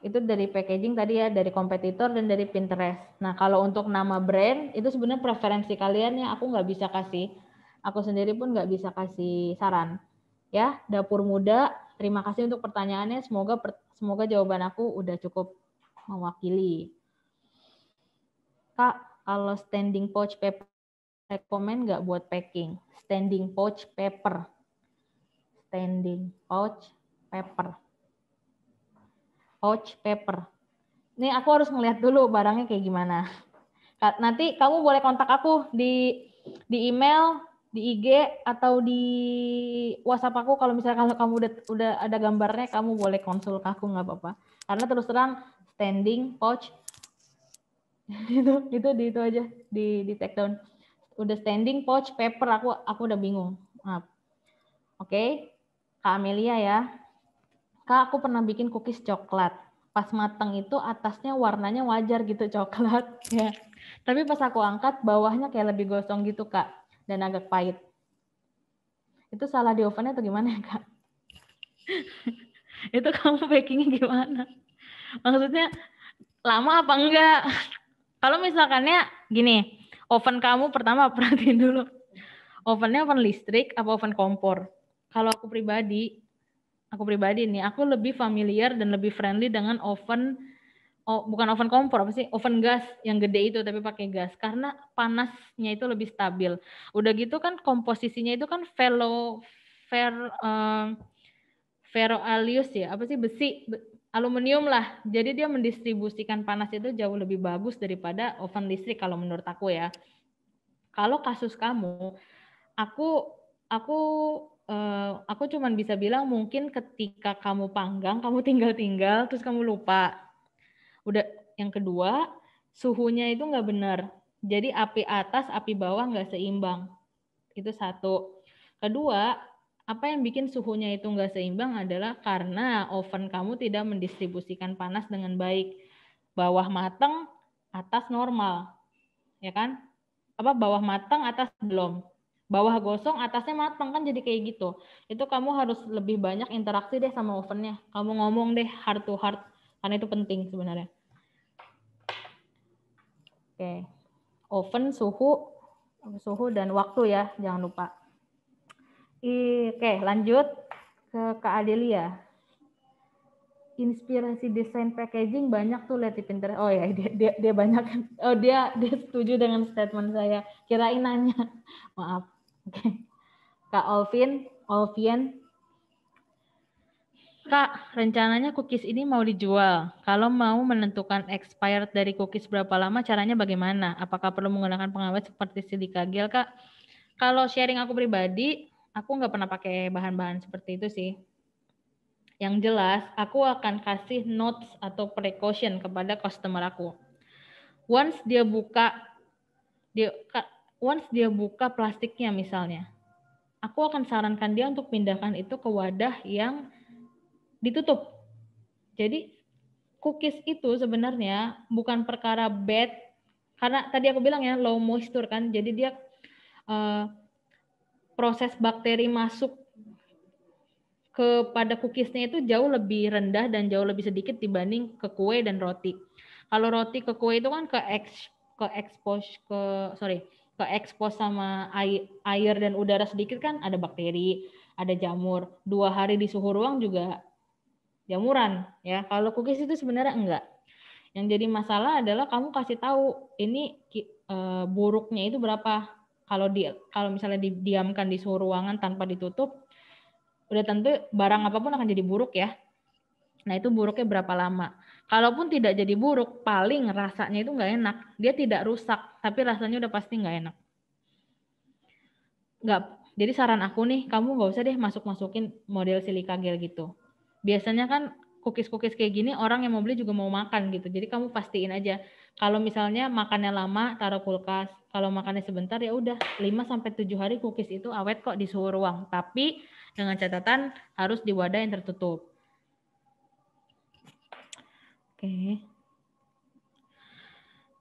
itu dari packaging tadi ya, dari kompetitor dan dari Pinterest. Nah, kalau untuk nama brand itu sebenarnya preferensi kalian ya aku nggak bisa kasih Aku sendiri pun nggak bisa kasih saran. Ya, dapur muda. Terima kasih untuk pertanyaannya. Semoga semoga jawaban aku udah cukup mewakili. Kak, kalau standing pouch paper rekomend nggak buat packing? Standing pouch paper. Standing pouch paper. Pouch paper. Ini aku harus melihat dulu barangnya kayak gimana. Nanti kamu boleh kontak aku di di email di IG atau di WhatsApp aku kalau misalnya kalau kamu udah udah ada gambarnya kamu boleh konsul ke aku nggak apa-apa. Karena terus terang standing pouch (laughs) itu itu di itu aja di di take down. Udah standing pouch paper aku aku udah bingung. Maaf. Oke. Okay. Kak Amelia ya. Kak aku pernah bikin cookies coklat. Pas mateng itu atasnya warnanya wajar gitu (laughs) coklat ya. Tapi pas aku angkat bawahnya kayak lebih gosong gitu, Kak dan agak pahit. Itu salah di ovennya atau gimana ya, (laughs) Kak? itu kamu bakingnya gimana? Maksudnya lama apa enggak? Kalau misalkannya gini, oven kamu pertama (laughs) perhatiin dulu. Ovennya oven listrik apa oven kompor? Kalau aku pribadi, aku pribadi nih, aku lebih familiar dan lebih friendly dengan oven oh bukan oven kompor apa sih oven gas yang gede itu tapi pakai gas karena panasnya itu lebih stabil udah gitu kan komposisinya itu kan velo fer um, eh, ferroalius ya apa sih besi aluminium lah jadi dia mendistribusikan panas itu jauh lebih bagus daripada oven listrik kalau menurut aku ya kalau kasus kamu aku aku Uh, aku cuman bisa bilang mungkin ketika kamu panggang, kamu tinggal-tinggal, terus kamu lupa Udah yang kedua, suhunya itu nggak benar. Jadi api atas, api bawah nggak seimbang. Itu satu. Kedua, apa yang bikin suhunya itu nggak seimbang adalah karena oven kamu tidak mendistribusikan panas dengan baik. Bawah matang, atas normal. Ya kan? Apa bawah matang, atas belum. Bawah gosong, atasnya matang kan jadi kayak gitu. Itu kamu harus lebih banyak interaksi deh sama ovennya. Kamu ngomong deh heart to heart karena itu penting sebenarnya. Oke. Oven, suhu, suhu dan waktu ya, jangan lupa. Oke, lanjut ke Kak Adelia. Inspirasi desain packaging banyak tuh lihat di Pinterest. Oh ya, (laughs) dia, dia, dia banyak. Oh dia dia setuju dengan statement saya. Kirain nanya. (laughs) Maaf. Oke. Kak Alvin, Olvien, Kak, rencananya cookies ini mau dijual. Kalau mau menentukan expired dari cookies berapa lama, caranya bagaimana? Apakah perlu menggunakan pengawet seperti silika gel, Kak? Kalau sharing aku pribadi, aku nggak pernah pakai bahan-bahan seperti itu sih. Yang jelas, aku akan kasih notes atau precaution kepada customer aku. Once dia buka, dia once dia buka plastiknya misalnya, aku akan sarankan dia untuk pindahkan itu ke wadah yang ditutup. Jadi cookies itu sebenarnya bukan perkara bad karena tadi aku bilang ya low moisture kan, jadi dia uh, proses bakteri masuk kepada cookiesnya itu jauh lebih rendah dan jauh lebih sedikit dibanding ke kue dan roti. Kalau roti ke kue itu kan ke ex, ke expose ke sorry ke expose sama air, air dan udara sedikit kan ada bakteri, ada jamur. Dua hari di suhu ruang juga jamuran ya. Kalau cookies itu sebenarnya enggak. Yang jadi masalah adalah kamu kasih tahu ini e, buruknya itu berapa. Kalau di kalau misalnya didiamkan di suhu ruangan tanpa ditutup, udah tentu barang apapun akan jadi buruk ya. Nah itu buruknya berapa lama. Kalaupun tidak jadi buruk, paling rasanya itu nggak enak. Dia tidak rusak, tapi rasanya udah pasti nggak enak. Nggak. Jadi saran aku nih, kamu nggak usah deh masuk-masukin model silika gel gitu biasanya kan cookies-cookies kayak gini orang yang mau beli juga mau makan gitu. Jadi kamu pastiin aja kalau misalnya makannya lama taruh kulkas, kalau makannya sebentar ya udah 5 sampai 7 hari cookies itu awet kok di suhu ruang, tapi dengan catatan harus di wadah yang tertutup. Oke.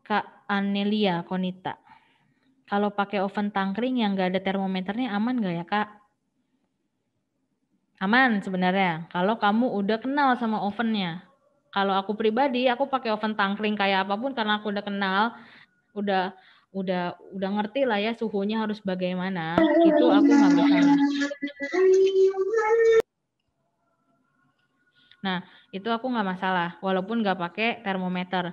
Kak Anelia Konita. Kalau pakai oven tangkring yang nggak ada termometernya aman nggak ya, Kak? Aman sebenarnya kalau kamu udah kenal sama ovennya. Kalau aku pribadi aku pakai oven tangkring kayak apapun karena aku udah kenal, udah udah udah ngerti lah ya suhunya harus bagaimana. Itu aku nggak masalah. Nah, itu aku nggak masalah, walaupun nggak pakai termometer.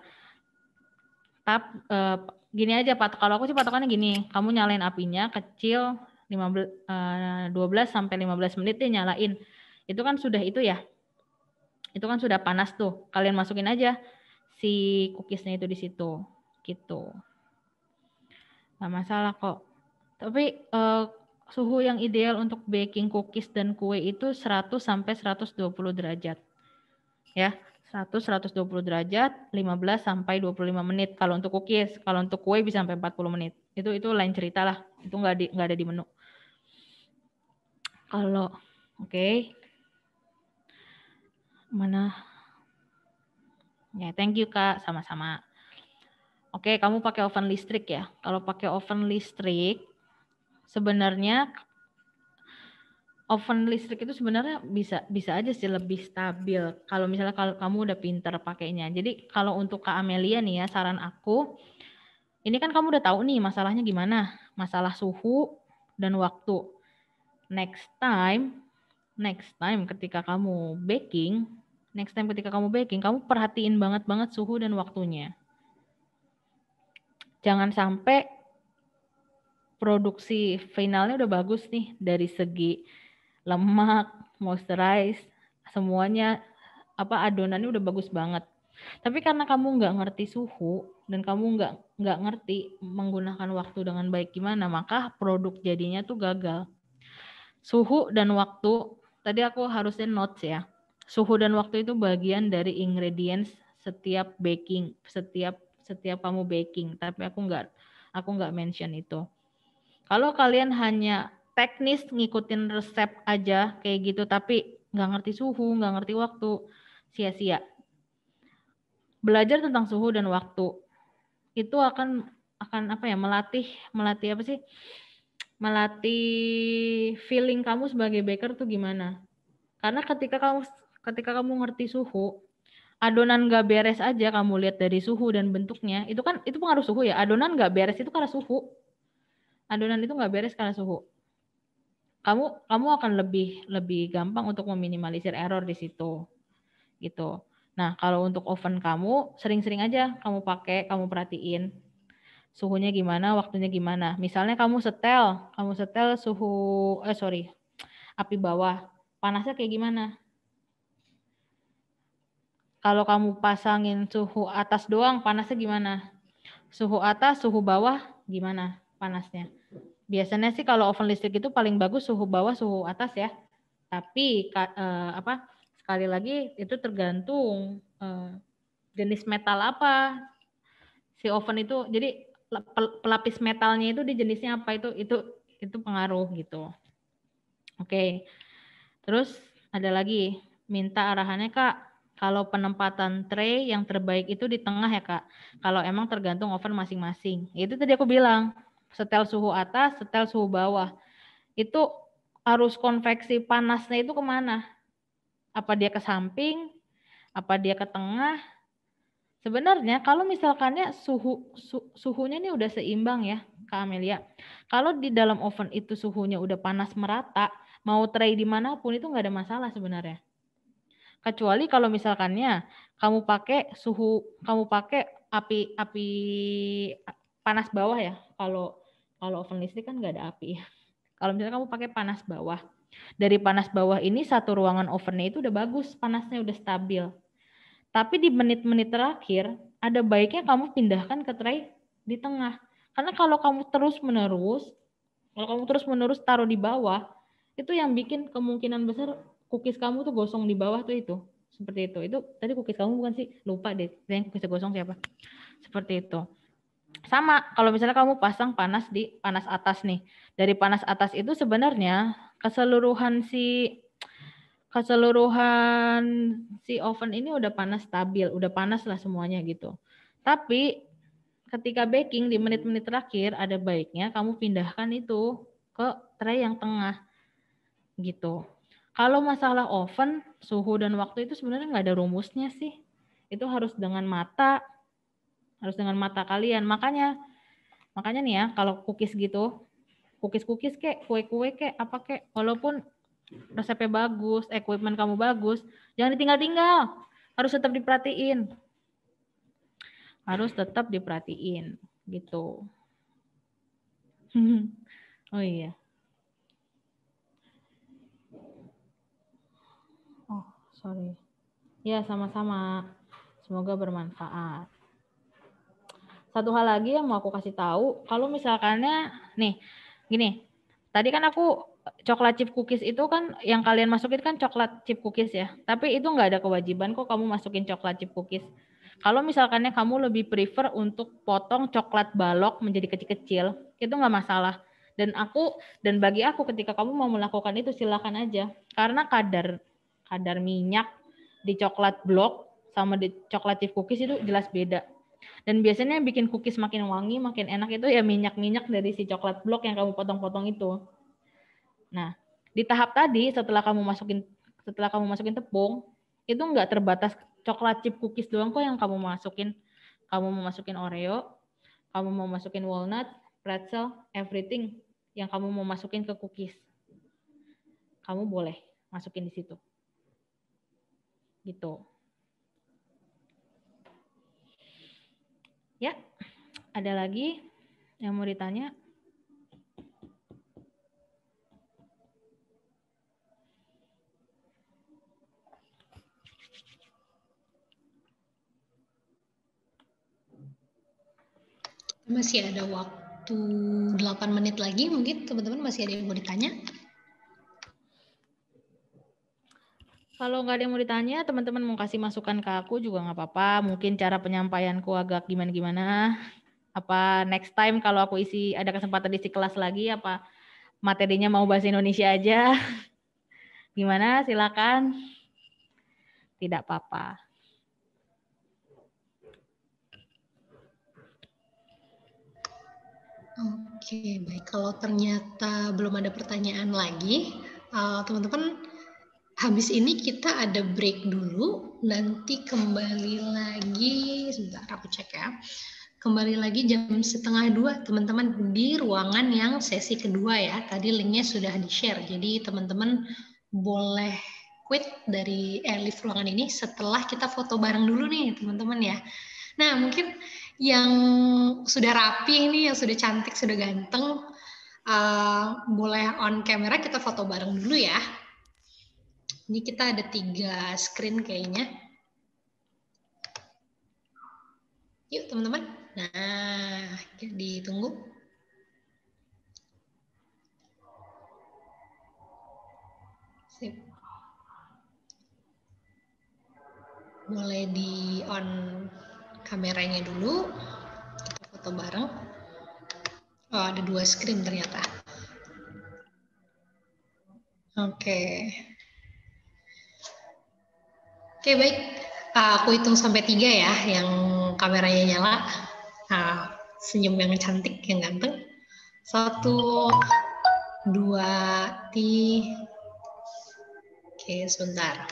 tapi e, eh, gini aja, pak kalau aku sih patokannya gini, kamu nyalain apinya kecil, 15 12 eh, sampai 15 menit dia nyalain. Itu kan sudah itu ya. Itu kan sudah panas tuh. Kalian masukin aja si cookiesnya itu di situ. Gitu. Gak masalah kok. Tapi eh, suhu yang ideal untuk baking cookies dan kue itu 100 sampai 120 derajat. Ya. 100 120 derajat 15 sampai 25 menit kalau untuk cookies kalau untuk kue bisa sampai 40 menit itu itu lain cerita lah itu nggak di nggak ada di menu kalau oke okay. mana ya thank you kak sama-sama oke okay, kamu pakai oven listrik ya kalau pakai oven listrik sebenarnya oven listrik itu sebenarnya bisa bisa aja sih lebih stabil kalau misalnya kalau kamu udah pinter pakainya jadi kalau untuk kak Amelia nih ya saran aku ini kan kamu udah tahu nih masalahnya gimana masalah suhu dan waktu next time, next time ketika kamu baking, next time ketika kamu baking, kamu perhatiin banget-banget suhu dan waktunya. Jangan sampai produksi finalnya udah bagus nih dari segi lemak, moisturize, semuanya apa adonannya udah bagus banget. Tapi karena kamu nggak ngerti suhu dan kamu nggak nggak ngerti menggunakan waktu dengan baik gimana, maka produk jadinya tuh gagal. Suhu dan waktu, tadi aku harusnya notes ya. Suhu dan waktu itu bagian dari ingredients setiap baking, setiap setiap kamu baking, tapi aku nggak aku nggak mention itu. Kalau kalian hanya teknis ngikutin resep aja kayak gitu, tapi nggak ngerti suhu, nggak ngerti waktu, sia-sia. Belajar tentang suhu dan waktu itu akan akan apa ya melatih melatih apa sih melatih feeling kamu sebagai baker tuh gimana? Karena ketika kamu ketika kamu ngerti suhu, adonan gak beres aja kamu lihat dari suhu dan bentuknya, itu kan itu pengaruh suhu ya. Adonan gak beres itu karena suhu. Adonan itu gak beres karena suhu. Kamu kamu akan lebih lebih gampang untuk meminimalisir error di situ. Gitu. Nah, kalau untuk oven kamu sering-sering aja kamu pakai, kamu perhatiin suhunya gimana, waktunya gimana. Misalnya kamu setel, kamu setel suhu, eh sorry, api bawah, panasnya kayak gimana? Kalau kamu pasangin suhu atas doang, panasnya gimana? Suhu atas, suhu bawah, gimana panasnya? Biasanya sih kalau oven listrik itu paling bagus suhu bawah, suhu atas ya. Tapi eh, apa sekali lagi itu tergantung eh, jenis metal apa si oven itu. Jadi pelapis metalnya itu di jenisnya apa itu itu itu pengaruh gitu. Oke. Terus ada lagi minta arahannya Kak. Kalau penempatan tray yang terbaik itu di tengah ya Kak. Kalau emang tergantung oven masing-masing. Itu tadi aku bilang, setel suhu atas, setel suhu bawah. Itu arus konveksi panasnya itu kemana? Apa dia ke samping? Apa dia ke tengah? Sebenarnya kalau misalkannya suhu su, suhunya ini udah seimbang ya, Kak Amelia. Kalau di dalam oven itu suhunya udah panas merata, mau tray dimanapun itu nggak ada masalah sebenarnya. Kecuali kalau misalkannya kamu pakai suhu, kamu pakai api api panas bawah ya. Kalau kalau oven listrik kan nggak ada api ya. Kalau misalnya kamu pakai panas bawah, dari panas bawah ini satu ruangan ovennya itu udah bagus, panasnya udah stabil. Tapi di menit-menit terakhir, ada baiknya kamu pindahkan ke tray di tengah. Karena kalau kamu terus-menerus, kalau kamu terus-menerus taruh di bawah, itu yang bikin kemungkinan besar cookies kamu tuh gosong di bawah tuh itu. Seperti itu. Itu tadi cookies kamu bukan sih? Lupa deh. Yang cookies gosong siapa? Seperti itu. Sama, kalau misalnya kamu pasang panas di panas atas nih. Dari panas atas itu sebenarnya keseluruhan si keseluruhan si oven ini udah panas stabil, udah panas lah semuanya gitu. Tapi ketika baking di menit-menit terakhir ada baiknya kamu pindahkan itu ke tray yang tengah gitu. Kalau masalah oven, suhu dan waktu itu sebenarnya nggak ada rumusnya sih. Itu harus dengan mata, harus dengan mata kalian. Makanya, makanya nih ya, kalau cookies gitu, cookies-cookies kek, kue-kue kek, apa kek, walaupun resepnya bagus, equipment kamu bagus, jangan ditinggal-tinggal. Harus tetap diperhatiin. Harus tetap diperhatiin gitu. (laughs) oh iya. Oh, sorry. Ya, sama-sama. Semoga bermanfaat. Satu hal lagi yang mau aku kasih tahu, kalau misalkannya nih, gini. Tadi kan aku coklat chip cookies itu kan yang kalian masukin kan coklat chip cookies ya. Tapi itu nggak ada kewajiban kok kamu masukin coklat chip cookies. Kalau misalkannya kamu lebih prefer untuk potong coklat balok menjadi kecil-kecil, itu nggak masalah. Dan aku dan bagi aku ketika kamu mau melakukan itu silakan aja. Karena kadar kadar minyak di coklat blok sama di coklat chip cookies itu jelas beda. Dan biasanya yang bikin cookies makin wangi, makin enak itu ya minyak-minyak dari si coklat blok yang kamu potong-potong itu. Nah, di tahap tadi setelah kamu masukin setelah kamu masukin tepung, itu nggak terbatas coklat chip cookies doang kok yang kamu masukin. Kamu mau masukin Oreo, kamu mau masukin walnut, pretzel, everything yang kamu mau masukin ke cookies. Kamu boleh masukin di situ. Gitu. Ya, ada lagi yang mau ditanya? Masih ada waktu 8 menit lagi mungkin teman-teman masih ada yang mau ditanya? Kalau nggak ada yang mau ditanya, teman-teman mau kasih masukan ke aku juga nggak apa-apa. Mungkin cara penyampaianku agak gimana-gimana. Apa next time kalau aku isi ada kesempatan isi kelas lagi, apa materinya mau bahasa Indonesia aja? (laughs) Gimana? Silakan. Tidak apa-apa. Oke, baik. Kalau ternyata belum ada pertanyaan lagi, eh, teman-teman uh, habis ini kita ada break dulu, nanti kembali lagi, sebentar aku cek ya, kembali lagi jam setengah dua teman-teman di ruangan yang sesi kedua ya, tadi linknya sudah di-share, jadi teman-teman boleh quit dari eh, live ruangan ini setelah kita foto bareng dulu nih teman-teman ya. Nah mungkin yang sudah rapi ini, yang sudah cantik, sudah ganteng, uh, boleh on camera kita foto bareng dulu ya. Ini kita ada tiga screen kayaknya. Yuk teman-teman. Nah, ditunggu. Sip. Boleh di on kameranya dulu. Kita foto bareng. Oh, ada dua screen ternyata. Oke. Okay. Oke, okay, baik. Ah, aku hitung sampai tiga ya, yang kameranya nyala. Nah, senyum yang cantik, yang ganteng. Satu, dua, tiga. Oke, okay, sebentar.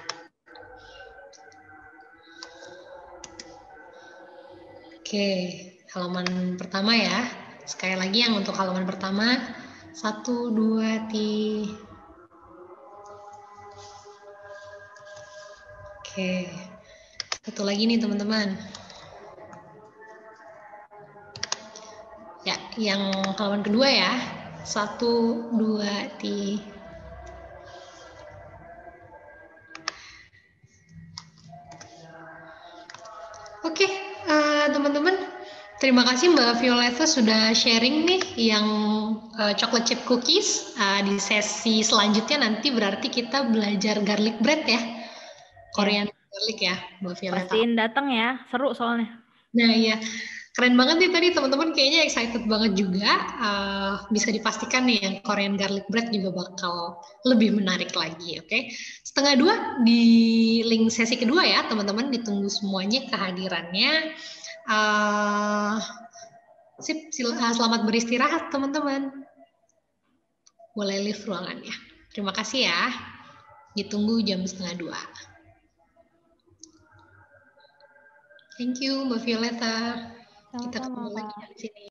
Oke, halaman pertama ya. Sekali lagi yang untuk halaman pertama. Satu, dua, tiga. Oke, satu lagi nih teman-teman. Ya, yang halaman kedua ya. Satu, dua, tiga. Eh, teman-teman. Terima kasih Mbak Violeta sudah sharing nih yang uh, chocolate chip cookies. Uh, di sesi selanjutnya nanti berarti kita belajar garlic bread ya. Korean garlic ya Mbak Violeta. Pastiin datang ya, seru soalnya. Nah iya, keren banget nih tadi teman-teman kayaknya excited banget juga. Uh, bisa dipastikan nih yang Korean garlic bread juga bakal lebih menarik lagi, oke? Okay? Setengah dua di link sesi kedua ya teman-teman ditunggu semuanya kehadirannya. Uh, sip, sil uh, selamat beristirahat teman-teman. Boleh lift ruangannya. Terima kasih ya. Ditunggu jam setengah dua. Thank you Mbak Violeta. Kita ketemu lagi di sini.